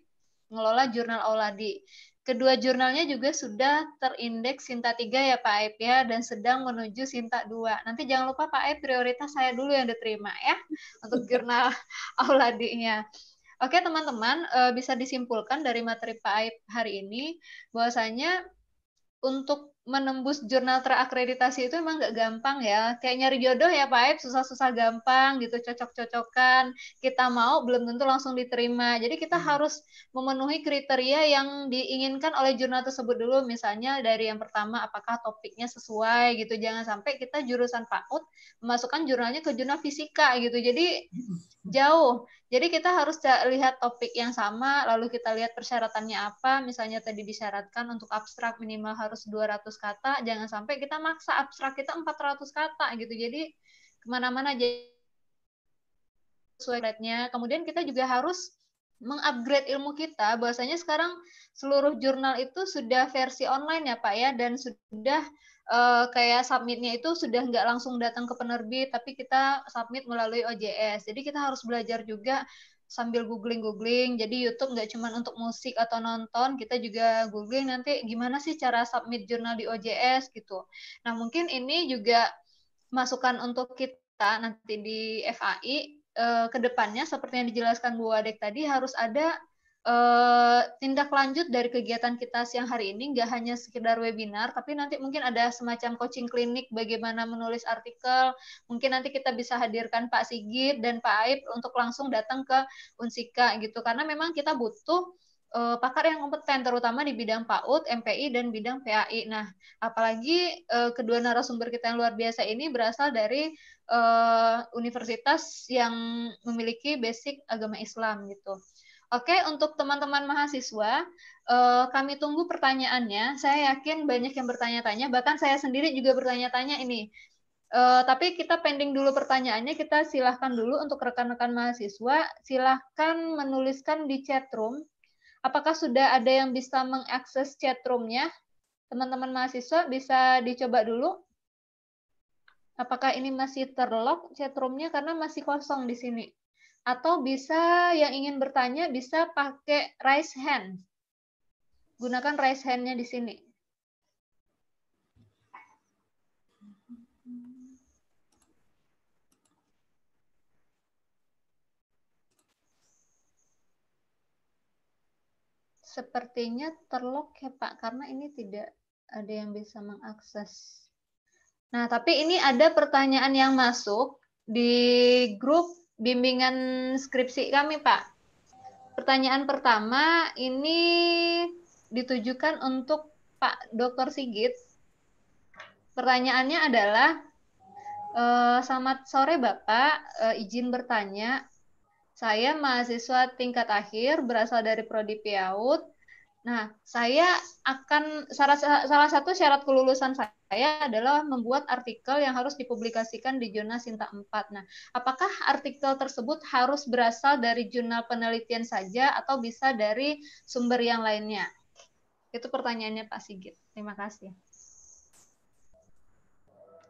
[SPEAKER 1] mengelola jurnal Auladi. Kedua jurnalnya juga sudah terindeks Sinta 3 ya Pak Aib ya dan sedang menuju Sinta 2. Nanti jangan lupa Pak Aib prioritas saya dulu yang diterima ya untuk jurnal Auladinya. Oke teman-teman, eh, bisa disimpulkan dari materi Pak Aib hari ini bahwasanya untuk menembus jurnal terakreditasi itu emang nggak gampang ya. Kayak nyari jodoh ya Pak Aib, susah-susah gampang gitu, cocok-cocokan. Kita mau belum tentu langsung diterima. Jadi kita hmm. harus memenuhi kriteria yang diinginkan oleh jurnal tersebut dulu. Misalnya dari yang pertama, apakah topiknya sesuai gitu. Jangan sampai kita jurusan PAUD memasukkan jurnalnya ke jurnal fisika gitu. Jadi hmm jauh. Jadi kita harus lihat topik yang sama, lalu kita lihat persyaratannya apa. Misalnya tadi disyaratkan untuk abstrak minimal harus 200 kata, jangan sampai kita maksa abstrak kita 400 kata gitu. Jadi kemana-mana sesuai rate nya Kemudian kita juga harus mengupgrade ilmu kita. Bahasanya sekarang seluruh jurnal itu sudah versi online ya Pak ya, dan sudah uh, kayak submitnya itu sudah nggak langsung datang ke penerbit, tapi kita submit melalui OJS. Jadi kita harus belajar juga sambil googling-googling. Jadi YouTube nggak cuma untuk musik atau nonton, kita juga googling nanti gimana sih cara submit jurnal di OJS gitu. Nah mungkin ini juga masukan untuk kita nanti di FAI Kedepannya, eh, ke depannya seperti yang dijelaskan Bu Adek tadi harus ada Eh, tindak lanjut dari kegiatan kita siang hari ini nggak hanya sekedar webinar, tapi nanti mungkin ada semacam coaching klinik bagaimana menulis artikel. Mungkin nanti kita bisa hadirkan Pak Sigit dan Pak Aib untuk langsung datang ke Unsika gitu, karena memang kita butuh eh, pakar yang kompeten, terutama di bidang PAUD, MPI, dan bidang PAI. Nah, apalagi eh, kedua narasumber kita yang luar biasa ini berasal dari universitas yang memiliki basic agama Islam gitu. Oke, untuk teman-teman mahasiswa, eh, kami tunggu pertanyaannya. Saya yakin banyak yang bertanya-tanya, bahkan saya sendiri juga bertanya-tanya ini. Eh, tapi kita pending dulu pertanyaannya, kita silahkan dulu untuk rekan-rekan mahasiswa, silahkan menuliskan di chat room. Apakah sudah ada yang bisa mengakses chat roomnya? Teman-teman mahasiswa bisa dicoba dulu. Apakah ini masih terlock chat roomnya karena masih kosong di sini? Atau bisa yang ingin bertanya bisa pakai raise hand. Gunakan raise hand-nya di sini. Sepertinya terlock ya Pak, karena ini tidak ada yang bisa mengakses. Nah, tapi ini ada pertanyaan yang masuk di grup bimbingan skripsi kami, Pak. Pertanyaan pertama ini ditujukan untuk Pak Dr. Sigit. Pertanyaannya adalah, eh, selamat sore Bapak, eh, izin bertanya. Saya mahasiswa tingkat akhir, berasal dari Prodi Piaut, Nah, saya akan salah, salah satu syarat kelulusan saya adalah membuat artikel yang harus dipublikasikan di jurnal Sinta 4. Nah, apakah artikel tersebut harus berasal dari jurnal penelitian saja atau bisa dari sumber yang lainnya? Itu pertanyaannya Pak Sigit. Terima kasih.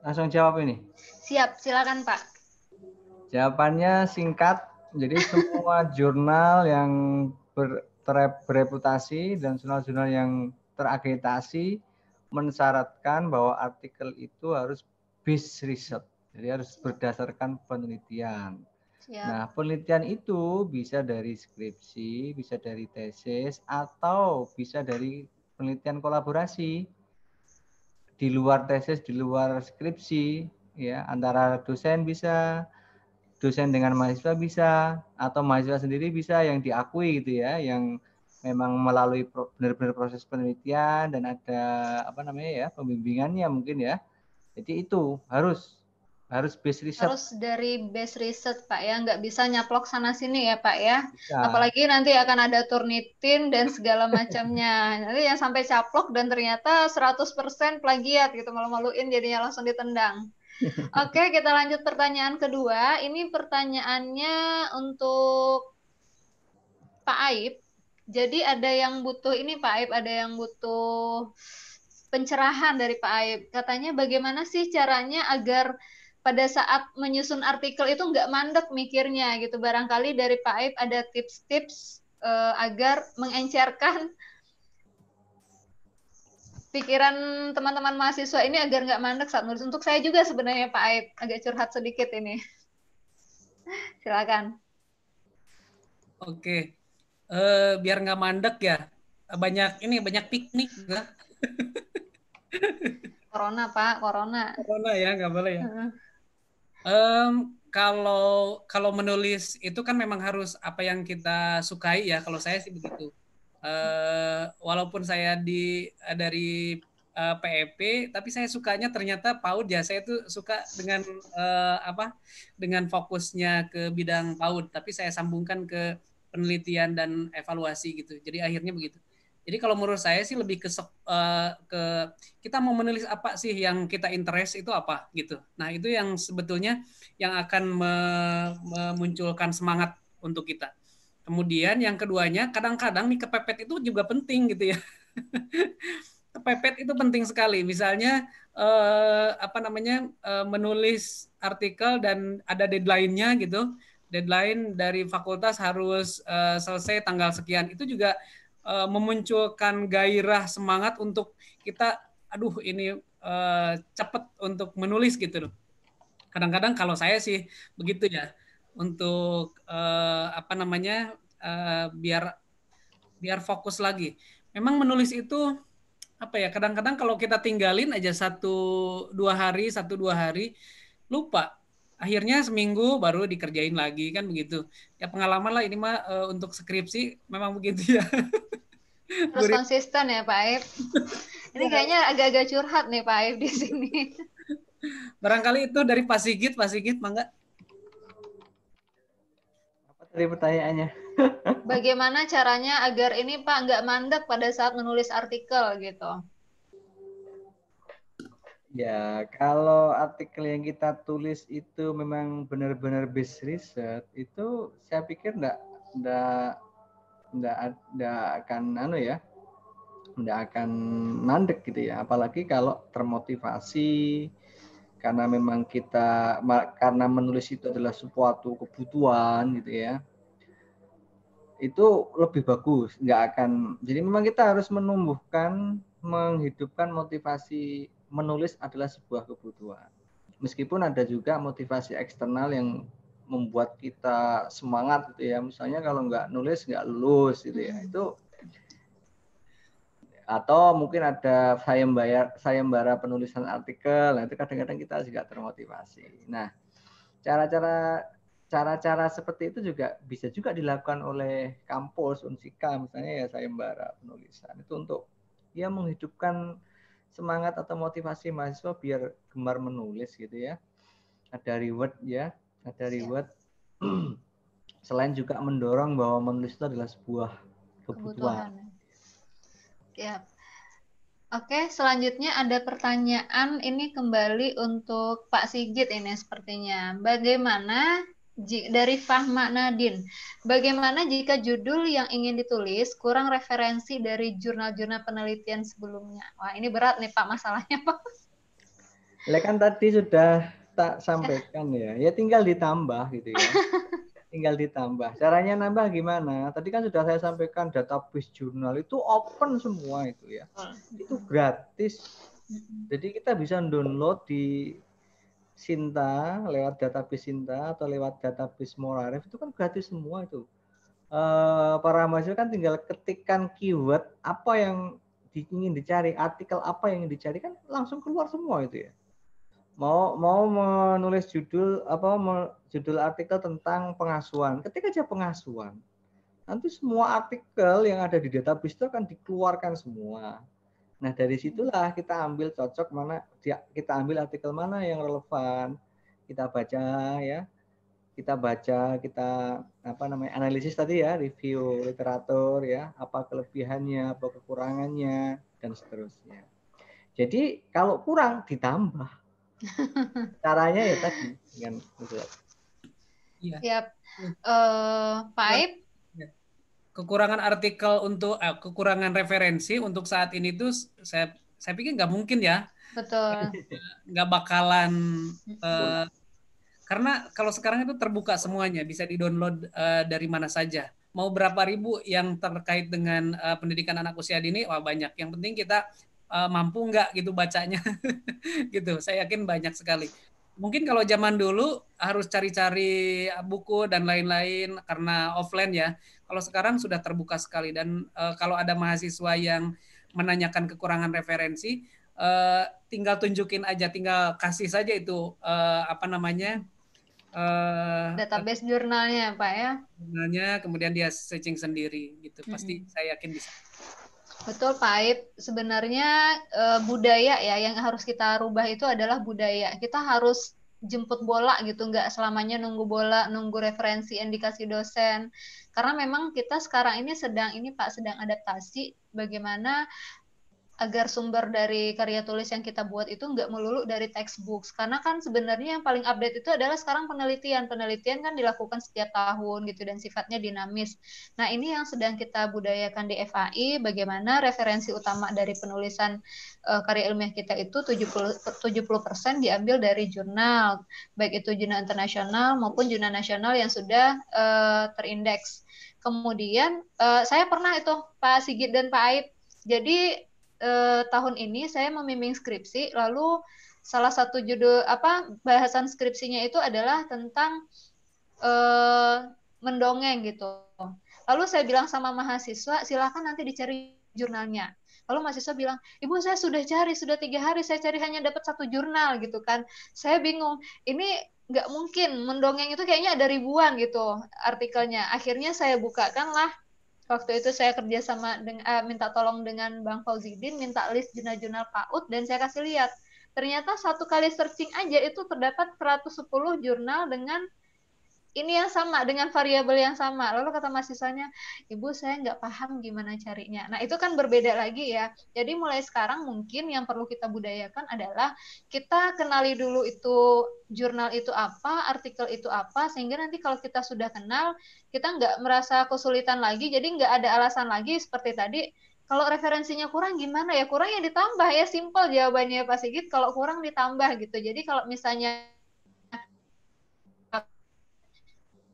[SPEAKER 2] Langsung jawab ini.
[SPEAKER 1] Siap, silakan Pak.
[SPEAKER 2] Jawabannya singkat. Jadi semua jurnal yang ber bereputasi dan jurnal-jurnal yang terakreditasi mensyaratkan bahwa artikel itu harus bis riset. Jadi harus berdasarkan penelitian.
[SPEAKER 3] Ya.
[SPEAKER 1] Nah,
[SPEAKER 2] penelitian itu bisa dari skripsi, bisa dari tesis, atau bisa dari penelitian kolaborasi di luar tesis, di luar skripsi, ya antara dosen bisa, dosen dengan mahasiswa bisa atau mahasiswa sendiri bisa yang diakui gitu ya yang memang melalui benar-benar proses penelitian dan ada apa namanya ya pembimbingannya mungkin ya jadi itu harus harus base research harus
[SPEAKER 1] dari base research pak ya nggak bisa nyaplok sana sini ya pak ya
[SPEAKER 2] bisa. apalagi
[SPEAKER 1] nanti akan ada turnitin dan segala macamnya nanti yang sampai caplok dan ternyata 100% plagiat gitu malu-maluin jadinya langsung ditendang Oke, kita lanjut pertanyaan kedua. Ini pertanyaannya untuk Pak Aib. Jadi ada yang butuh ini Pak Aib, ada yang butuh pencerahan dari Pak Aib. Katanya bagaimana sih caranya agar pada saat menyusun artikel itu nggak mandek mikirnya gitu. Barangkali dari Pak Aib ada tips-tips uh, agar mengencerkan pikiran teman-teman mahasiswa ini agar nggak mandek saat menulis. Untuk saya juga sebenarnya Pak Aib agak curhat sedikit ini. Silakan.
[SPEAKER 4] Oke, uh, biar nggak mandek ya. Banyak ini banyak piknik nggak?
[SPEAKER 1] corona Pak, corona.
[SPEAKER 4] Corona ya, nggak boleh ya. Um, kalau kalau menulis itu kan memang harus apa yang kita sukai ya. Kalau saya sih begitu Eh, walaupun saya di eh, dari uh, eh, PEP, tapi saya sukanya ternyata PAUD ya. Saya itu suka dengan uh, apa? Dengan fokusnya ke bidang PAUD, tapi saya sambungkan ke penelitian dan evaluasi gitu. Jadi akhirnya begitu. Jadi kalau menurut saya sih lebih ke uh, ke kita mau menulis apa sih yang kita interest itu apa gitu. Nah, itu yang sebetulnya yang akan memunculkan semangat untuk kita. Kemudian yang keduanya, kadang-kadang nih kepepet itu juga penting gitu ya. kepepet itu penting sekali. Misalnya eh, apa namanya eh, menulis artikel dan ada deadline-nya gitu. Deadline dari fakultas harus eh, selesai tanggal sekian. Itu juga eh, memunculkan gairah semangat untuk kita aduh ini eh, cepet untuk menulis gitu loh. Kadang-kadang kalau saya sih begitu ya untuk uh, apa namanya uh, biar biar fokus lagi. Memang menulis itu apa ya kadang-kadang kalau kita tinggalin aja satu dua hari satu dua hari lupa akhirnya seminggu baru dikerjain lagi kan begitu ya pengalaman lah ini mah uh, untuk skripsi memang begitu ya
[SPEAKER 1] terus konsisten ya Pak Aib ini iya. kayaknya agak-agak curhat nih Pak Aib di sini
[SPEAKER 4] barangkali itu dari Pak Sigit Pak Sigit mangga dari pertanyaannya.
[SPEAKER 1] Bagaimana caranya agar ini Pak nggak mandek pada saat menulis artikel gitu?
[SPEAKER 2] Ya, kalau artikel yang kita tulis itu memang benar-benar base riset, itu saya pikir enggak enggak enggak, enggak akan anu ya. Enggak akan mandek gitu ya, apalagi kalau termotivasi, karena memang kita karena menulis itu adalah suatu kebutuhan gitu ya itu lebih bagus nggak akan jadi memang kita harus menumbuhkan menghidupkan motivasi menulis adalah sebuah kebutuhan meskipun ada juga motivasi eksternal yang membuat kita semangat gitu ya misalnya kalau nggak nulis nggak lulus gitu ya hmm. itu atau mungkin ada sayembara, sayembara penulisan artikel. Nah, itu kadang-kadang kita juga termotivasi. Nah, cara-cara cara-cara seperti itu juga bisa juga dilakukan oleh kampus unsika misalnya ya sayembara penulisan itu untuk ya menghidupkan semangat atau motivasi mahasiswa biar gemar menulis gitu ya ada reward ya ada reward selain juga mendorong bahwa menulis itu adalah sebuah kebutuhan, kebutuhan
[SPEAKER 1] ya. Oke, selanjutnya ada pertanyaan ini kembali untuk Pak Sigit ini sepertinya. Bagaimana dari Fahma Nadin, bagaimana jika judul yang ingin ditulis kurang referensi dari jurnal-jurnal penelitian sebelumnya? Wah, ini berat nih Pak masalahnya Pak.
[SPEAKER 2] Lekan tadi sudah tak sampaikan ya. Ya tinggal ditambah gitu ya. tinggal ditambah. Caranya nambah gimana? Tadi kan sudah saya sampaikan database jurnal itu open semua
[SPEAKER 4] itu ya. Hmm. Itu
[SPEAKER 2] gratis. Jadi kita bisa download di Sinta lewat database Sinta atau lewat database Morarif itu kan gratis semua itu. Uh, para mahasiswa kan tinggal ketikkan keyword apa yang ingin dicari, artikel apa yang ingin dicari kan langsung keluar semua itu ya mau mau menulis judul apa judul artikel tentang pengasuhan. Ketika aja pengasuhan, nanti semua artikel yang ada di database itu akan dikeluarkan semua. Nah dari hmm. situlah kita ambil cocok mana kita ambil artikel mana yang relevan kita baca ya kita baca kita apa namanya analisis tadi ya review literatur ya apa kelebihannya apa kekurangannya dan seterusnya. Jadi kalau kurang ditambah Caranya ya
[SPEAKER 4] tadi dengan Google. Iya.
[SPEAKER 1] Siap. Uh, Pak Aib? Ya.
[SPEAKER 4] Kekurangan artikel untuk eh, kekurangan referensi untuk saat ini tuh saya saya pikir nggak mungkin ya.
[SPEAKER 1] Betul.
[SPEAKER 4] Nggak bakalan uh, karena kalau sekarang itu terbuka semuanya bisa di download uh, eh, dari mana saja mau berapa ribu yang terkait dengan uh, pendidikan anak usia dini wah banyak yang penting kita uh, mampu nggak gitu bacanya gitu saya yakin banyak sekali mungkin kalau zaman dulu harus cari-cari eh, buku dan lain-lain karena offline ya kalau sekarang sudah terbuka sekali dan uh, kalau ada mahasiswa yang menanyakan kekurangan referensi uh, tinggal tunjukin aja tinggal kasih saja itu uh, apa namanya uh, database
[SPEAKER 1] jurnalnya ya, pak ya
[SPEAKER 4] jurnalnya kemudian dia searching sendiri gitu mm -hmm. pasti saya yakin bisa
[SPEAKER 1] Betul pak Aib. Sebenarnya e, budaya ya yang harus kita rubah itu adalah budaya. Kita harus jemput bola gitu, nggak selamanya nunggu bola, nunggu referensi indikasi dosen. Karena memang kita sekarang ini sedang ini Pak sedang adaptasi bagaimana agar sumber dari karya tulis yang kita buat itu nggak melulu dari textbooks karena kan sebenarnya yang paling update itu adalah sekarang penelitian penelitian kan dilakukan setiap tahun gitu dan sifatnya dinamis nah ini yang sedang kita budayakan di FAI bagaimana referensi utama dari penulisan uh, karya ilmiah kita itu 70 70% diambil dari jurnal baik itu jurnal internasional maupun jurnal nasional yang sudah uh, terindeks kemudian uh, saya pernah itu Pak Sigit dan Pak Aib jadi eh, tahun ini saya memimpin skripsi, lalu salah satu judul apa bahasan skripsinya itu adalah tentang eh, mendongeng gitu. Lalu saya bilang sama mahasiswa, silakan nanti dicari jurnalnya. Lalu mahasiswa bilang, ibu saya sudah cari, sudah tiga hari saya cari hanya dapat satu jurnal gitu kan. Saya bingung, ini nggak mungkin mendongeng itu kayaknya ada ribuan gitu artikelnya. Akhirnya saya bukakanlah waktu itu saya kerja sama dengan uh, eh, minta tolong dengan Bang Fauzidin minta list jurnal-jurnal PAUD dan saya kasih lihat ternyata satu kali searching aja itu terdapat 110 jurnal dengan ini yang sama dengan variabel yang sama. Lalu kata mahasiswanya, ibu saya nggak paham gimana carinya. Nah itu kan berbeda lagi ya. Jadi mulai sekarang mungkin yang perlu kita budayakan adalah kita kenali dulu itu jurnal itu apa, artikel itu apa, sehingga nanti kalau kita sudah kenal, kita nggak merasa kesulitan lagi. Jadi nggak ada alasan lagi seperti tadi kalau referensinya kurang gimana ya kurang ya ditambah ya Simpel jawabannya ya, Pak Sigit kalau kurang ditambah gitu jadi kalau misalnya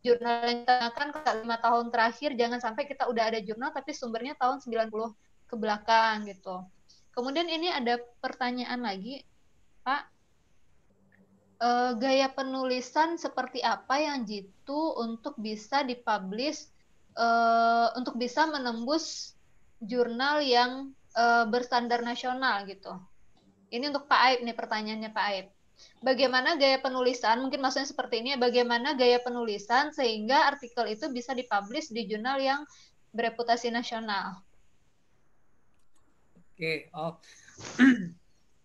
[SPEAKER 1] jurnal yang digunakan lima tahun terakhir jangan sampai kita udah ada jurnal tapi sumbernya tahun 90 ke belakang gitu. Kemudian ini ada pertanyaan lagi, Pak. Eh, gaya penulisan seperti apa yang jitu untuk bisa dipublish e, untuk bisa menembus jurnal yang e, berstandar nasional gitu. Ini untuk Pak Aib nih pertanyaannya Pak Aib bagaimana gaya penulisan, mungkin maksudnya seperti ini, ya, bagaimana gaya penulisan sehingga artikel itu bisa dipublish di jurnal yang bereputasi nasional.
[SPEAKER 4] Oke, okay. Oh.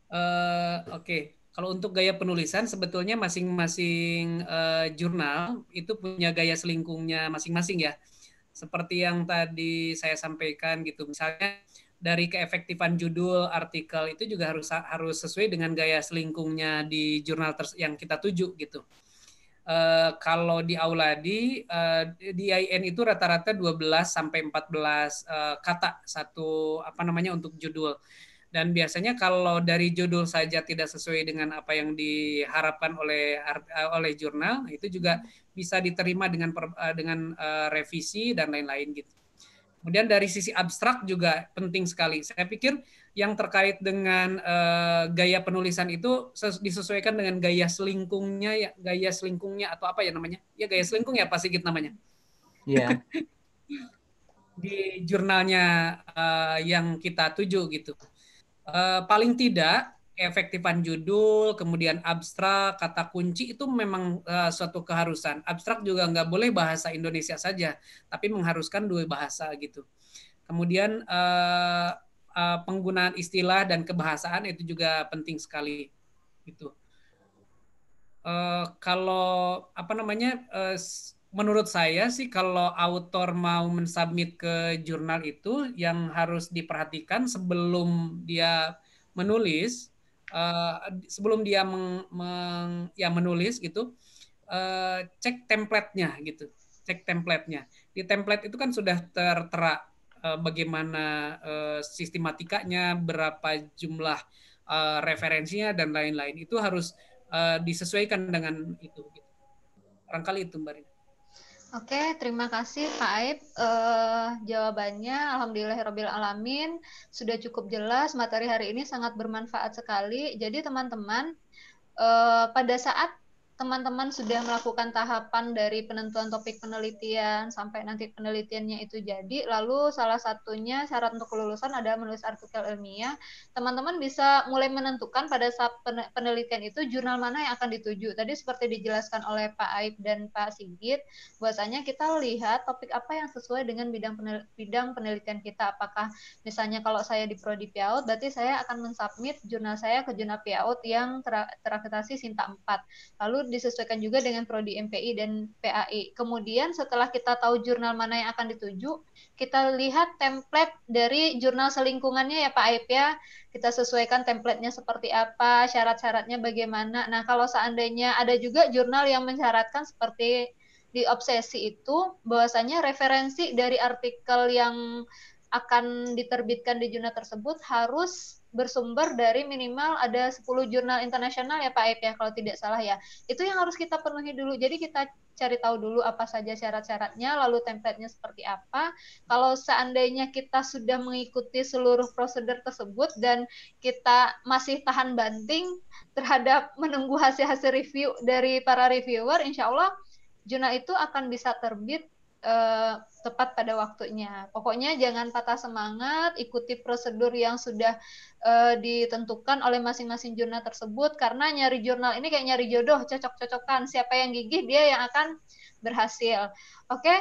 [SPEAKER 4] Eh, oke. Kalau untuk gaya penulisan sebetulnya masing-masing uh, jurnal itu punya gaya selingkungnya masing-masing ya. Seperti yang tadi saya sampaikan gitu. Misalnya dari keefektifan judul artikel itu juga harus harus sesuai dengan gaya selingkungnya di jurnal yang kita tuju gitu. Uh, kalau di Auladi uh, di eh, IN itu rata-rata 12 sampai 14 uh, eh, kata satu apa namanya untuk judul. Dan biasanya kalau dari judul saja tidak sesuai dengan apa yang diharapkan oleh uh, oleh jurnal, itu juga bisa diterima dengan per, uh, dengan uh, revisi dan lain-lain gitu. Kemudian dari sisi abstrak juga penting sekali. Saya pikir yang terkait dengan uh, gaya penulisan itu disesuaikan dengan gaya selingkungnya ya, gaya selingkungnya atau apa ya namanya? Ya gaya selingkung ya pasti gitu namanya. Iya. Yeah. Di jurnalnya uh, yang kita tuju gitu. Uh, paling tidak efektifan judul, kemudian abstrak, kata kunci itu memang uh, suatu keharusan. Abstrak juga nggak boleh bahasa Indonesia saja, tapi mengharuskan dua bahasa gitu. Kemudian uh, uh, penggunaan istilah dan kebahasaan itu juga penting sekali gitu. Uh, kalau apa namanya uh, menurut saya sih kalau autor mau mensubmit ke jurnal itu yang harus diperhatikan sebelum dia menulis Eh, sebelum dia meng, meng, ya menulis gitu uh, cek templatenya gitu cek templatenya di template itu kan sudah tertera uh, bagaimana uh, sistematikanya berapa jumlah uh, referensinya dan lain-lain itu harus uh, disesuaikan dengan itu gitu. rangkali itu mbak Rin.
[SPEAKER 1] Oke, terima kasih Pak Aib. Uh, jawabannya alamin sudah cukup jelas. Materi hari ini sangat bermanfaat sekali. Jadi teman-teman uh, pada saat teman-teman sudah melakukan tahapan dari penentuan topik penelitian sampai nanti penelitiannya itu jadi, lalu salah satunya syarat untuk kelulusan adalah menulis artikel ilmiah, teman-teman bisa mulai menentukan pada saat penelitian itu jurnal mana yang akan dituju. Tadi seperti dijelaskan oleh Pak Aib dan Pak Sigit, bahwasanya kita lihat topik apa yang sesuai dengan bidang bidang penelitian kita. Apakah misalnya kalau saya di prodi PIAUT, berarti saya akan mensubmit jurnal saya ke jurnal PIAUT yang terakreditasi Sinta 4. Lalu disesuaikan juga dengan prodi MPI dan PAI. Kemudian setelah kita tahu jurnal mana yang akan dituju, kita lihat template dari jurnal selingkungannya ya Pak Aib ya. Kita sesuaikan templatenya seperti apa, syarat-syaratnya bagaimana. Nah kalau seandainya ada juga jurnal yang mensyaratkan seperti di obsesi itu bahwasanya referensi dari artikel yang akan diterbitkan di jurnal tersebut harus bersumber dari minimal ada 10 jurnal internasional ya Pak Aib ya kalau tidak salah ya. Itu yang harus kita penuhi dulu. Jadi kita cari tahu dulu apa saja syarat-syaratnya, lalu template-nya seperti apa. Kalau seandainya kita sudah mengikuti seluruh prosedur tersebut dan kita masih tahan banting terhadap menunggu hasil-hasil review dari para reviewer, insya Allah jurnal itu akan bisa terbit uh, tepat pada waktunya. Pokoknya jangan patah semangat, ikuti prosedur yang sudah uh, ditentukan oleh masing-masing jurnal tersebut karena nyari jurnal ini kayak nyari jodoh, cocok-cocokan. Siapa yang gigih dia yang akan berhasil. Oke. Okay?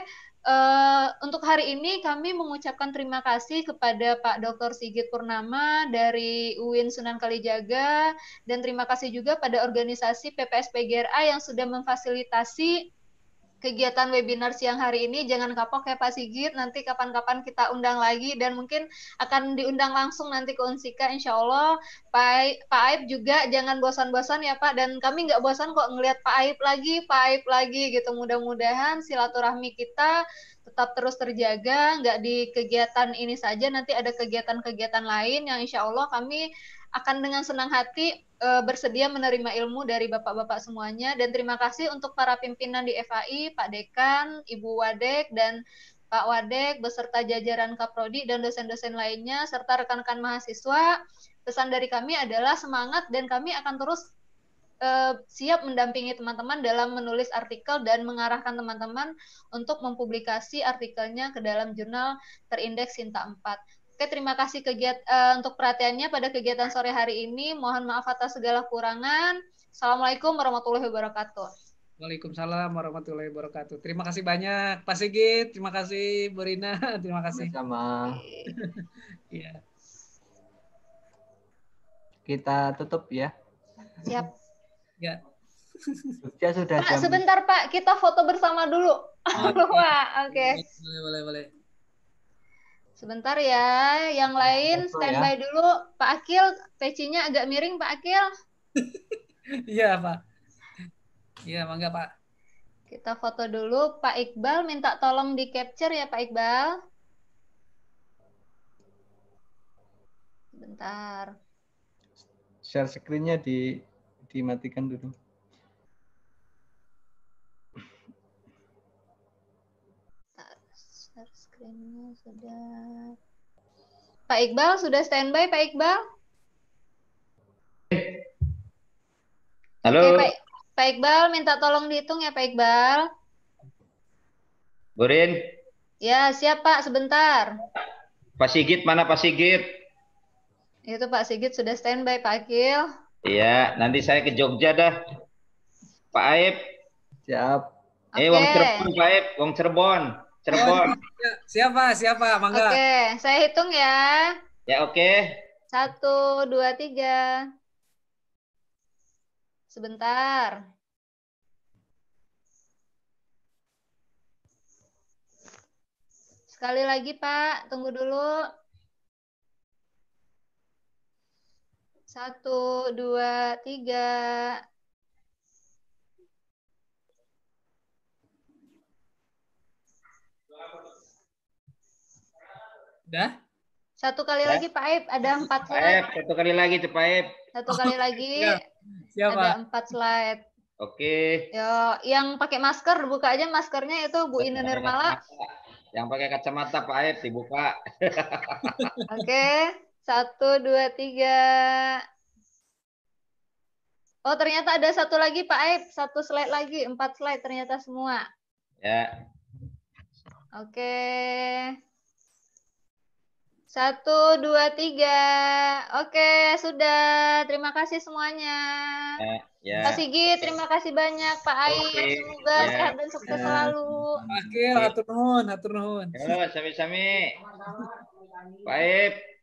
[SPEAKER 1] Uh, eh, untuk hari ini kami mengucapkan terima kasih kepada Pak Dr. Sigit Purnama dari UIN Sunan Kalijaga dan terima kasih juga pada organisasi PPS yang sudah memfasilitasi kegiatan webinar siang hari ini. Jangan kapok ya Pak Sigit, nanti kapan-kapan kita undang lagi dan mungkin akan diundang langsung nanti ke Unsika insya Allah. Pak, Aib juga jangan bosan-bosan ya Pak, dan kami nggak bosan kok ngelihat Pak Aib lagi, Pak Aib lagi gitu. Mudah-mudahan silaturahmi kita tetap terus terjaga, nggak di kegiatan ini saja, nanti ada kegiatan-kegiatan lain yang insya Allah kami akan dengan senang hati e, bersedia menerima ilmu dari bapak-bapak semuanya dan terima kasih untuk para pimpinan di FAI, Pak Dekan, Ibu Wadek dan Pak Wadek beserta jajaran Kaprodi dan dosen-dosen lainnya serta rekan-rekan mahasiswa. Pesan dari kami adalah semangat dan kami akan terus e, siap mendampingi teman-teman dalam menulis artikel dan mengarahkan teman-teman untuk mempublikasi artikelnya ke dalam jurnal terindeks Sinta 4. Oke, terima kasih kegiat, uh, untuk perhatiannya pada kegiatan sore hari ini. Mohon maaf atas segala kurangan. Assalamualaikum warahmatullahi wabarakatuh.
[SPEAKER 4] Waalaikumsalam warahmatullahi wabarakatuh. Terima kasih banyak Pak Sigit, terima kasih Bu Rina, terima kasih. Sama. Iya.
[SPEAKER 2] Kita tutup ya.
[SPEAKER 4] Siap. Ya.
[SPEAKER 2] Sudah
[SPEAKER 4] ya sudah. Pak, jam. sebentar
[SPEAKER 1] Pak, kita foto bersama dulu. Oke. Oke. Okay. Boleh, boleh, boleh. Sebentar ya, yang nah, lain ya? standby ya. dulu. Pak Akil, pecinya agak miring Pak Akil.
[SPEAKER 4] Iya Pak. Iya mangga Pak.
[SPEAKER 1] Kita foto dulu. Pak Iqbal minta tolong di capture ya Pak Iqbal. Sebentar.
[SPEAKER 2] Share screen-nya di dimatikan dulu.
[SPEAKER 1] sudah. Pak Iqbal sudah standby Pak Iqbal? Halo. Oke, Pak, Pak Iqbal minta tolong dihitung ya Pak Iqbal. Burin. Ya, siap Pak, sebentar.
[SPEAKER 2] Pak Sigit mana Pak Sigit?
[SPEAKER 1] Itu Pak Sigit sudah standby Pak Akil.
[SPEAKER 2] Iya, nanti saya ke Jogja dah. Pak Aib. Siap. Okay. Eh, Wong Cirebon, Pak Aib, Wong Cirebon. Cirebon. Oh, iya.
[SPEAKER 4] Siapa? Siapa? Mangga. Oke,
[SPEAKER 1] saya hitung ya. Ya, oke. Satu, dua, tiga. Sebentar. Sekali lagi, Pak. Tunggu dulu. Satu, dua, tiga. Sudah? Satu kali ya. lagi Pak Aib, ada empat slide. Aib,
[SPEAKER 2] satu kali lagi tuh Pak Aib.
[SPEAKER 1] Satu kali lagi Siapa? ada empat slide.
[SPEAKER 2] Oke.
[SPEAKER 1] Okay. Yo, yang pakai masker buka aja maskernya itu Bu Ine Nirmala.
[SPEAKER 2] Yang pakai kacamata Pak Aib dibuka. Oke,
[SPEAKER 1] okay. satu dua tiga. Oh ternyata ada satu lagi Pak Aib, satu slide lagi, empat slide ternyata semua. Ya. Oke. Okay. Satu, dua, tiga. Oke, sudah. Terima kasih semuanya.
[SPEAKER 4] Eh, ya, Pak sigi
[SPEAKER 1] terima kasih banyak. Pak Air, semoga yeah. sehat dan sukses yeah. selalu. Oke, okay, atur
[SPEAKER 4] nuhun, atur nuhun. Halo,
[SPEAKER 2] sami-sami.
[SPEAKER 1] Baik.